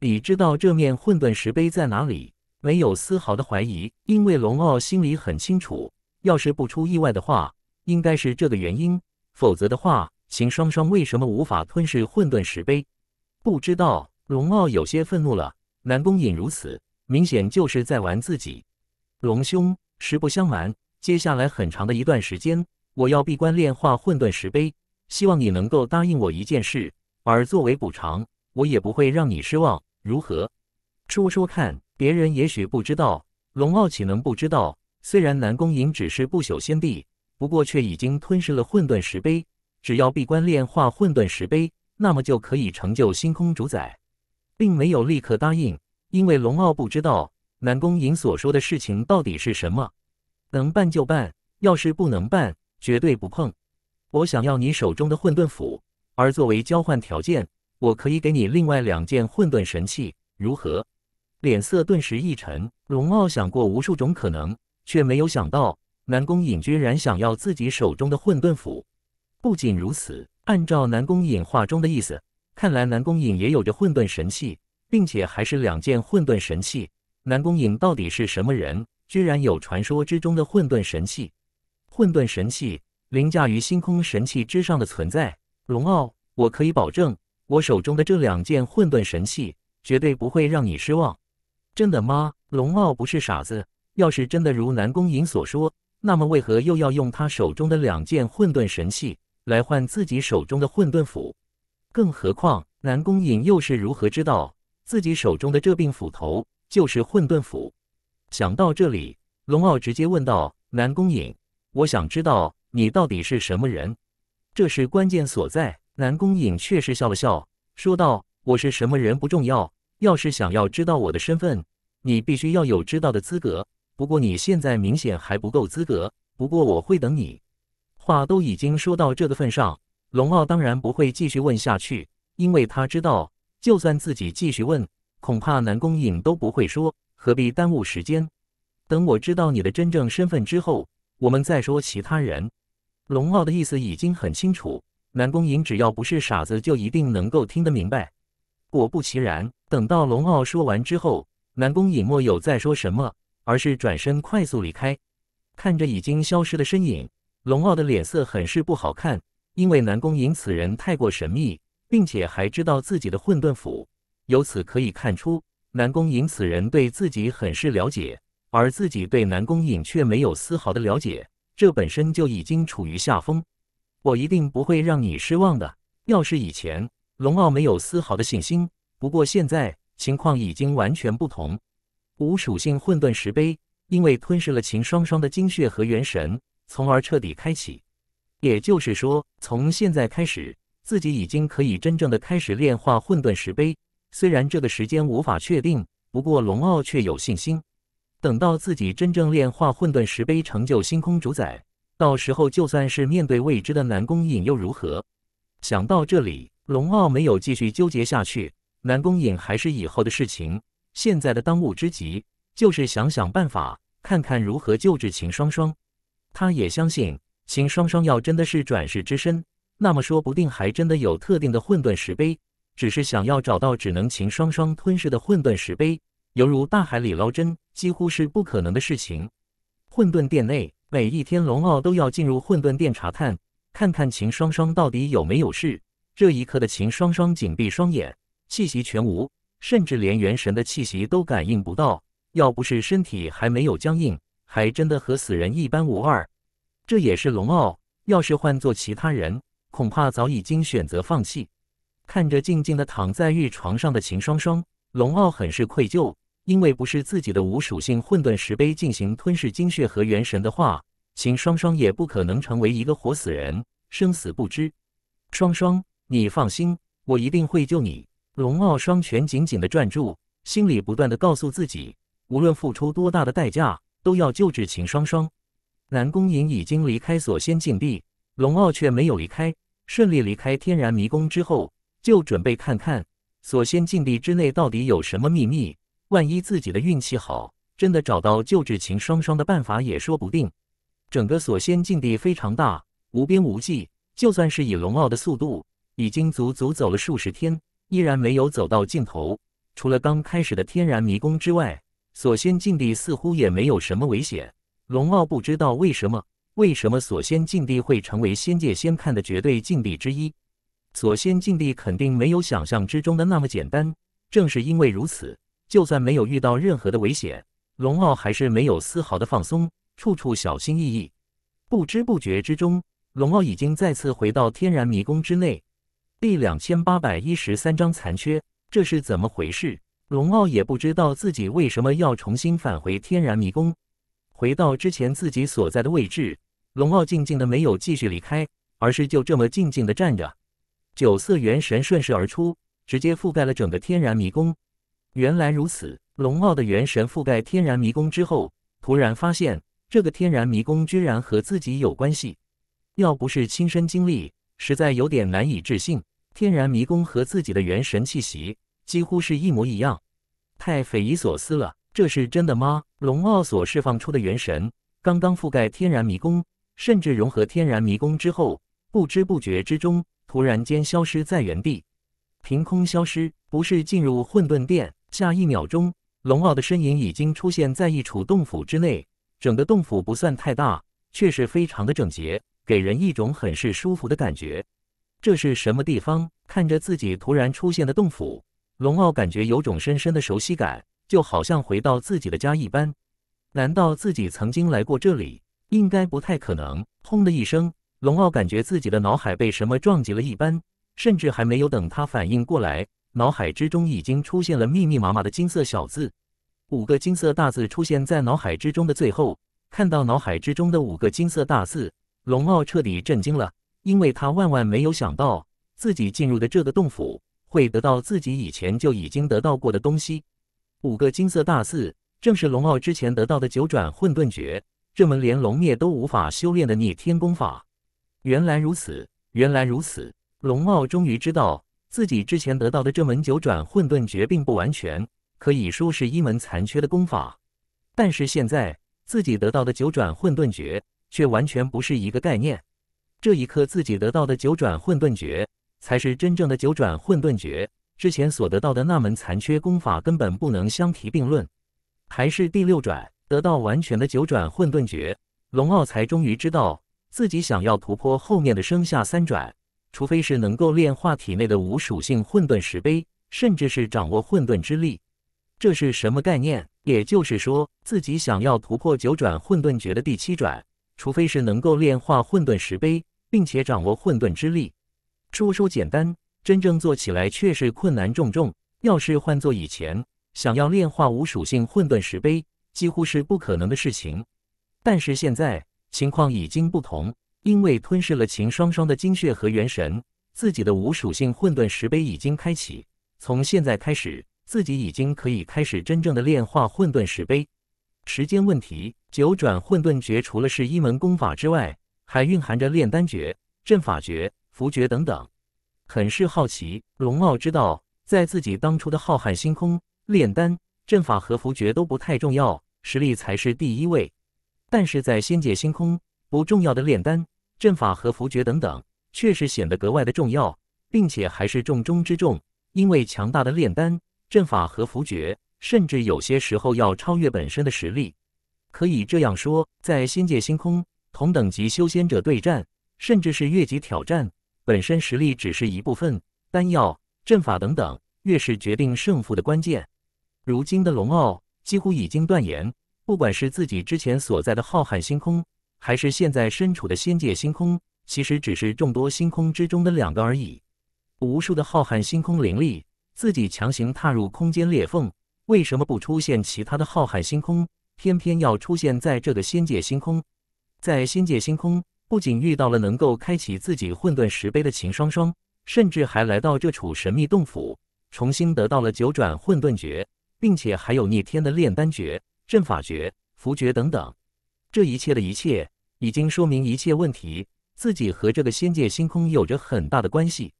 你知道这面混沌石碑在哪里？没有丝毫的怀疑，因为龙傲心里很清楚，要是不出意外的话。应该是这个原因，否则的话，秦双双为什么无法吞噬混沌石碑？不知道。龙傲有些愤怒了。南宫隐如此，明显就是在玩自己。龙兄，实不相瞒，接下来很长的一段时间，我要闭关炼化混沌石碑，希望你能够答应我一件事，而作为补偿，我也不会让你失望。如何？说说看。别人也许不知道，龙傲岂能不知道？虽然南宫隐只是不朽仙帝。不过却已经吞噬了混沌石碑。只要闭关炼化混沌石碑，那么就可以成就星空主宰。并没有立刻答应，因为龙傲不知道南宫隐所说的事情到底是什么。能办就办，要是不能办，绝对不碰。我想要你手中的混沌斧，而作为交换条件，我可以给你另外两件混沌神器，如何？脸色顿时一沉，龙傲想过无数种可能，却没有想到。南宫影居然想要自己手中的混沌斧。不仅如此，按照南宫影话中的意思，看来南宫影也有着混沌神器，并且还是两件混沌神器。南宫影到底是什么人？居然有传说之中的混沌神器？混沌神器凌驾于星空神器之上的存在？龙傲，我可以保证，我手中的这两件混沌神器绝对不会让你失望。真的吗？龙傲不是傻子，要是真的如南宫影所说。那么为何又要用他手中的两件混沌神器来换自己手中的混沌斧？更何况南宫隐又是如何知道自己手中的这柄斧头就是混沌斧？想到这里，龙傲直接问道：“南宫隐，我想知道你到底是什么人，这是关键所在。”南宫隐却是笑了笑，说道：“我是什么人不重要，要是想要知道我的身份，你必须要有知道的资格。”不过你现在明显还不够资格，不过我会等你。话都已经说到这个份上，龙傲当然不会继续问下去，因为他知道，就算自己继续问，恐怕南宫影都不会说，何必耽误时间？等我知道你的真正身份之后，我们再说其他人。龙傲的意思已经很清楚，南宫影只要不是傻子，就一定能够听得明白。果不其然，等到龙傲说完之后，南宫影没有再说什么。而是转身快速离开，看着已经消失的身影，龙傲的脸色很是不好看。因为南宫影此人太过神秘，并且还知道自己的混沌府，由此可以看出南宫影此人对自己很是了解，而自己对南宫影却没有丝毫的了解，这本身就已经处于下风。我一定不会让你失望的。要是以前，龙傲没有丝毫的信心，不过现在情况已经完全不同。无属性混沌石碑，因为吞噬了秦双双的精血和元神，从而彻底开启。也就是说，从现在开始，自己已经可以真正的开始炼化混沌石碑。虽然这个时间无法确定，不过龙傲却有信心。等到自己真正炼化混沌石碑，成就星空主宰，到时候就算是面对未知的南宫影又如何？想到这里，龙傲没有继续纠结下去。南宫影还是以后的事情。现在的当务之急就是想想办法，看看如何救治秦双双。他也相信，秦双双要真的是转世之身，那么说不定还真的有特定的混沌石碑。只是想要找到只能秦双双吞噬的混沌石碑，犹如大海里捞针，几乎是不可能的事情。混沌殿内，每一天龙傲都要进入混沌殿查看，看看秦双双到底有没有事。这一刻的秦双双紧闭双眼，气息全无。甚至连元神的气息都感应不到，要不是身体还没有僵硬，还真的和死人一般无二。这也是龙傲，要是换做其他人，恐怕早已经选择放弃。看着静静的躺在玉床上的秦双双，龙傲很是愧疚，因为不是自己的无属性混沌石碑进行吞噬精血和元神的话，秦双双也不可能成为一个活死人，生死不知。双双，你放心，我一定会救你。龙傲双拳紧紧的攥住，心里不断的告诉自己：无论付出多大的代价，都要救治秦双双。南宫隐已经离开锁仙禁地，龙傲却没有离开。顺利离开天然迷宫之后，就准备看看锁仙禁地之内到底有什么秘密。万一自己的运气好，真的找到救治秦双双的办法，也说不定。整个锁仙禁地非常大，无边无际，就算是以龙傲的速度，已经足足走了数十天。依然没有走到尽头。除了刚开始的天然迷宫之外，锁仙禁地似乎也没有什么危险。龙傲不知道为什么，为什么锁仙禁地会成为仙界先看的绝对禁地之一。锁仙禁地肯定没有想象之中的那么简单。正是因为如此，就算没有遇到任何的危险，龙傲还是没有丝毫的放松，处处小心翼翼。不知不觉之中，龙傲已经再次回到天然迷宫之内。第两千八百一十三章残缺，这是怎么回事？龙傲也不知道自己为什么要重新返回天然迷宫，回到之前自己所在的位置。龙傲静静的没有继续离开，而是就这么静静的站着。九色元神顺势而出，直接覆盖了整个天然迷宫。原来如此，龙傲的元神覆盖天然迷宫之后，突然发现这个天然迷宫居然和自己有关系。要不是亲身经历，实在有点难以置信。天然迷宫和自己的元神气息几乎是一模一样，太匪夷所思了。这是真的吗？龙傲所释放出的元神刚刚覆盖天然迷宫，甚至融合天然迷宫之后，不知不觉之中，突然间消失在原地，凭空消失。不是进入混沌殿，下一秒钟，龙傲的身影已经出现在一处洞府之内。整个洞府不算太大，却是非常的整洁，给人一种很是舒服的感觉。这是什么地方？看着自己突然出现的洞府，龙傲感觉有种深深的熟悉感，就好像回到自己的家一般。难道自己曾经来过这里？应该不太可能。轰的一声，龙傲感觉自己的脑海被什么撞击了一般，甚至还没有等他反应过来，脑海之中已经出现了密密麻麻的金色小字。五个金色大字出现在脑海之中的最后，看到脑海之中的五个金色大字，龙傲彻底震惊了。因为他万万没有想到，自己进入的这个洞府会得到自己以前就已经得到过的东西。五个金色大字，正是龙傲之前得到的九转混沌诀，这门连龙灭都无法修炼的逆天功法。原来如此，原来如此，龙傲终于知道自己之前得到的这门九转混沌诀并不完全，可以说是一门残缺的功法。但是现在自己得到的九转混沌诀却完全不是一个概念。这一刻，自己得到的九转混沌诀才是真正的九转混沌诀。之前所得到的那门残缺功法根本不能相提并论。还是第六转得到完全的九转混沌诀，龙傲才终于知道自己想要突破后面的生下三转，除非是能够炼化体内的无属性混沌石碑，甚至是掌握混沌之力。这是什么概念？也就是说，自己想要突破九转混沌诀的第七转。除非是能够炼化混沌石碑，并且掌握混沌之力，说说简单，真正做起来却是困难重重。要是换做以前，想要炼化无属性混沌石碑，几乎是不可能的事情。但是现在情况已经不同，因为吞噬了秦双双的精血和元神，自己的无属性混沌石碑已经开启。从现在开始，自己已经可以开始真正的炼化混沌石碑，时间问题。九转混沌诀除了是一门功法之外，还蕴含着炼丹诀、阵法诀、符诀等等，很是好奇。龙傲知道，在自己当初的浩瀚星空，炼丹、阵法和符诀都不太重要，实力才是第一位。但是在仙界星空，不重要的炼丹、阵法和符诀等等，确实显得格外的重要，并且还是重中之重。因为强大的炼丹、阵法和符诀，甚至有些时候要超越本身的实力。可以这样说，在仙界星空同等级修仙者对战，甚至是越级挑战，本身实力只是一部分，丹药、阵法等等，越是决定胜负的关键。如今的龙傲几乎已经断言，不管是自己之前所在的浩瀚星空，还是现在身处的仙界星空，其实只是众多星空之中的两个而已。无数的浩瀚星空灵力，自己强行踏入空间裂缝，为什么不出现其他的浩瀚星空？偏偏要出现在这个仙界星空，在仙界星空，不仅遇到了能够开启自己混沌石碑的秦双双，甚至还来到这处神秘洞府，重新得到了九转混沌诀，并且还有逆天的炼丹诀、阵法诀、符诀等等。这一切的一切，已经说明一切问题。自己和这个仙界星空有着很大的关系，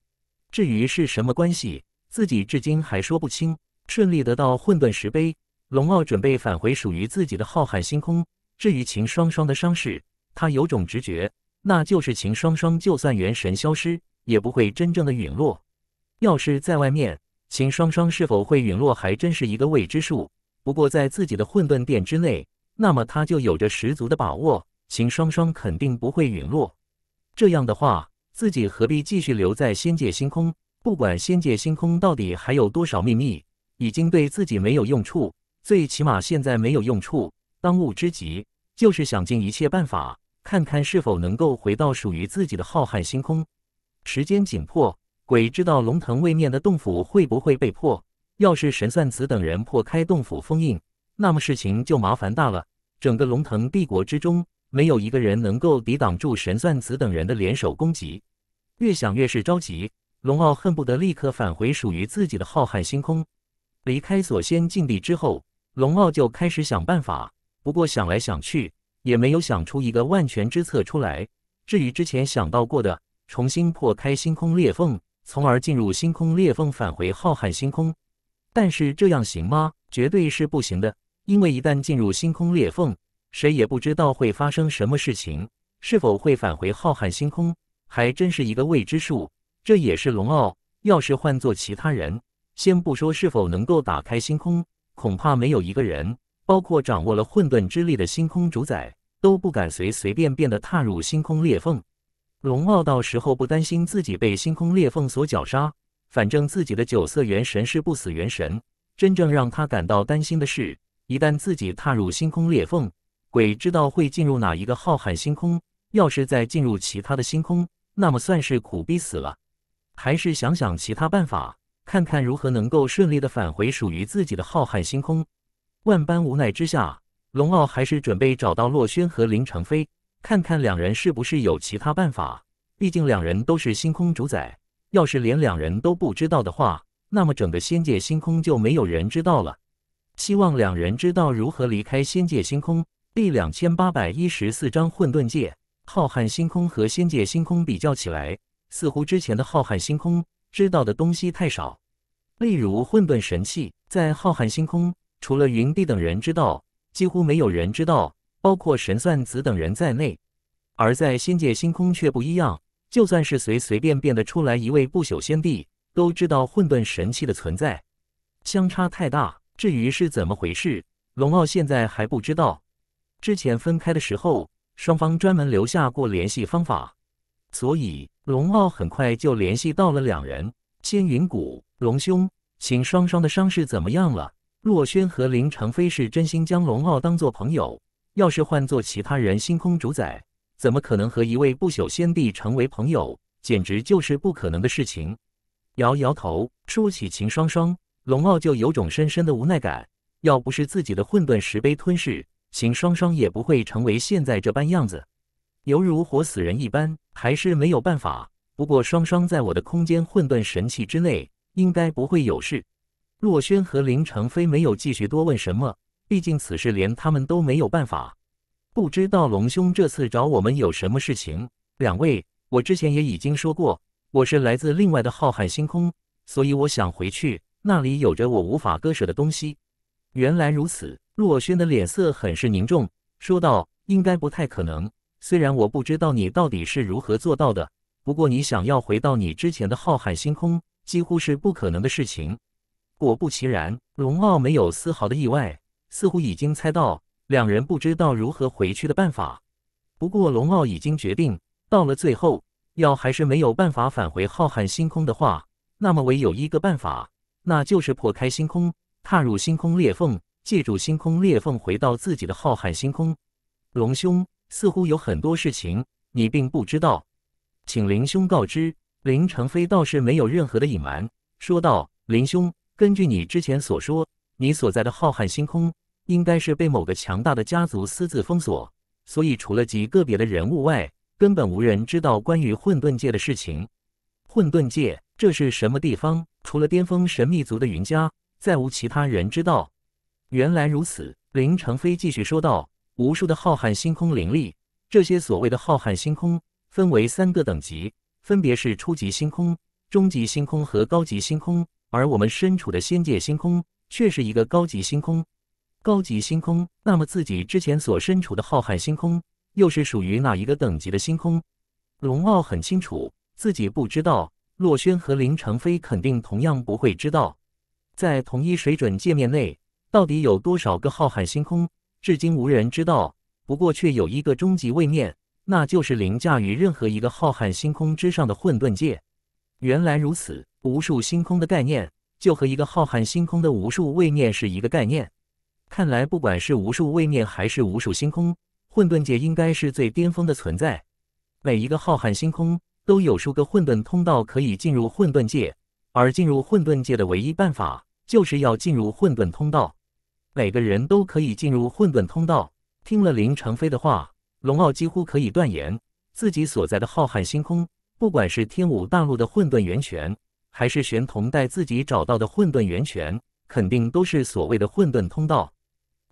至于是什么关系，自己至今还说不清。顺利得到混沌石碑。龙傲准备返回属于自己的浩瀚星空。至于秦双双的伤势，他有种直觉，那就是秦双双就算元神消失，也不会真正的陨落。要是在外面，秦双双是否会陨落还真是一个未知数。不过在自己的混沌殿之内，那么他就有着十足的把握，秦双双肯定不会陨落。这样的话，自己何必继续留在仙界星空？不管仙界星空到底还有多少秘密，已经对自己没有用处。最起码现在没有用处，当务之急就是想尽一切办法，看看是否能够回到属于自己的浩瀚星空。时间紧迫，鬼知道龙腾位面的洞府会不会被破。要是神算子等人破开洞府封印，那么事情就麻烦大了。整个龙腾帝国之中，没有一个人能够抵挡住神算子等人的联手攻击。越想越是着急，龙傲恨不得立刻返回属于自己的浩瀚星空。离开锁仙禁地之后。龙傲就开始想办法，不过想来想去也没有想出一个万全之策出来。至于之前想到过的重新破开星空裂缝，从而进入星空裂缝返回浩瀚星空，但是这样行吗？绝对是不行的，因为一旦进入星空裂缝，谁也不知道会发生什么事情，是否会返回浩瀚星空，还真是一个未知数。这也是龙傲，要是换做其他人，先不说是否能够打开星空。恐怕没有一个人，包括掌握了混沌之力的星空主宰，都不敢随随便便的踏入星空裂缝。龙傲到时候不担心自己被星空裂缝所绞杀，反正自己的九色元神是不死元神。真正让他感到担心的是，一旦自己踏入星空裂缝，鬼知道会进入哪一个浩瀚星空。要是再进入其他的星空，那么算是苦逼死了。还是想想其他办法。看看如何能够顺利的返回属于自己的浩瀚星空。万般无奈之下，龙傲还是准备找到洛轩和林成飞，看看两人是不是有其他办法。毕竟两人都是星空主宰，要是连两人都不知道的话，那么整个仙界星空就没有人知道了。希望两人知道如何离开仙界星空。第两千八百一十四章混沌界。浩瀚星空和仙界星空比较起来，似乎之前的浩瀚星空。知道的东西太少，例如混沌神器，在浩瀚星空，除了云帝等人知道，几乎没有人知道，包括神算子等人在内。而在仙界星空却不一样，就算是随随便便的出来一位不朽仙帝，都知道混沌神器的存在，相差太大。至于是怎么回事，龙傲现在还不知道。之前分开的时候，双方专门留下过联系方法，所以。龙傲很快就联系到了两人。仙云谷，龙兄，秦双双的伤势怎么样了？若轩和林成飞是真心将龙傲当做朋友。要是换做其他人，星空主宰怎么可能和一位不朽仙帝成为朋友？简直就是不可能的事情。摇摇头，说起秦双双，龙傲就有种深深的无奈感。要不是自己的混沌石碑吞噬秦双双，也不会成为现在这般样子，犹如活死人一般。还是没有办法，不过双双在我的空间混沌神器之内，应该不会有事。洛轩和林成飞没有继续多问什么，毕竟此事连他们都没有办法。不知道龙兄这次找我们有什么事情？两位，我之前也已经说过，我是来自另外的浩瀚星空，所以我想回去，那里有着我无法割舍的东西。原来如此，洛轩的脸色很是凝重，说道：“应该不太可能。”虽然我不知道你到底是如何做到的，不过你想要回到你之前的浩瀚星空，几乎是不可能的事情。果不其然，龙傲没有丝毫的意外，似乎已经猜到两人不知道如何回去的办法。不过，龙傲已经决定，到了最后，要还是没有办法返回浩瀚星空的话，那么唯有一个办法，那就是破开星空，踏入星空裂缝，借助星空裂缝回到自己的浩瀚星空。龙兄。似乎有很多事情你并不知道，请林兄告知。林成飞倒是没有任何的隐瞒，说道：“林兄，根据你之前所说，你所在的浩瀚星空应该是被某个强大的家族私自封锁，所以除了极个别的人物外，根本无人知道关于混沌界的事情。混沌界，这是什么地方？除了巅峰神秘族的云家，再无其他人知道。原来如此。”林成飞继续说道。无数的浩瀚星空灵力，这些所谓的浩瀚星空分为三个等级，分别是初级星空、中级星空和高级星空。而我们身处的仙界星空却是一个高级星空。高级星空，那么自己之前所身处的浩瀚星空又是属于哪一个等级的星空？龙傲很清楚，自己不知道，洛轩和林成飞肯定同样不会知道，在同一水准界面内到底有多少个浩瀚星空。至今无人知道，不过却有一个终极位面，那就是凌驾于任何一个浩瀚星空之上的混沌界。原来如此，无数星空的概念，就和一个浩瀚星空的无数位面是一个概念。看来，不管是无数位面还是无数星空，混沌界应该是最巅峰的存在。每一个浩瀚星空都有数个混沌通道可以进入混沌界，而进入混沌界的唯一办法，就是要进入混沌通道。每个人都可以进入混沌通道。听了林成飞的话，龙傲几乎可以断言，自己所在的浩瀚星空，不管是天武大陆的混沌源泉，还是玄同带自己找到的混沌源泉，肯定都是所谓的混沌通道。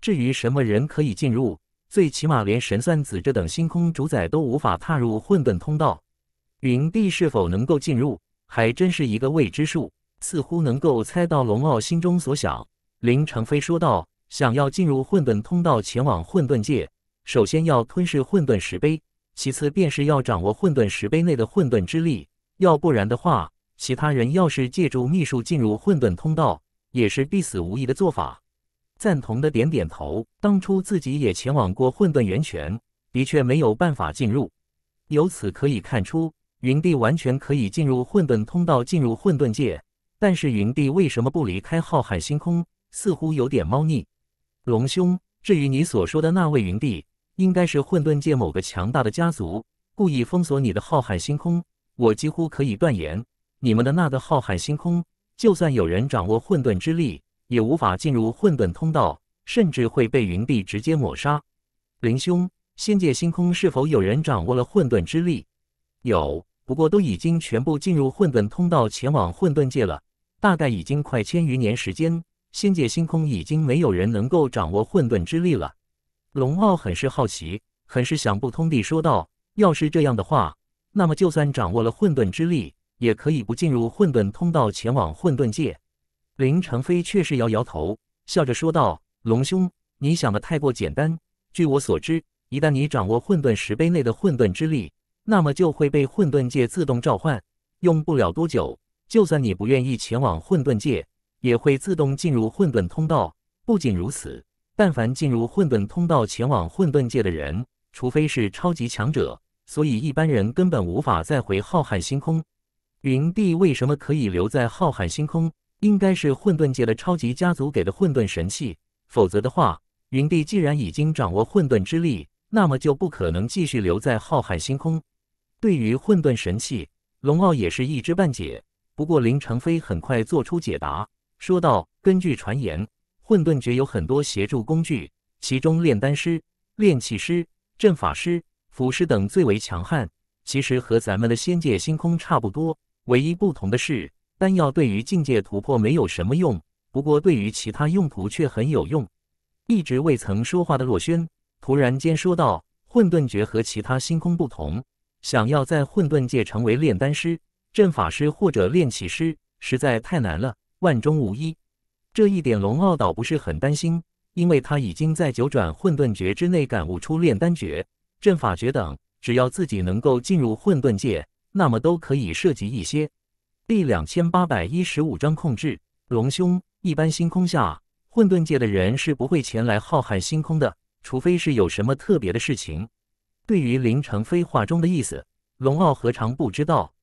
至于什么人可以进入，最起码连神算子这等星空主宰都无法踏入混沌通道。云帝是否能够进入，还真是一个未知数。似乎能够猜到龙傲心中所想，林成飞说道。想要进入混沌通道前往混沌界，首先要吞噬混沌石碑，其次便是要掌握混沌石碑内的混沌之力，要不然的话，其他人要是借助秘术进入混沌通道，也是必死无疑的做法。赞同的点点头，当初自己也前往过混沌源泉，的确没有办法进入。由此可以看出，云帝完全可以进入混沌通道进入混沌界，但是云帝为什么不离开浩瀚星空，似乎有点猫腻。龙兄，至于你所说的那位云帝，应该是混沌界某个强大的家族故意封锁你的浩瀚星空。我几乎可以断言，你们的那个浩瀚星空，就算有人掌握混沌之力，也无法进入混沌通道，甚至会被云帝直接抹杀。林兄，仙界星空是否有人掌握了混沌之力？有，不过都已经全部进入混沌通道前往混沌界了，大概已经快千余年时间。仙界星空已经没有人能够掌握混沌之力了。龙傲很是好奇，很是想不通地说道：“要是这样的话，那么就算掌握了混沌之力，也可以不进入混沌通道前往混沌界。”林成飞却是摇摇头，笑着说道：“龙兄，你想的太过简单。据我所知，一旦你掌握混沌石碑内的混沌之力，那么就会被混沌界自动召唤，用不了多久，就算你不愿意前往混沌界。”也会自动进入混沌通道。不仅如此，但凡进入混沌通道前往混沌界的人，除非是超级强者，所以一般人根本无法再回浩瀚星空。云帝为什么可以留在浩瀚星空？应该是混沌界的超级家族给的混沌神器，否则的话，云帝既然已经掌握混沌之力，那么就不可能继续留在浩瀚星空。对于混沌神器，龙傲也是一知半解，不过林成飞很快做出解答。说道：“根据传言，混沌诀有很多协助工具，其中炼丹师、炼器师、阵法师、符师等最为强悍。其实和咱们的仙界星空差不多，唯一不同的是，丹药对于境界突破没有什么用，不过对于其他用途却很有用。”一直未曾说话的洛轩突然间说道：“混沌诀和其他星空不同，想要在混沌界成为炼丹师、阵法师或者炼器师，实在太难了。”万中无一，这一点龙傲倒不是很担心，因为他已经在九转混沌诀之内感悟出炼丹诀、阵法诀等。只要自己能够进入混沌界，那么都可以涉及一些。第两千八百一十五章控制。龙兄，一般星空下，混沌界的人是不会前来浩瀚星空的，除非是有什么特别的事情。对于林成飞话中的意思，龙傲何尝不知道？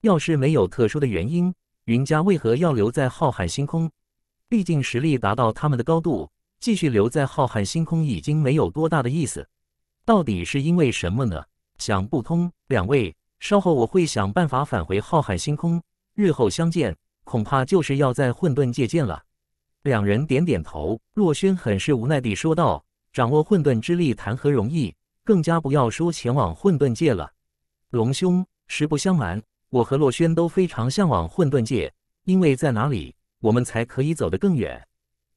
要是没有特殊的原因。云家为何要留在浩瀚星空？毕竟实力达到他们的高度，继续留在浩瀚星空已经没有多大的意思。到底是因为什么呢？想不通。两位，稍后我会想办法返回浩瀚星空，日后相见，恐怕就是要在混沌界见了。两人点点头，若轩很是无奈地说道：“掌握混沌之力谈何容易，更加不要说前往混沌界了。”龙兄，实不相瞒。我和洛轩都非常向往混沌界，因为在哪里我们才可以走得更远。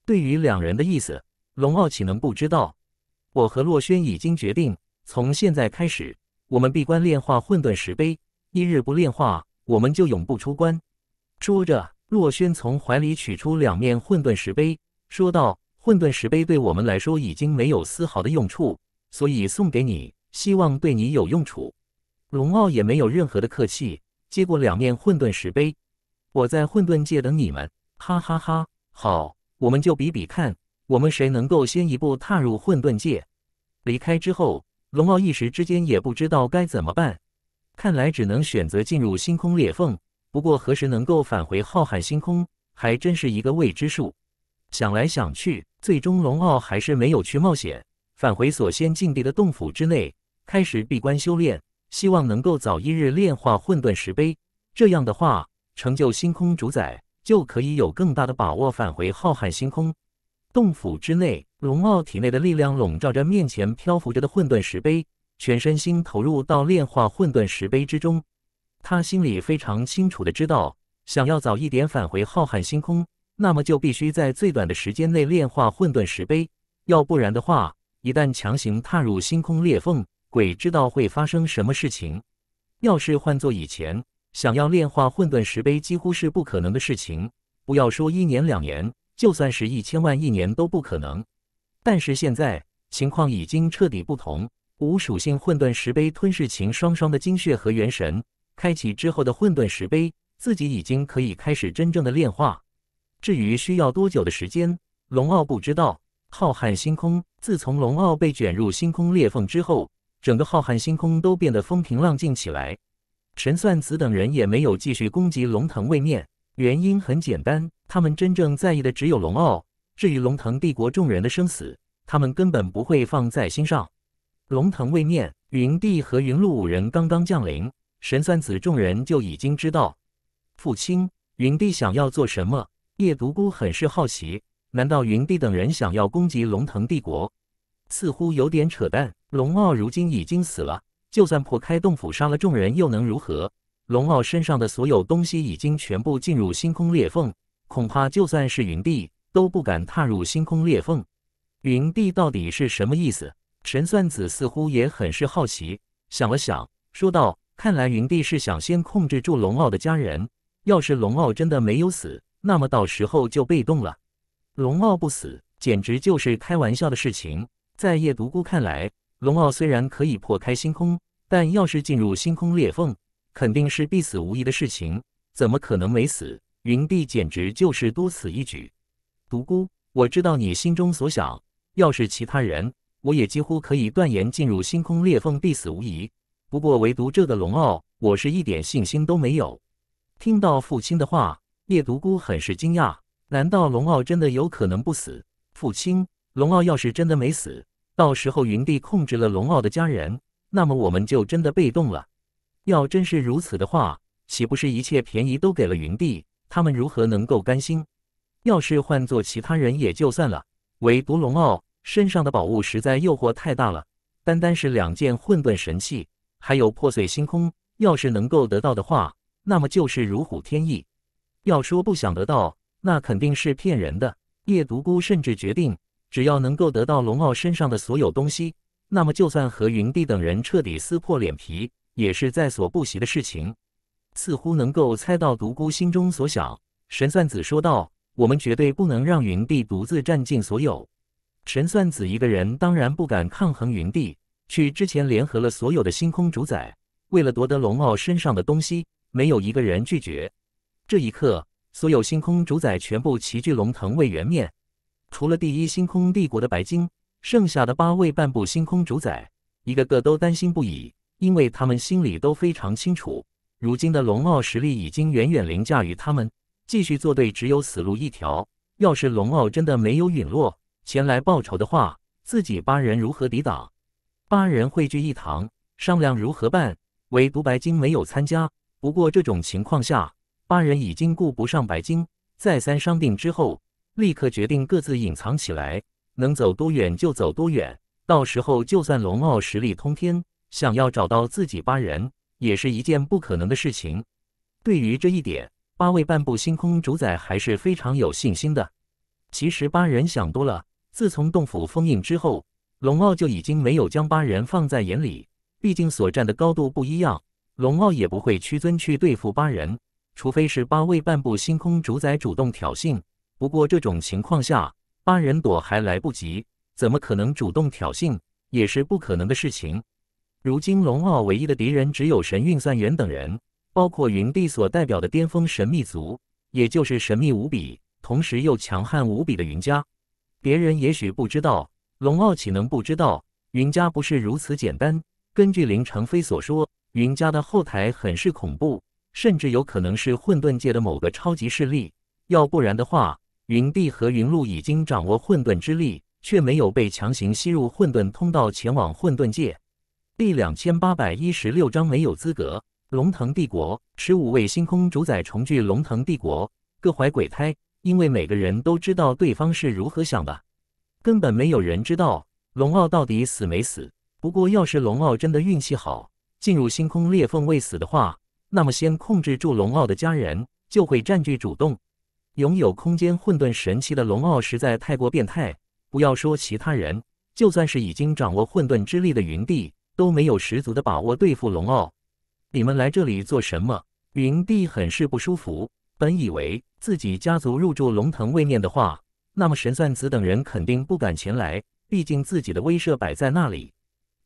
对于两人的意思，龙傲岂能不知道？我和洛轩已经决定，从现在开始，我们闭关炼化混沌石碑，一日不炼化，我们就永不出关。说着，洛轩从怀里取出两面混沌石碑，说道：“混沌石碑对我们来说已经没有丝毫的用处，所以送给你，希望对你有用处。”龙傲也没有任何的客气。接过两面混沌石碑，我在混沌界等你们，哈哈哈！好，我们就比比看，我们谁能够先一步踏入混沌界。离开之后，龙傲一时之间也不知道该怎么办，看来只能选择进入星空裂缝。不过何时能够返回浩瀚星空，还真是一个未知数。想来想去，最终龙傲还是没有去冒险，返回所先境地的洞府之内，开始闭关修炼。希望能够早一日炼化混沌石碑，这样的话，成就星空主宰就可以有更大的把握返回浩瀚星空。洞府之内，龙傲体内的力量笼罩着面前漂浮着的混沌石碑，全身心投入到炼化混沌石碑之中。他心里非常清楚的知道，想要早一点返回浩瀚星空，那么就必须在最短的时间内炼化混沌石碑，要不然的话，一旦强行踏入星空裂缝。鬼知道会发生什么事情。要是换做以前，想要炼化混沌石碑几乎是不可能的事情，不要说一年两年，就算是一千万一年都不可能。但是现在情况已经彻底不同，无属性混沌石碑吞噬秦双双的精血和元神，开启之后的混沌石碑，自己已经可以开始真正的炼化。至于需要多久的时间，龙傲不知道。浩瀚星空，自从龙傲被卷入星空裂缝之后。整个浩瀚星空都变得风平浪静起来，神算子等人也没有继续攻击龙腾位面。原因很简单，他们真正在意的只有龙傲。至于龙腾帝国众人的生死，他们根本不会放在心上。龙腾位面，云帝和云露五人刚刚降临，神算子众人就已经知道。父亲，云帝想要做什么？叶独孤很是好奇。难道云帝等人想要攻击龙腾帝国？似乎有点扯淡。龙傲如今已经死了，就算破开洞府杀了众人，又能如何？龙傲身上的所有东西已经全部进入星空裂缝，恐怕就算是云帝都不敢踏入星空裂缝。云帝到底是什么意思？神算子似乎也很是好奇，想了想，说道：“看来云帝是想先控制住龙傲的家人。要是龙傲真的没有死，那么到时候就被动了。龙傲不死，简直就是开玩笑的事情。”在叶独孤看来。龙傲虽然可以破开星空，但要是进入星空裂缝，肯定是必死无疑的事情。怎么可能没死？云帝简直就是多此一举。独孤，我知道你心中所想。要是其他人，我也几乎可以断言进入星空裂缝必死无疑。不过唯独这个龙傲，我是一点信心都没有。听到父亲的话，叶独孤很是惊讶。难道龙傲真的有可能不死？父亲，龙傲要是真的没死？到时候云帝控制了龙傲的家人，那么我们就真的被动了。要真是如此的话，岂不是一切便宜都给了云帝？他们如何能够甘心？要是换做其他人也就算了，唯独龙傲身上的宝物实在诱惑太大了。单单是两件混沌神器，还有破碎星空，要是能够得到的话，那么就是如虎添翼。要说不想得到，那肯定是骗人的。夜独孤甚至决定。只要能够得到龙傲身上的所有东西，那么就算和云帝等人彻底撕破脸皮，也是在所不惜的事情。似乎能够猜到独孤心中所想，神算子说道：“我们绝对不能让云帝独自占尽所有。”神算子一个人当然不敢抗衡云帝，去之前联合了所有的星空主宰，为了夺得龙傲身上的东西，没有一个人拒绝。这一刻，所有星空主宰全部齐聚龙腾为圆面。除了第一星空帝国的白金，剩下的八位半步星空主宰，一个个都担心不已，因为他们心里都非常清楚，如今的龙傲实力已经远远凌驾于他们，继续作对只有死路一条。要是龙傲真的没有陨落，前来报仇的话，自己八人如何抵挡？八人汇聚一堂，商量如何办，唯独白金没有参加。不过这种情况下，八人已经顾不上白金，再三商定之后。立刻决定各自隐藏起来，能走多远就走多远。到时候就算龙傲实力通天，想要找到自己八人也是一件不可能的事情。对于这一点，八位半步星空主宰还是非常有信心的。其实八人想多了，自从洞府封印之后，龙傲就已经没有将八人放在眼里。毕竟所站的高度不一样，龙傲也不会屈尊去对付八人，除非是八位半步星空主宰主动挑衅。不过这种情况下，八人躲还来不及，怎么可能主动挑衅？也是不可能的事情。如今龙傲唯一的敌人只有神运算员等人，包括云帝所代表的巅峰神秘族，也就是神秘无比，同时又强悍无比的云家。别人也许不知道，龙傲岂能不知道？云家不是如此简单。根据林成飞所说，云家的后台很是恐怖，甚至有可能是混沌界的某个超级势力。要不然的话。云帝和云露已经掌握混沌之力，却没有被强行吸入混沌通道前往混沌界。第两千八百一十六章没有资格。龙腾帝国十五位星空主宰重聚龙腾帝国，各怀鬼胎，因为每个人都知道对方是如何想的。根本没有人知道龙傲到底死没死。不过，要是龙傲真的运气好，进入星空裂缝未死的话，那么先控制住龙傲的家人，就会占据主动。拥有空间混沌神器的龙傲实在太过变态，不要说其他人，就算是已经掌握混沌之力的云帝都没有十足的把握对付龙傲。你们来这里做什么？云帝很是不舒服。本以为自己家族入驻龙腾位面的话，那么神算子等人肯定不敢前来，毕竟自己的威慑摆在那里。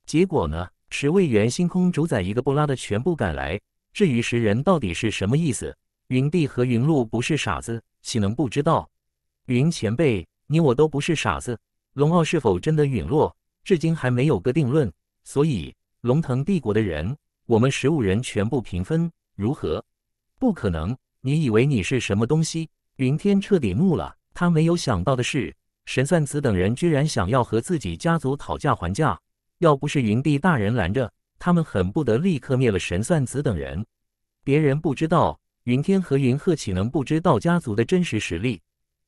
结果呢，十位元星空主宰一个不拉的全部赶来。至于十人到底是什么意思？云帝和云露不是傻子，岂能不知道？云前辈，你我都不是傻子。龙傲是否真的陨落，至今还没有个定论。所以，龙腾帝国的人，我们十五人全部平分，如何？不可能！你以为你是什么东西？云天彻底怒了。他没有想到的是，神算子等人居然想要和自己家族讨价还价。要不是云帝大人拦着，他们恨不得立刻灭了神算子等人。别人不知道。云天和云鹤岂能不知道家族的真实实力？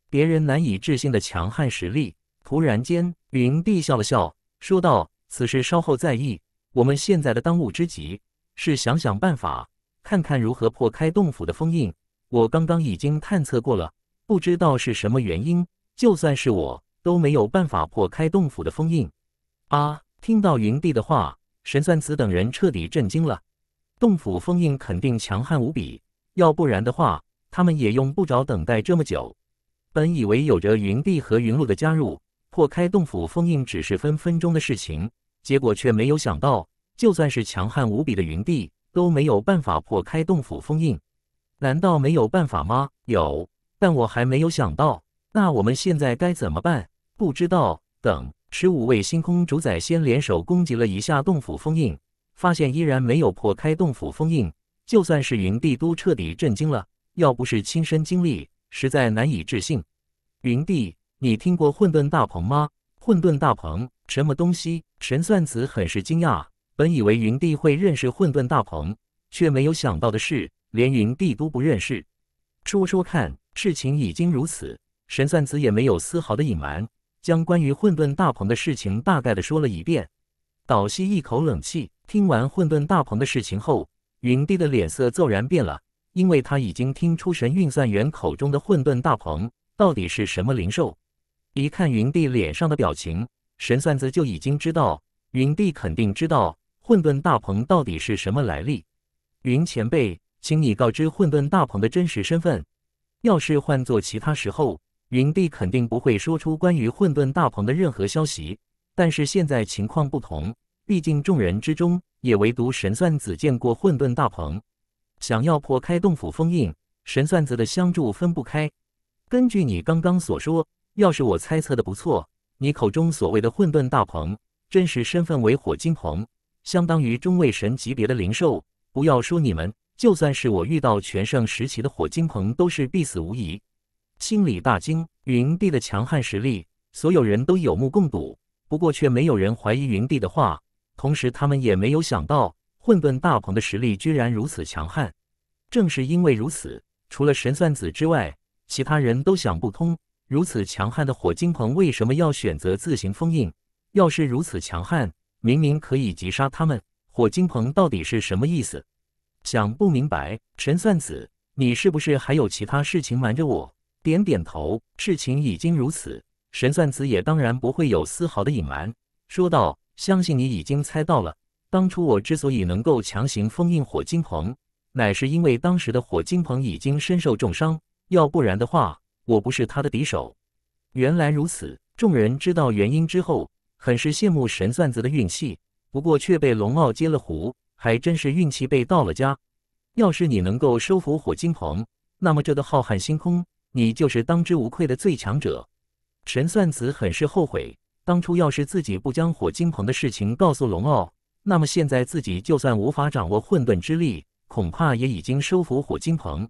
别人难以置信的强悍实力。突然间，云帝笑了笑，说道：“此事稍后再议。我们现在的当务之急是想想办法，看看如何破开洞府的封印。我刚刚已经探测过了，不知道是什么原因，就算是我都没有办法破开洞府的封印。”啊！听到云帝的话，神算子等人彻底震惊了。洞府封印肯定强悍无比。要不然的话，他们也用不着等待这么久。本以为有着云帝和云露的加入，破开洞府封印只是分分钟的事情，结果却没有想到，就算是强悍无比的云帝，都没有办法破开洞府封印。难道没有办法吗？有，但我还没有想到。那我们现在该怎么办？不知道。等十五位星空主宰先联手攻击了一下洞府封印，发现依然没有破开洞府封印。就算是云帝都彻底震惊了，要不是亲身经历，实在难以置信。云帝，你听过混沌大鹏吗？混沌大鹏什么东西？神算子很是惊讶，本以为云帝会认识混沌大鹏，却没有想到的是，连云帝都不认识。说说看，事情已经如此，神算子也没有丝毫的隐瞒，将关于混沌大鹏的事情大概的说了一遍。倒吸一口冷气，听完混沌大鹏的事情后。云帝的脸色骤然变了，因为他已经听出神运算员口中的混沌大鹏到底是什么灵兽。一看云帝脸上的表情，神算子就已经知道云帝肯定知道混沌大鹏到底是什么来历。云前辈，请你告知混沌大鹏的真实身份。要是换做其他时候，云帝肯定不会说出关于混沌大鹏的任何消息，但是现在情况不同。毕竟众人之中，也唯独神算子见过混沌大鹏。想要破开洞府封印，神算子的相助分不开。根据你刚刚所说，要是我猜测的不错，你口中所谓的混沌大鹏，真实身份为火金鹏，相当于中位神级别的灵兽。不要说你们，就算是我遇到全盛时期的火金鹏，都是必死无疑。心里大惊，云帝的强悍实力，所有人都有目共睹。不过却没有人怀疑云帝的话。同时，他们也没有想到，混沌大鹏的实力居然如此强悍。正是因为如此，除了神算子之外，其他人都想不通，如此强悍的火金鹏为什么要选择自行封印？要是如此强悍，明明可以击杀他们，火金鹏到底是什么意思？想不明白，神算子，你是不是还有其他事情瞒着我？点点头，事情已经如此，神算子也当然不会有丝毫的隐瞒。说道。相信你已经猜到了，当初我之所以能够强行封印火金鹏，乃是因为当时的火金鹏已经身受重伤，要不然的话，我不是他的敌手。原来如此，众人知道原因之后，很是羡慕神算子的运气，不过却被龙傲接了胡，还真是运气被到了家。要是你能够收服火金鹏，那么这的浩瀚星空，你就是当之无愧的最强者。神算子很是后悔。当初要是自己不将火金鹏的事情告诉龙傲，那么现在自己就算无法掌握混沌之力，恐怕也已经收服火金鹏。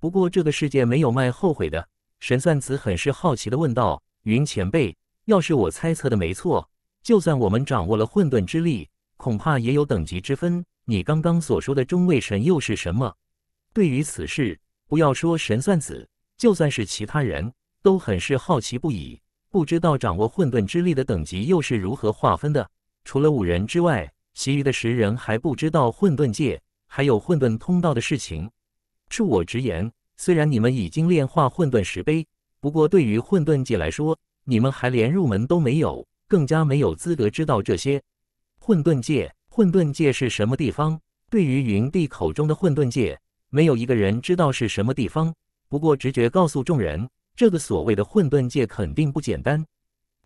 不过这个世界没有卖后悔的。神算子很是好奇的问道：“云前辈，要是我猜测的没错，就算我们掌握了混沌之力，恐怕也有等级之分。你刚刚所说的中位神又是什么？”对于此事，不要说神算子，就算是其他人都很是好奇不已。不知道掌握混沌之力的等级又是如何划分的？除了五人之外，其余的十人还不知道混沌界还有混沌通道的事情。恕我直言，虽然你们已经炼化混沌石碑，不过对于混沌界来说，你们还连入门都没有，更加没有资格知道这些。混沌界，混沌界是什么地方？对于云帝口中的混沌界，没有一个人知道是什么地方。不过直觉告诉众人。这个所谓的混沌界肯定不简单，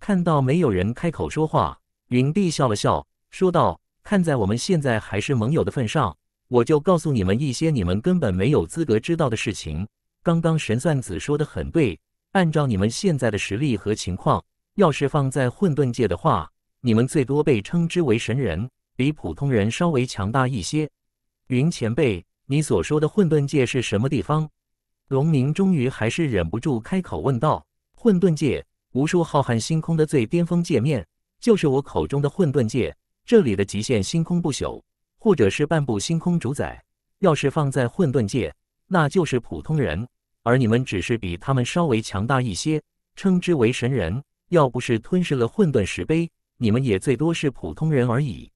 看到没有人开口说话，云帝笑了笑，说道：“看在我们现在还是盟友的份上，我就告诉你们一些你们根本没有资格知道的事情。刚刚神算子说的很对，按照你们现在的实力和情况，要是放在混沌界的话，你们最多被称之为神人，比普通人稍微强大一些。”云前辈，你所说的混沌界是什么地方？龙明终于还是忍不住开口问道：“混沌界，无数浩瀚星空的最巅峰界面，就是我口中的混沌界。这里的极限星空不朽，或者是半步星空主宰，要是放在混沌界，那就是普通人。而你们只是比他们稍微强大一些，称之为神人。要不是吞噬了混沌石碑，你们也最多是普通人而已。”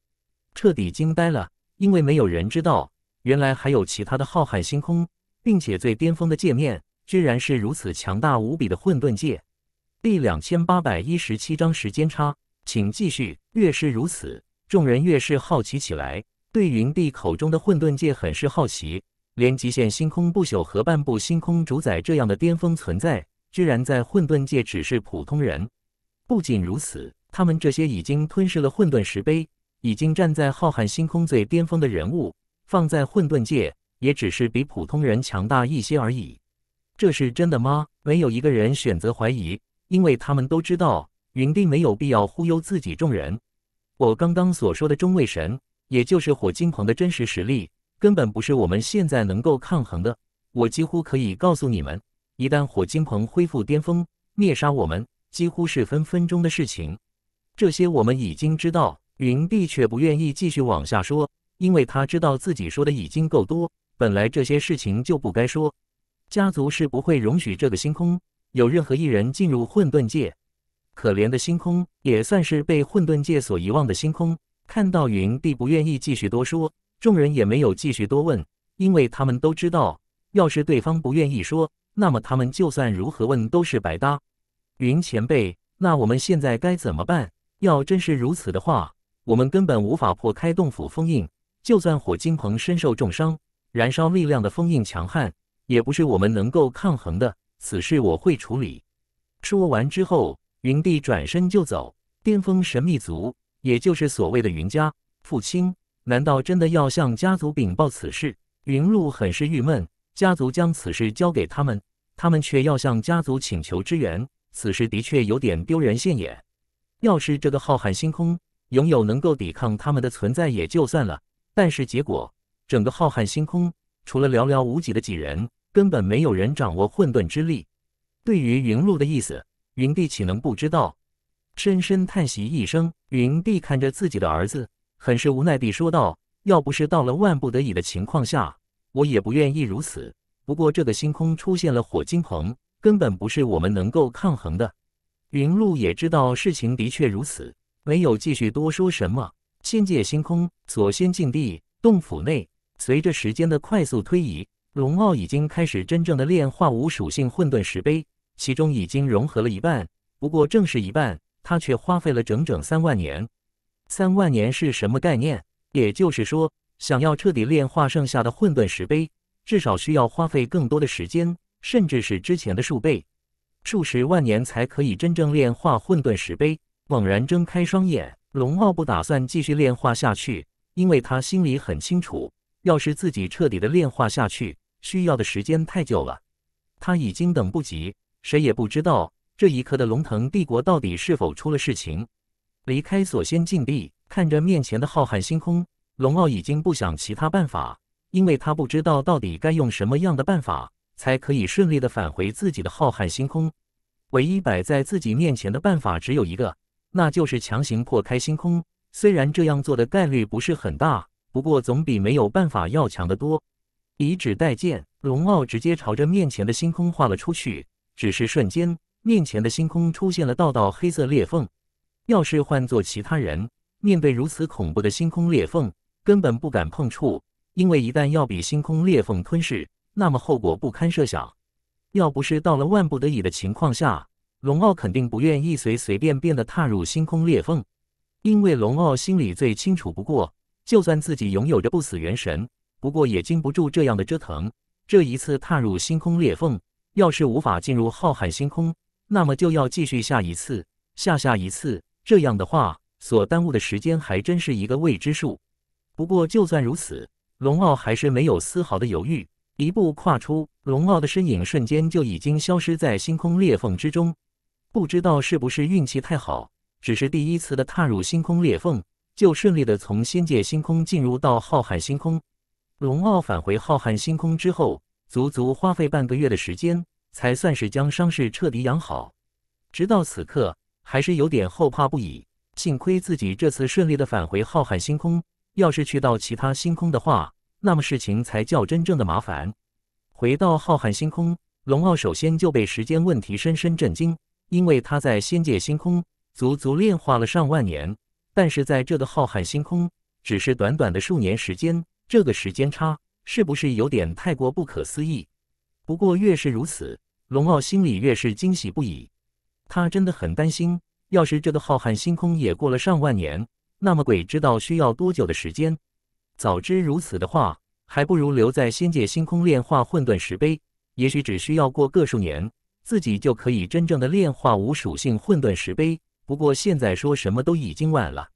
彻底惊呆了，因为没有人知道，原来还有其他的浩瀚星空。并且最巅峰的界面，居然是如此强大无比的混沌界。第两千八百一十七章时间差，请继续。越是如此，众人越是好奇起来，对云帝口中的混沌界很是好奇。连极限星空不朽和半步星空主宰这样的巅峰存在，居然在混沌界只是普通人。不仅如此，他们这些已经吞噬了混沌石碑，已经站在浩瀚星空最巅峰的人物，放在混沌界。也只是比普通人强大一些而已，这是真的吗？没有一个人选择怀疑，因为他们都知道云帝没有必要忽悠自己。众人，我刚刚所说的中位神，也就是火金鹏的真实实力，根本不是我们现在能够抗衡的。我几乎可以告诉你们，一旦火金鹏恢复巅峰，灭杀我们几乎是分分钟的事情。这些我们已经知道，云帝却不愿意继续往下说，因为他知道自己说的已经够多。本来这些事情就不该说，家族是不会容许这个星空有任何一人进入混沌界。可怜的星空也算是被混沌界所遗忘的星空。看到云帝不愿意继续多说，众人也没有继续多问，因为他们都知道，要是对方不愿意说，那么他们就算如何问都是白搭。云前辈，那我们现在该怎么办？要真是如此的话，我们根本无法破开洞府封印。就算火金鹏身受重伤。燃烧力量的封印强悍，也不是我们能够抗衡的。此事我会处理。说完之后，云帝转身就走。巅峰神秘族，也就是所谓的云家，父亲难道真的要向家族禀报此事？云露很是郁闷，家族将此事交给他们，他们却要向家族请求支援，此事的确有点丢人现眼。要是这个浩瀚星空拥有能够抵抗他们的存在也就算了，但是结果……整个浩瀚星空，除了寥寥无几的几人，根本没有人掌握混沌之力。对于云露的意思，云帝岂能不知道？深深叹息一声，云帝看着自己的儿子，很是无奈地说道：“要不是到了万不得已的情况下，我也不愿意如此。不过这个星空出现了火金鹏，根本不是我们能够抗衡的。”云露也知道事情的确如此，没有继续多说什么。仙界星空，左仙境地洞府内。随着时间的快速推移，龙傲已经开始真正的炼化无属性混沌石碑，其中已经融合了一半。不过，正是一半，他却花费了整整三万年。三万年是什么概念？也就是说，想要彻底炼化剩下的混沌石碑，至少需要花费更多的时间，甚至是之前的数倍，数十万年才可以真正炼化混沌石碑。猛然睁开双眼，龙傲不打算继续炼化下去，因为他心里很清楚。要是自己彻底的炼化下去，需要的时间太久了，他已经等不及。谁也不知道这一刻的龙腾帝国到底是否出了事情。离开锁仙禁地，看着面前的浩瀚星空，龙傲已经不想其他办法，因为他不知道到底该用什么样的办法，才可以顺利的返回自己的浩瀚星空。唯一摆在自己面前的办法只有一个，那就是强行破开星空。虽然这样做的概率不是很大。不过总比没有办法要强得多。以指代剑，龙傲直接朝着面前的星空划了出去。只是瞬间，面前的星空出现了道道黑色裂缝。要是换做其他人，面对如此恐怖的星空裂缝，根本不敢碰触，因为一旦要比星空裂缝吞噬，那么后果不堪设想。要不是到了万不得已的情况下，龙傲肯定不愿意随随便便的踏入星空裂缝，因为龙傲心里最清楚不过。就算自己拥有着不死元神，不过也经不住这样的折腾。这一次踏入星空裂缝，要是无法进入浩瀚星空，那么就要继续下一次、下下一次。这样的话，所耽误的时间还真是一个未知数。不过就算如此，龙傲还是没有丝毫的犹豫，一步跨出，龙傲的身影瞬间就已经消失在星空裂缝之中。不知道是不是运气太好，只是第一次的踏入星空裂缝。就顺利的从仙界星空进入到浩瀚星空。龙傲返回浩瀚星空之后，足足花费半个月的时间，才算是将伤势彻底养好。直到此刻，还是有点后怕不已。幸亏自己这次顺利的返回浩瀚星空，要是去到其他星空的话，那么事情才叫真正的麻烦。回到浩瀚星空，龙傲首先就被时间问题深深震惊，因为他在仙界星空足足炼化了上万年。但是在这个浩瀚星空，只是短短的数年时间，这个时间差是不是有点太过不可思议？不过越是如此，龙傲心里越是惊喜不已。他真的很担心，要是这个浩瀚星空也过了上万年，那么鬼知道需要多久的时间。早知如此的话，还不如留在仙界星空炼化混沌石碑，也许只需要过个数年，自己就可以真正的炼化无属性混沌石碑。不过现在说什么都已经晚了。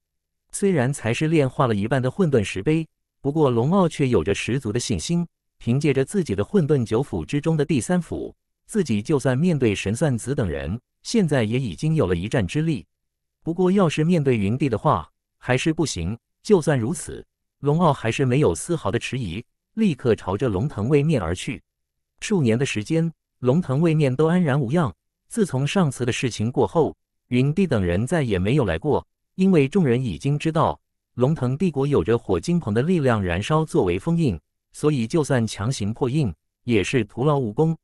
虽然才是炼化了一半的混沌石碑，不过龙傲却有着十足的信心。凭借着自己的混沌九府之中的第三府，自己就算面对神算子等人，现在也已经有了一战之力。不过要是面对云帝的话，还是不行。就算如此，龙傲还是没有丝毫的迟疑，立刻朝着龙腾位面而去。数年的时间，龙腾位面都安然无恙。自从上次的事情过后。云帝等人再也没有来过，因为众人已经知道龙腾帝国有着火金鹏的力量燃烧作为封印，所以就算强行破印，也是徒劳无功。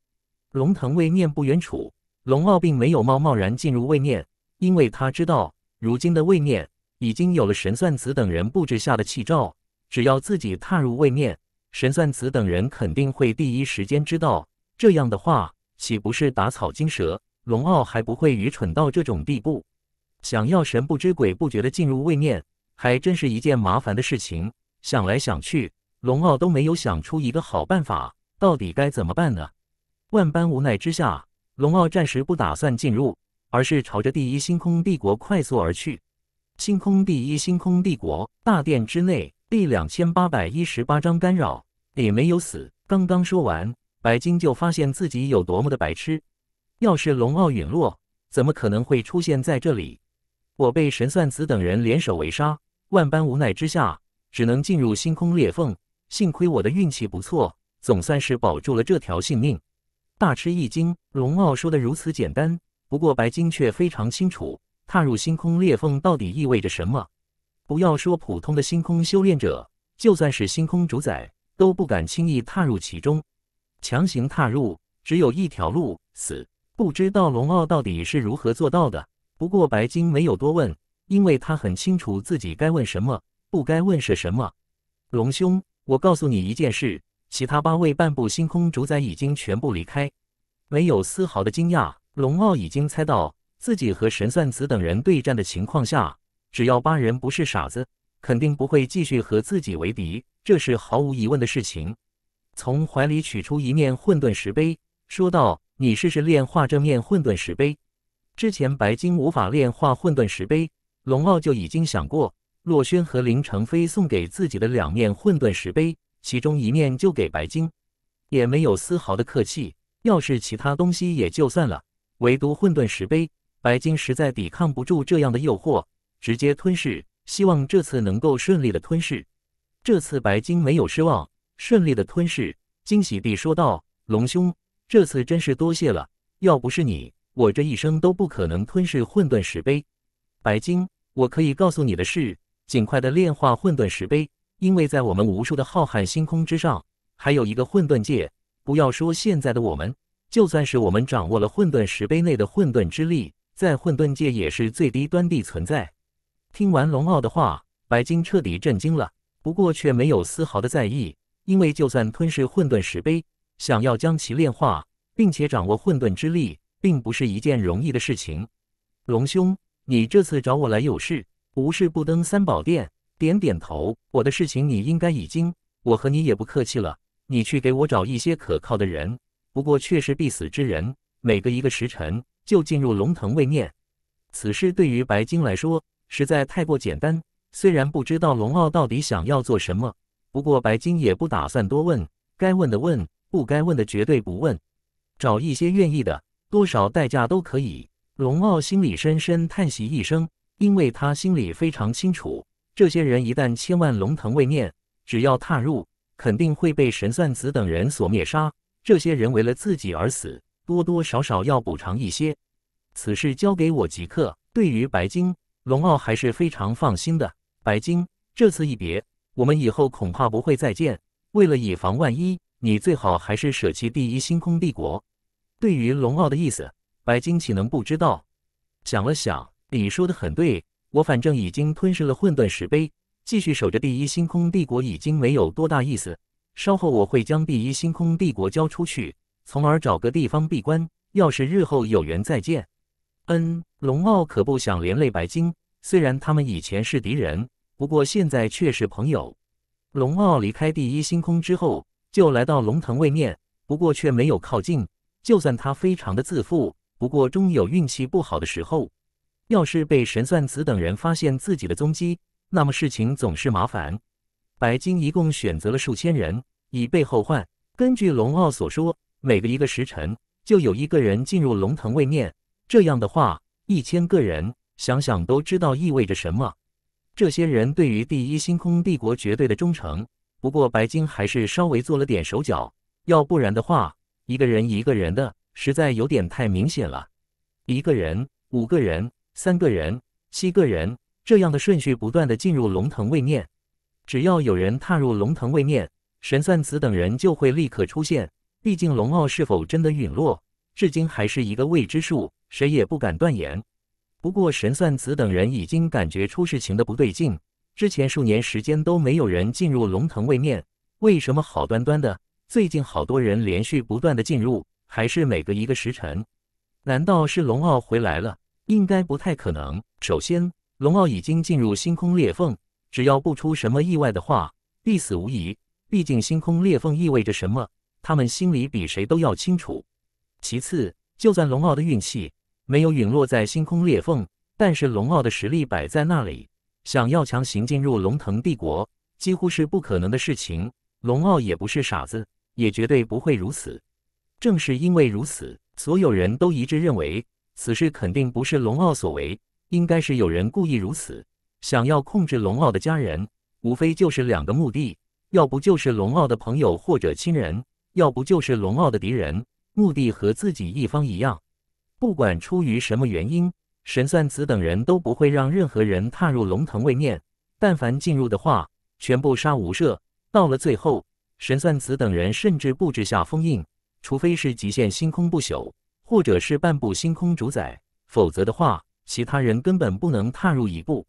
龙腾位面不远处，龙傲并没有贸贸然进入位面，因为他知道如今的位面已经有了神算子等人布置下的气罩，只要自己踏入位面，神算子等人肯定会第一时间知道，这样的话岂不是打草惊蛇？龙傲还不会愚蠢到这种地步，想要神不知鬼不觉地进入位面，还真是一件麻烦的事情。想来想去，龙傲都没有想出一个好办法，到底该怎么办呢？万般无奈之下，龙傲暂时不打算进入，而是朝着第一星空帝国快速而去。星空第一星空帝国大殿之内，第两千八百一十八章干扰，也没有死。刚刚说完，白金就发现自己有多么的白痴。要是龙傲陨落，怎么可能会出现在这里？我被神算子等人联手围杀，万般无奈之下，只能进入星空裂缝。幸亏我的运气不错，总算是保住了这条性命。大吃一惊，龙傲说的如此简单，不过白金却非常清楚，踏入星空裂缝到底意味着什么。不要说普通的星空修炼者，就算是星空主宰，都不敢轻易踏入其中。强行踏入，只有一条路死。不知道龙傲到底是如何做到的，不过白金没有多问，因为他很清楚自己该问什么，不该问是什么。龙兄，我告诉你一件事，其他八位半步星空主宰已经全部离开。没有丝毫的惊讶，龙傲已经猜到，自己和神算子等人对战的情况下，只要八人不是傻子，肯定不会继续和自己为敌，这是毫无疑问的事情。从怀里取出一面混沌石碑，说道。你试试炼化这面混沌石碑。之前白金无法炼化混沌石碑，龙傲就已经想过。洛轩和林成飞送给自己的两面混沌石碑，其中一面就给白金，也没有丝毫的客气。要是其他东西也就算了，唯独混沌石碑，白金实在抵抗不住这样的诱惑，直接吞噬。希望这次能够顺利的吞噬。这次白金没有失望，顺利的吞噬，惊喜地说道：“龙兄。”这次真是多谢了，要不是你，我这一生都不可能吞噬混沌石碑。白金，我可以告诉你的是，尽快的炼化混沌石碑，因为在我们无数的浩瀚星空之上，还有一个混沌界。不要说现在的我们，就算是我们掌握了混沌石碑内的混沌之力，在混沌界也是最低端的存在。听完龙傲的话，白金彻底震惊了，不过却没有丝毫的在意，因为就算吞噬混沌石碑。想要将其炼化，并且掌握混沌之力，并不是一件容易的事情。龙兄，你这次找我来有事？无事不登三宝殿。点点头，我的事情你应该已经……我和你也不客气了。你去给我找一些可靠的人，不过却是必死之人。每隔一个时辰就进入龙腾位面。此事对于白金来说实在太过简单。虽然不知道龙傲到底想要做什么，不过白金也不打算多问，该问的问。不该问的绝对不问，找一些愿意的，多少代价都可以。龙傲心里深深叹息一声，因为他心里非常清楚，这些人一旦千万龙腾位面，只要踏入，肯定会被神算子等人所灭杀。这些人为了自己而死，多多少少要补偿一些。此事交给我即可。对于白金，龙傲还是非常放心的。白金，这次一别，我们以后恐怕不会再见。为了以防万一。你最好还是舍弃第一星空帝国。对于龙傲的意思，白金岂能不知道？想了想，你说的很对，我反正已经吞噬了混沌石碑，继续守着第一星空帝国已经没有多大意思。稍后我会将第一星空帝国交出去，从而找个地方闭关。要是日后有缘再见。嗯，龙傲可不想连累白金。虽然他们以前是敌人，不过现在却是朋友。龙傲离开第一星空之后。就来到龙腾位面，不过却没有靠近。就算他非常的自负，不过终于有运气不好的时候。要是被神算子等人发现自己的踪迹，那么事情总是麻烦。白金一共选择了数千人，以备后患。根据龙傲所说，每隔一个时辰就有一个人进入龙腾位面。这样的话，一千个人，想想都知道意味着什么。这些人对于第一星空帝国绝对的忠诚。不过白金还是稍微做了点手脚，要不然的话，一个人一个人的，实在有点太明显了。一个人、五个人、三个人、七个人，这样的顺序不断的进入龙腾位面。只要有人踏入龙腾位面，神算子等人就会立刻出现。毕竟龙傲是否真的陨落，至今还是一个未知数，谁也不敢断言。不过神算子等人已经感觉出事情的不对劲。之前数年时间都没有人进入龙腾位面，为什么好端端的最近好多人连续不断的进入，还是每隔一个时辰？难道是龙傲回来了？应该不太可能。首先，龙傲已经进入星空裂缝，只要不出什么意外的话，必死无疑。毕竟星空裂缝意味着什么，他们心里比谁都要清楚。其次，就算龙傲的运气没有陨落在星空裂缝，但是龙傲的实力摆在那里。想要强行进入龙腾帝国，几乎是不可能的事情。龙傲也不是傻子，也绝对不会如此。正是因为如此，所有人都一致认为此事肯定不是龙傲所为，应该是有人故意如此，想要控制龙傲的家人。无非就是两个目的：要不就是龙傲的朋友或者亲人，要不就是龙傲的敌人，目的和自己一方一样。不管出于什么原因。神算子等人都不会让任何人踏入龙腾位面，但凡进入的话，全部杀无赦。到了最后，神算子等人甚至布置下封印，除非是极限星空不朽，或者是半步星空主宰，否则的话，其他人根本不能踏入一步。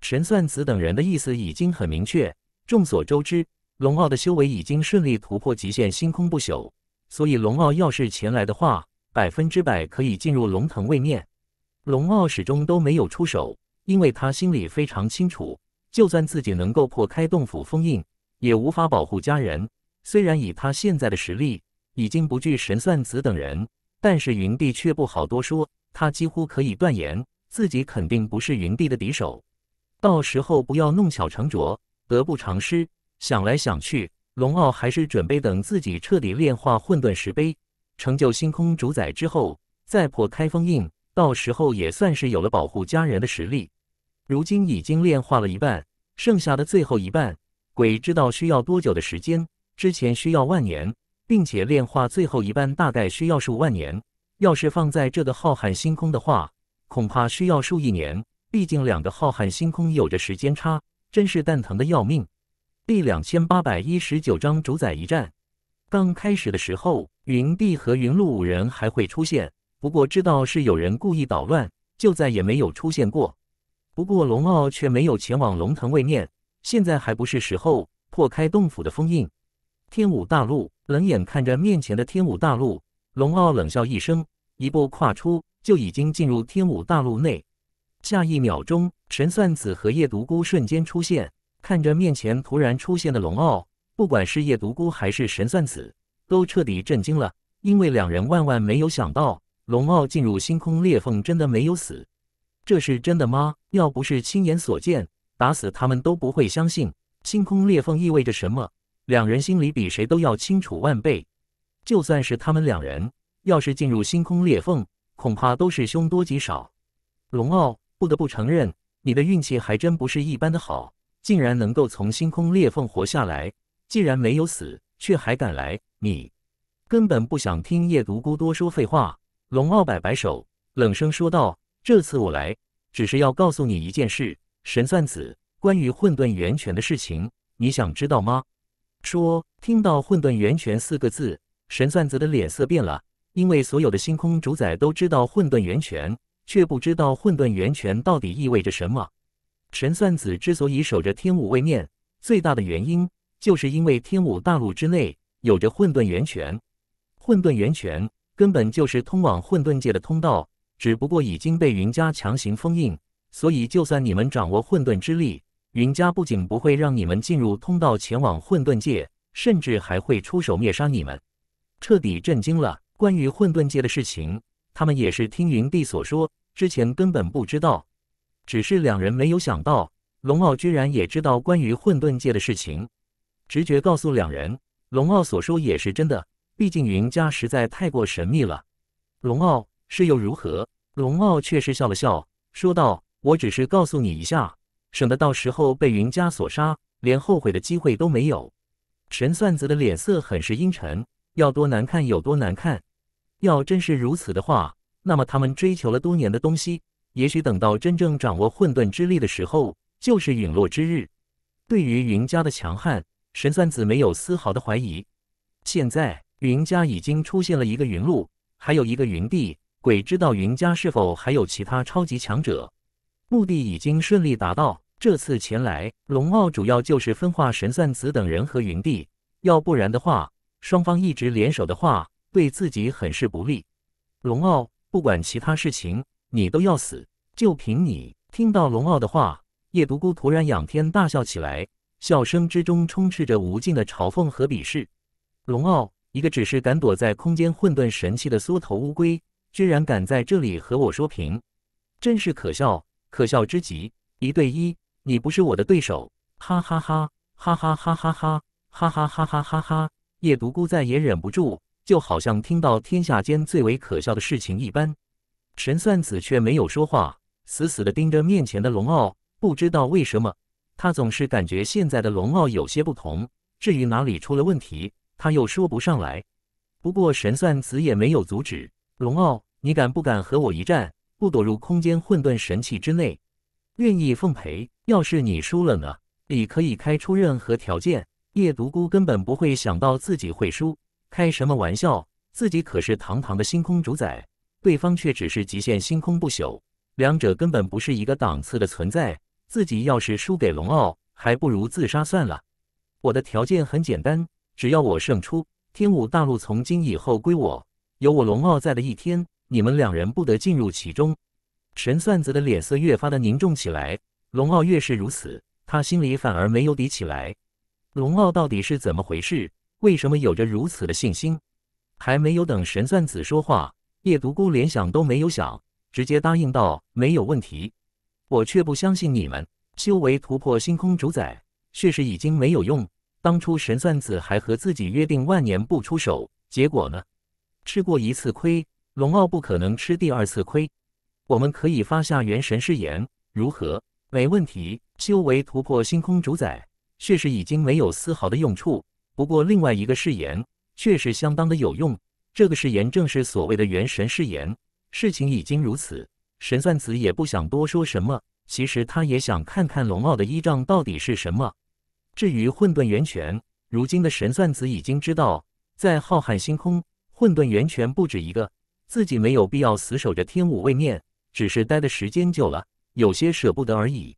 神算子等人的意思已经很明确。众所周知，龙傲的修为已经顺利突破极限星空不朽，所以龙傲要是前来的话，百分之百可以进入龙腾位面。龙傲始终都没有出手，因为他心里非常清楚，就算自己能够破开洞府封印，也无法保护家人。虽然以他现在的实力，已经不惧神算子等人，但是云帝却不好多说。他几乎可以断言，自己肯定不是云帝的敌手。到时候不要弄巧成拙，得不偿失。想来想去，龙傲还是准备等自己彻底炼化混沌石碑，成就星空主宰之后，再破开封印。到时候也算是有了保护家人的实力。如今已经炼化了一半，剩下的最后一半，鬼知道需要多久的时间。之前需要万年，并且炼化最后一半大概需要数万年。要是放在这个浩瀚星空的话，恐怕需要数亿年。毕竟两个浩瀚星空有着时间差，真是蛋疼的要命。第两千八百一十九章主宰一战。刚开始的时候，云帝和云露五人还会出现。不过知道是有人故意捣乱，就再也没有出现过。不过龙傲却没有前往龙腾位面，现在还不是时候破开洞府的封印。天武大陆，冷眼看着面前的天武大陆，龙傲冷笑一声，一步跨出，就已经进入天武大陆内。下一秒钟，神算子和夜独孤瞬间出现，看着面前突然出现的龙傲，不管是夜独孤还是神算子，都彻底震惊了，因为两人万万没有想到。龙傲进入星空裂缝真的没有死，这是真的吗？要不是亲眼所见，打死他们都不会相信。星空裂缝意味着什么？两人心里比谁都要清楚万倍。就算是他们两人，要是进入星空裂缝，恐怕都是凶多吉少。龙傲不得不承认，你的运气还真不是一般的好，竟然能够从星空裂缝活下来。既然没有死，却还敢来，你根本不想听夜独孤多说废话。龙傲摆摆手，冷声说道：“这次我来，只是要告诉你一件事，神算子，关于混沌源泉的事情，你想知道吗？”说，听到“混沌源泉”四个字，神算子的脸色变了，因为所有的星空主宰都知道混沌源泉，却不知道混沌源泉到底意味着什么。神算子之所以守着天武位面，最大的原因，就是因为天武大陆之内有着混沌源泉。混沌源泉。根本就是通往混沌界的通道，只不过已经被云家强行封印。所以，就算你们掌握混沌之力，云家不仅不会让你们进入通道前往混沌界，甚至还会出手灭杀你们。彻底震惊了！关于混沌界的事情，他们也是听云帝所说，之前根本不知道。只是两人没有想到，龙傲居然也知道关于混沌界的事情。直觉告诉两人，龙傲所说也是真的。毕竟云家实在太过神秘了。龙傲是又如何？龙傲却是笑了笑，说道：“我只是告诉你一下，省得到时候被云家所杀，连后悔的机会都没有。”神算子的脸色很是阴沉，要多难看有多难看。要真是如此的话，那么他们追求了多年的东西，也许等到真正掌握混沌之力的时候，就是陨落之日。对于云家的强悍，神算子没有丝毫的怀疑。现在。云家已经出现了一个云露，还有一个云帝，鬼知道云家是否还有其他超级强者。目的已经顺利达到，这次前来，龙傲主要就是分化神算子等人和云帝，要不然的话，双方一直联手的话，对自己很是不利。龙傲，不管其他事情，你都要死！就凭你！听到龙傲的话，叶独孤突然仰天大笑起来，笑声之中充斥着无尽的嘲讽和鄙视。龙傲。一个只是敢躲在空间混沌神器的缩头乌龟，居然敢在这里和我说评，真是可笑，可笑之极！一对一，你不是我的对手！哈哈哈哈哈哈哈哈哈哈哈哈哈哈！叶独孤再也忍不住，就好像听到天下间最为可笑的事情一般。神算子却没有说话，死死的盯着面前的龙傲，不知道为什么，他总是感觉现在的龙傲有些不同。至于哪里出了问题？他又说不上来，不过神算子也没有阻止龙傲，你敢不敢和我一战？不躲入空间混沌神器之内，愿意奉陪。要是你输了呢？你可以开出任何条件。夜独孤根本不会想到自己会输，开什么玩笑？自己可是堂堂的星空主宰，对方却只是极限星空不朽，两者根本不是一个档次的存在。自己要是输给龙傲，还不如自杀算了。我的条件很简单。只要我胜出，天武大陆从今以后归我。有我龙傲在的一天，你们两人不得进入其中。神算子的脸色越发的凝重起来。龙傲越是如此，他心里反而没有底起来。龙傲到底是怎么回事？为什么有着如此的信心？还没有等神算子说话，叶独孤连想都没有想，直接答应道：“没有问题。”我却不相信你们修为突破星空主宰，确实已经没有用。当初神算子还和自己约定万年不出手，结果呢？吃过一次亏，龙傲不可能吃第二次亏。我们可以发下元神誓言，如何？没问题。修为突破星空主宰，确实已经没有丝毫的用处。不过另外一个誓言确实相当的有用，这个誓言正是所谓的元神誓言。事情已经如此，神算子也不想多说什么。其实他也想看看龙傲的依仗到底是什么。至于混沌源泉，如今的神算子已经知道，在浩瀚星空，混沌源泉不止一个，自己没有必要死守着天武位面，只是待的时间久了，有些舍不得而已。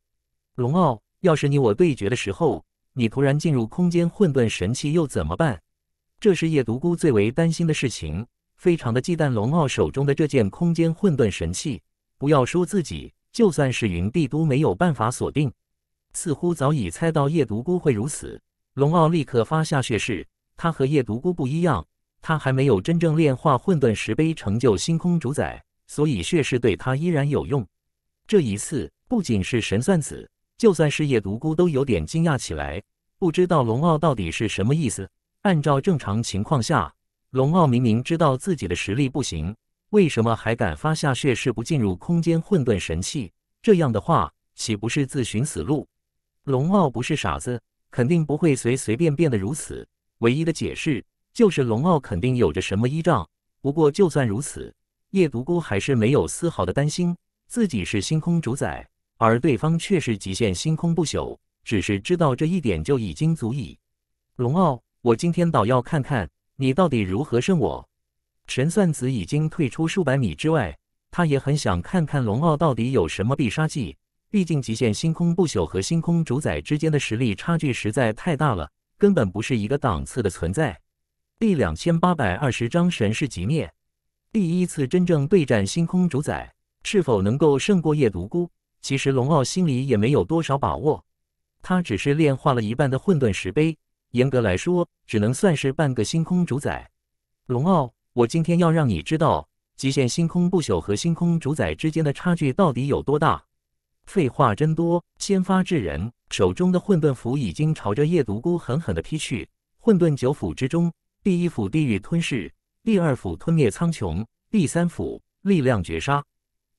龙傲，要是你我对决的时候，你突然进入空间，混沌神器又怎么办？这是叶独孤最为担心的事情，非常的忌惮龙傲手中的这件空间混沌神器，不要说自己，就算是云帝都没有办法锁定。似乎早已猜到夜独孤会如此，龙傲立刻发下血誓。他和夜独孤不一样，他还没有真正炼化混沌石碑，成就星空主宰，所以血誓对他依然有用。这一次，不仅是神算子，就算是夜独孤都有点惊讶起来，不知道龙傲到底是什么意思。按照正常情况下，龙傲明明知道自己的实力不行，为什么还敢发下血誓不进入空间混沌神器？这样的话，岂不是自寻死路？龙傲不是傻子，肯定不会随随便便的如此。唯一的解释就是龙傲肯定有着什么依仗。不过就算如此，叶独孤还是没有丝毫的担心。自己是星空主宰，而对方却是极限星空不朽，只是知道这一点就已经足矣。龙傲，我今天倒要看看你到底如何胜我。神算子已经退出数百米之外，他也很想看看龙傲到底有什么必杀技。毕竟，极限星空不朽和星空主宰之间的实力差距实在太大了，根本不是一个档次的存在。第两千八百二十章神是极灭。第一次真正对战星空主宰，是否能够胜过夜独孤？其实龙傲心里也没有多少把握。他只是炼化了一半的混沌石碑，严格来说，只能算是半个星空主宰。龙傲，我今天要让你知道，极限星空不朽和星空主宰之间的差距到底有多大。废话真多！先发制人，手中的混沌斧已经朝着夜独孤狠狠地劈去。混沌九斧之中，第一斧地狱吞噬，第二斧吞灭苍穹，第三斧力量绝杀，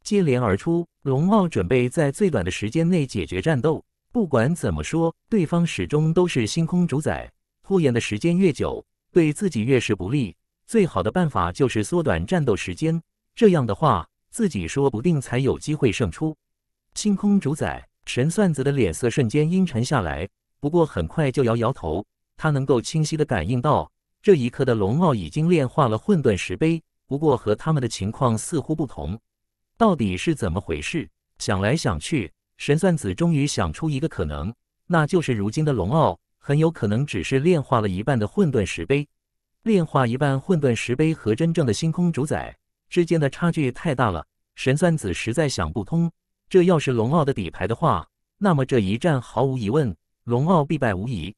接连而出。龙傲准备在最短的时间内解决战斗。不管怎么说，对方始终都是星空主宰，拖延的时间越久，对自己越是不利。最好的办法就是缩短战斗时间，这样的话，自己说不定才有机会胜出。星空主宰神算子的脸色瞬间阴沉下来，不过很快就摇摇头。他能够清晰的感应到，这一刻的龙傲已经炼化了混沌石碑，不过和他们的情况似乎不同。到底是怎么回事？想来想去，神算子终于想出一个可能，那就是如今的龙傲很有可能只是炼化了一半的混沌石碑。炼化一半混沌石碑和真正的星空主宰之间的差距太大了，神算子实在想不通。这要是龙傲的底牌的话，那么这一战毫无疑问，龙傲必败无疑。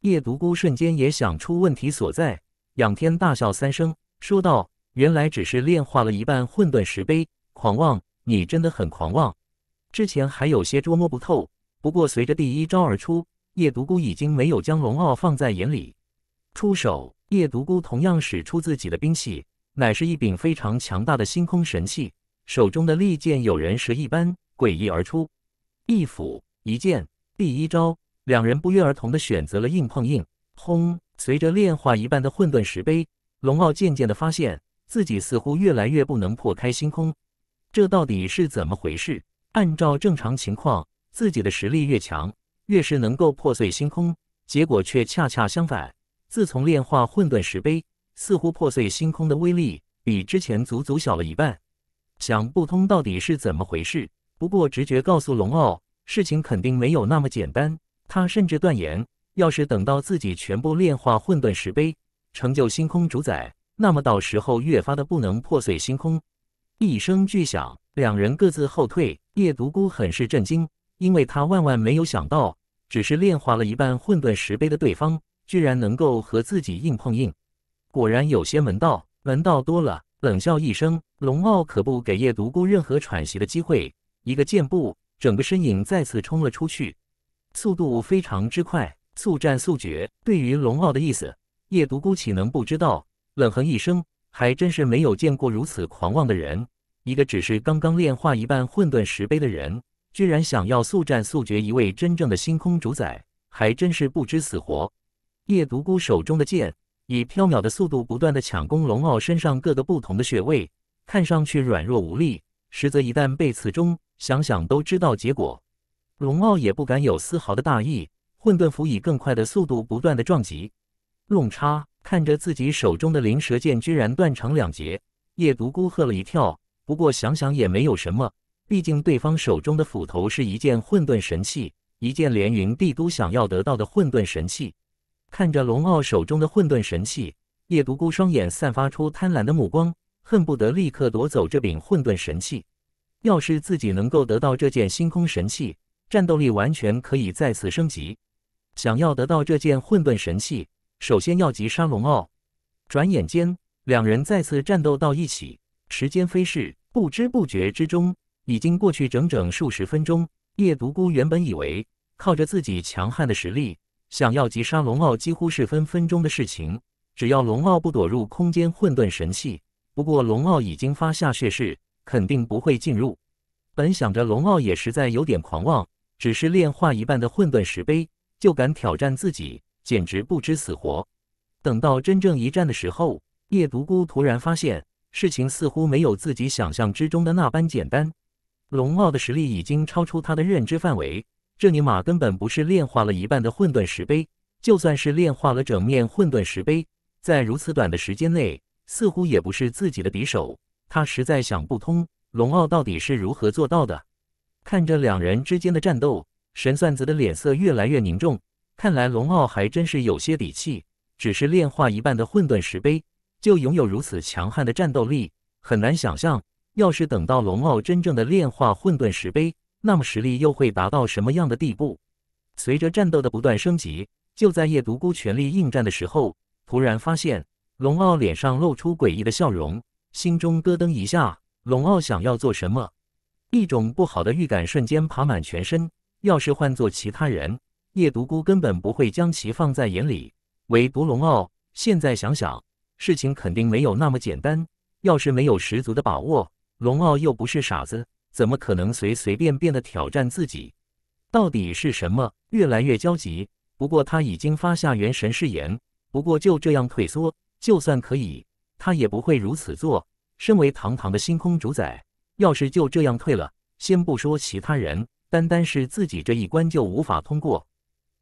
叶独孤瞬间也想出问题所在，仰天大笑三声，说道：“原来只是炼化了一半混沌石碑，狂妄！你真的很狂妄。之前还有些捉摸不透，不过随着第一招而出，叶独孤已经没有将龙傲放在眼里。出手，叶独孤同样使出自己的兵器，乃是一柄非常强大的星空神器，手中的利剑有人蛇一般。”诡异而出，一斧一剑，第一招，两人不约而同的选择了硬碰硬。轰！随着炼化一半的混沌石碑，龙傲渐渐的发现自己似乎越来越不能破开星空，这到底是怎么回事？按照正常情况，自己的实力越强，越是能够破碎星空，结果却恰恰相反。自从炼化混沌石碑，似乎破碎星空的威力比之前足足小了一半，想不通到底是怎么回事。不过，直觉告诉龙傲，事情肯定没有那么简单。他甚至断言，要是等到自己全部炼化混沌石碑，成就星空主宰，那么到时候越发的不能破碎星空。一声巨响，两人各自后退。夜独孤很是震惊，因为他万万没有想到，只是炼化了一半混沌石碑的对方，居然能够和自己硬碰硬。果然有些门道，门道多了，冷笑一声，龙傲可不给夜独孤任何喘息的机会。一个箭步，整个身影再次冲了出去，速度非常之快，速战速决。对于龙傲的意思，夜独孤岂能不知道？冷哼一声，还真是没有见过如此狂妄的人。一个只是刚刚炼化一半混沌石碑的人，居然想要速战速决一位真正的星空主宰，还真是不知死活。夜独孤手中的剑以飘渺的速度，不断的抢攻龙傲身上各个不同的穴位，看上去软弱无力。实则一旦被刺中，想想都知道结果。龙傲也不敢有丝毫的大意，混沌符以更快的速度不断的撞击。龙叉看着自己手中的灵蛇剑居然断成两截，夜独孤吓了一跳。不过想想也没有什么，毕竟对方手中的斧头是一件混沌神器，一件连云帝都想要得到的混沌神器。看着龙傲手中的混沌神器，夜独孤双眼散发出贪婪的目光。恨不得立刻夺走这柄混沌神器。要是自己能够得到这件星空神器，战斗力完全可以再次升级。想要得到这件混沌神器，首先要击杀龙傲。转眼间，两人再次战斗到一起。时间飞逝，不知不觉之中，已经过去整整数十分钟。夜独孤原本以为，靠着自己强悍的实力，想要击杀龙傲几乎是分分钟的事情。只要龙傲不躲入空间，混沌神器。不过，龙傲已经发下血誓，肯定不会进入。本想着龙傲也实在有点狂妄，只是炼化一半的混沌石碑就敢挑战自己，简直不知死活。等到真正一战的时候，叶独孤突然发现，事情似乎没有自己想象之中的那般简单。龙傲的实力已经超出他的认知范围，这尼玛根本不是炼化了一半的混沌石碑，就算是炼化了整面混沌石碑，在如此短的时间内。似乎也不是自己的敌手。他实在想不通龙傲到底是如何做到的。看着两人之间的战斗，神算子的脸色越来越凝重。看来龙傲还真是有些底气，只是炼化一半的混沌石碑，就拥有如此强悍的战斗力，很难想象。要是等到龙傲真正的炼化混沌石碑，那么实力又会达到什么样的地步？随着战斗的不断升级，就在夜独孤全力应战的时候，突然发现。龙傲脸上露出诡异的笑容，心中咯噔一下。龙傲想要做什么？一种不好的预感瞬间爬满全身。要是换做其他人，叶独孤根本不会将其放在眼里。唯独龙傲，现在想想，事情肯定没有那么简单。要是没有十足的把握，龙傲又不是傻子，怎么可能随随便便的挑战自己？到底是什么？越来越焦急。不过他已经发下元神誓言，不过就这样退缩？就算可以，他也不会如此做。身为堂堂的星空主宰，要是就这样退了，先不说其他人，单单是自己这一关就无法通过。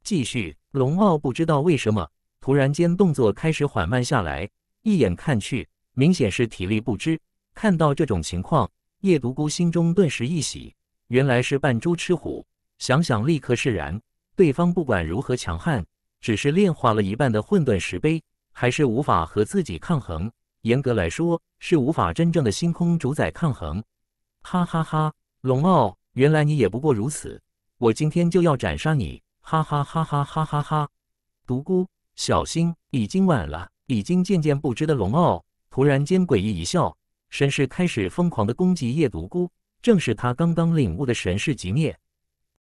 继续，龙傲不知道为什么，突然间动作开始缓慢下来，一眼看去，明显是体力不支。看到这种情况，叶独孤心中顿时一喜，原来是扮猪吃虎，想想立刻释然。对方不管如何强悍，只是炼化了一半的混沌石碑。还是无法和自己抗衡，严格来说是无法真正的星空主宰抗衡。哈哈哈，龙傲，原来你也不过如此，我今天就要斩杀你！哈哈哈哈哈哈哈！独孤，小心，已经晚了，已经渐渐不知的龙傲，突然间诡异一笑，神识开始疯狂的攻击夜独孤，正是他刚刚领悟的神识极灭。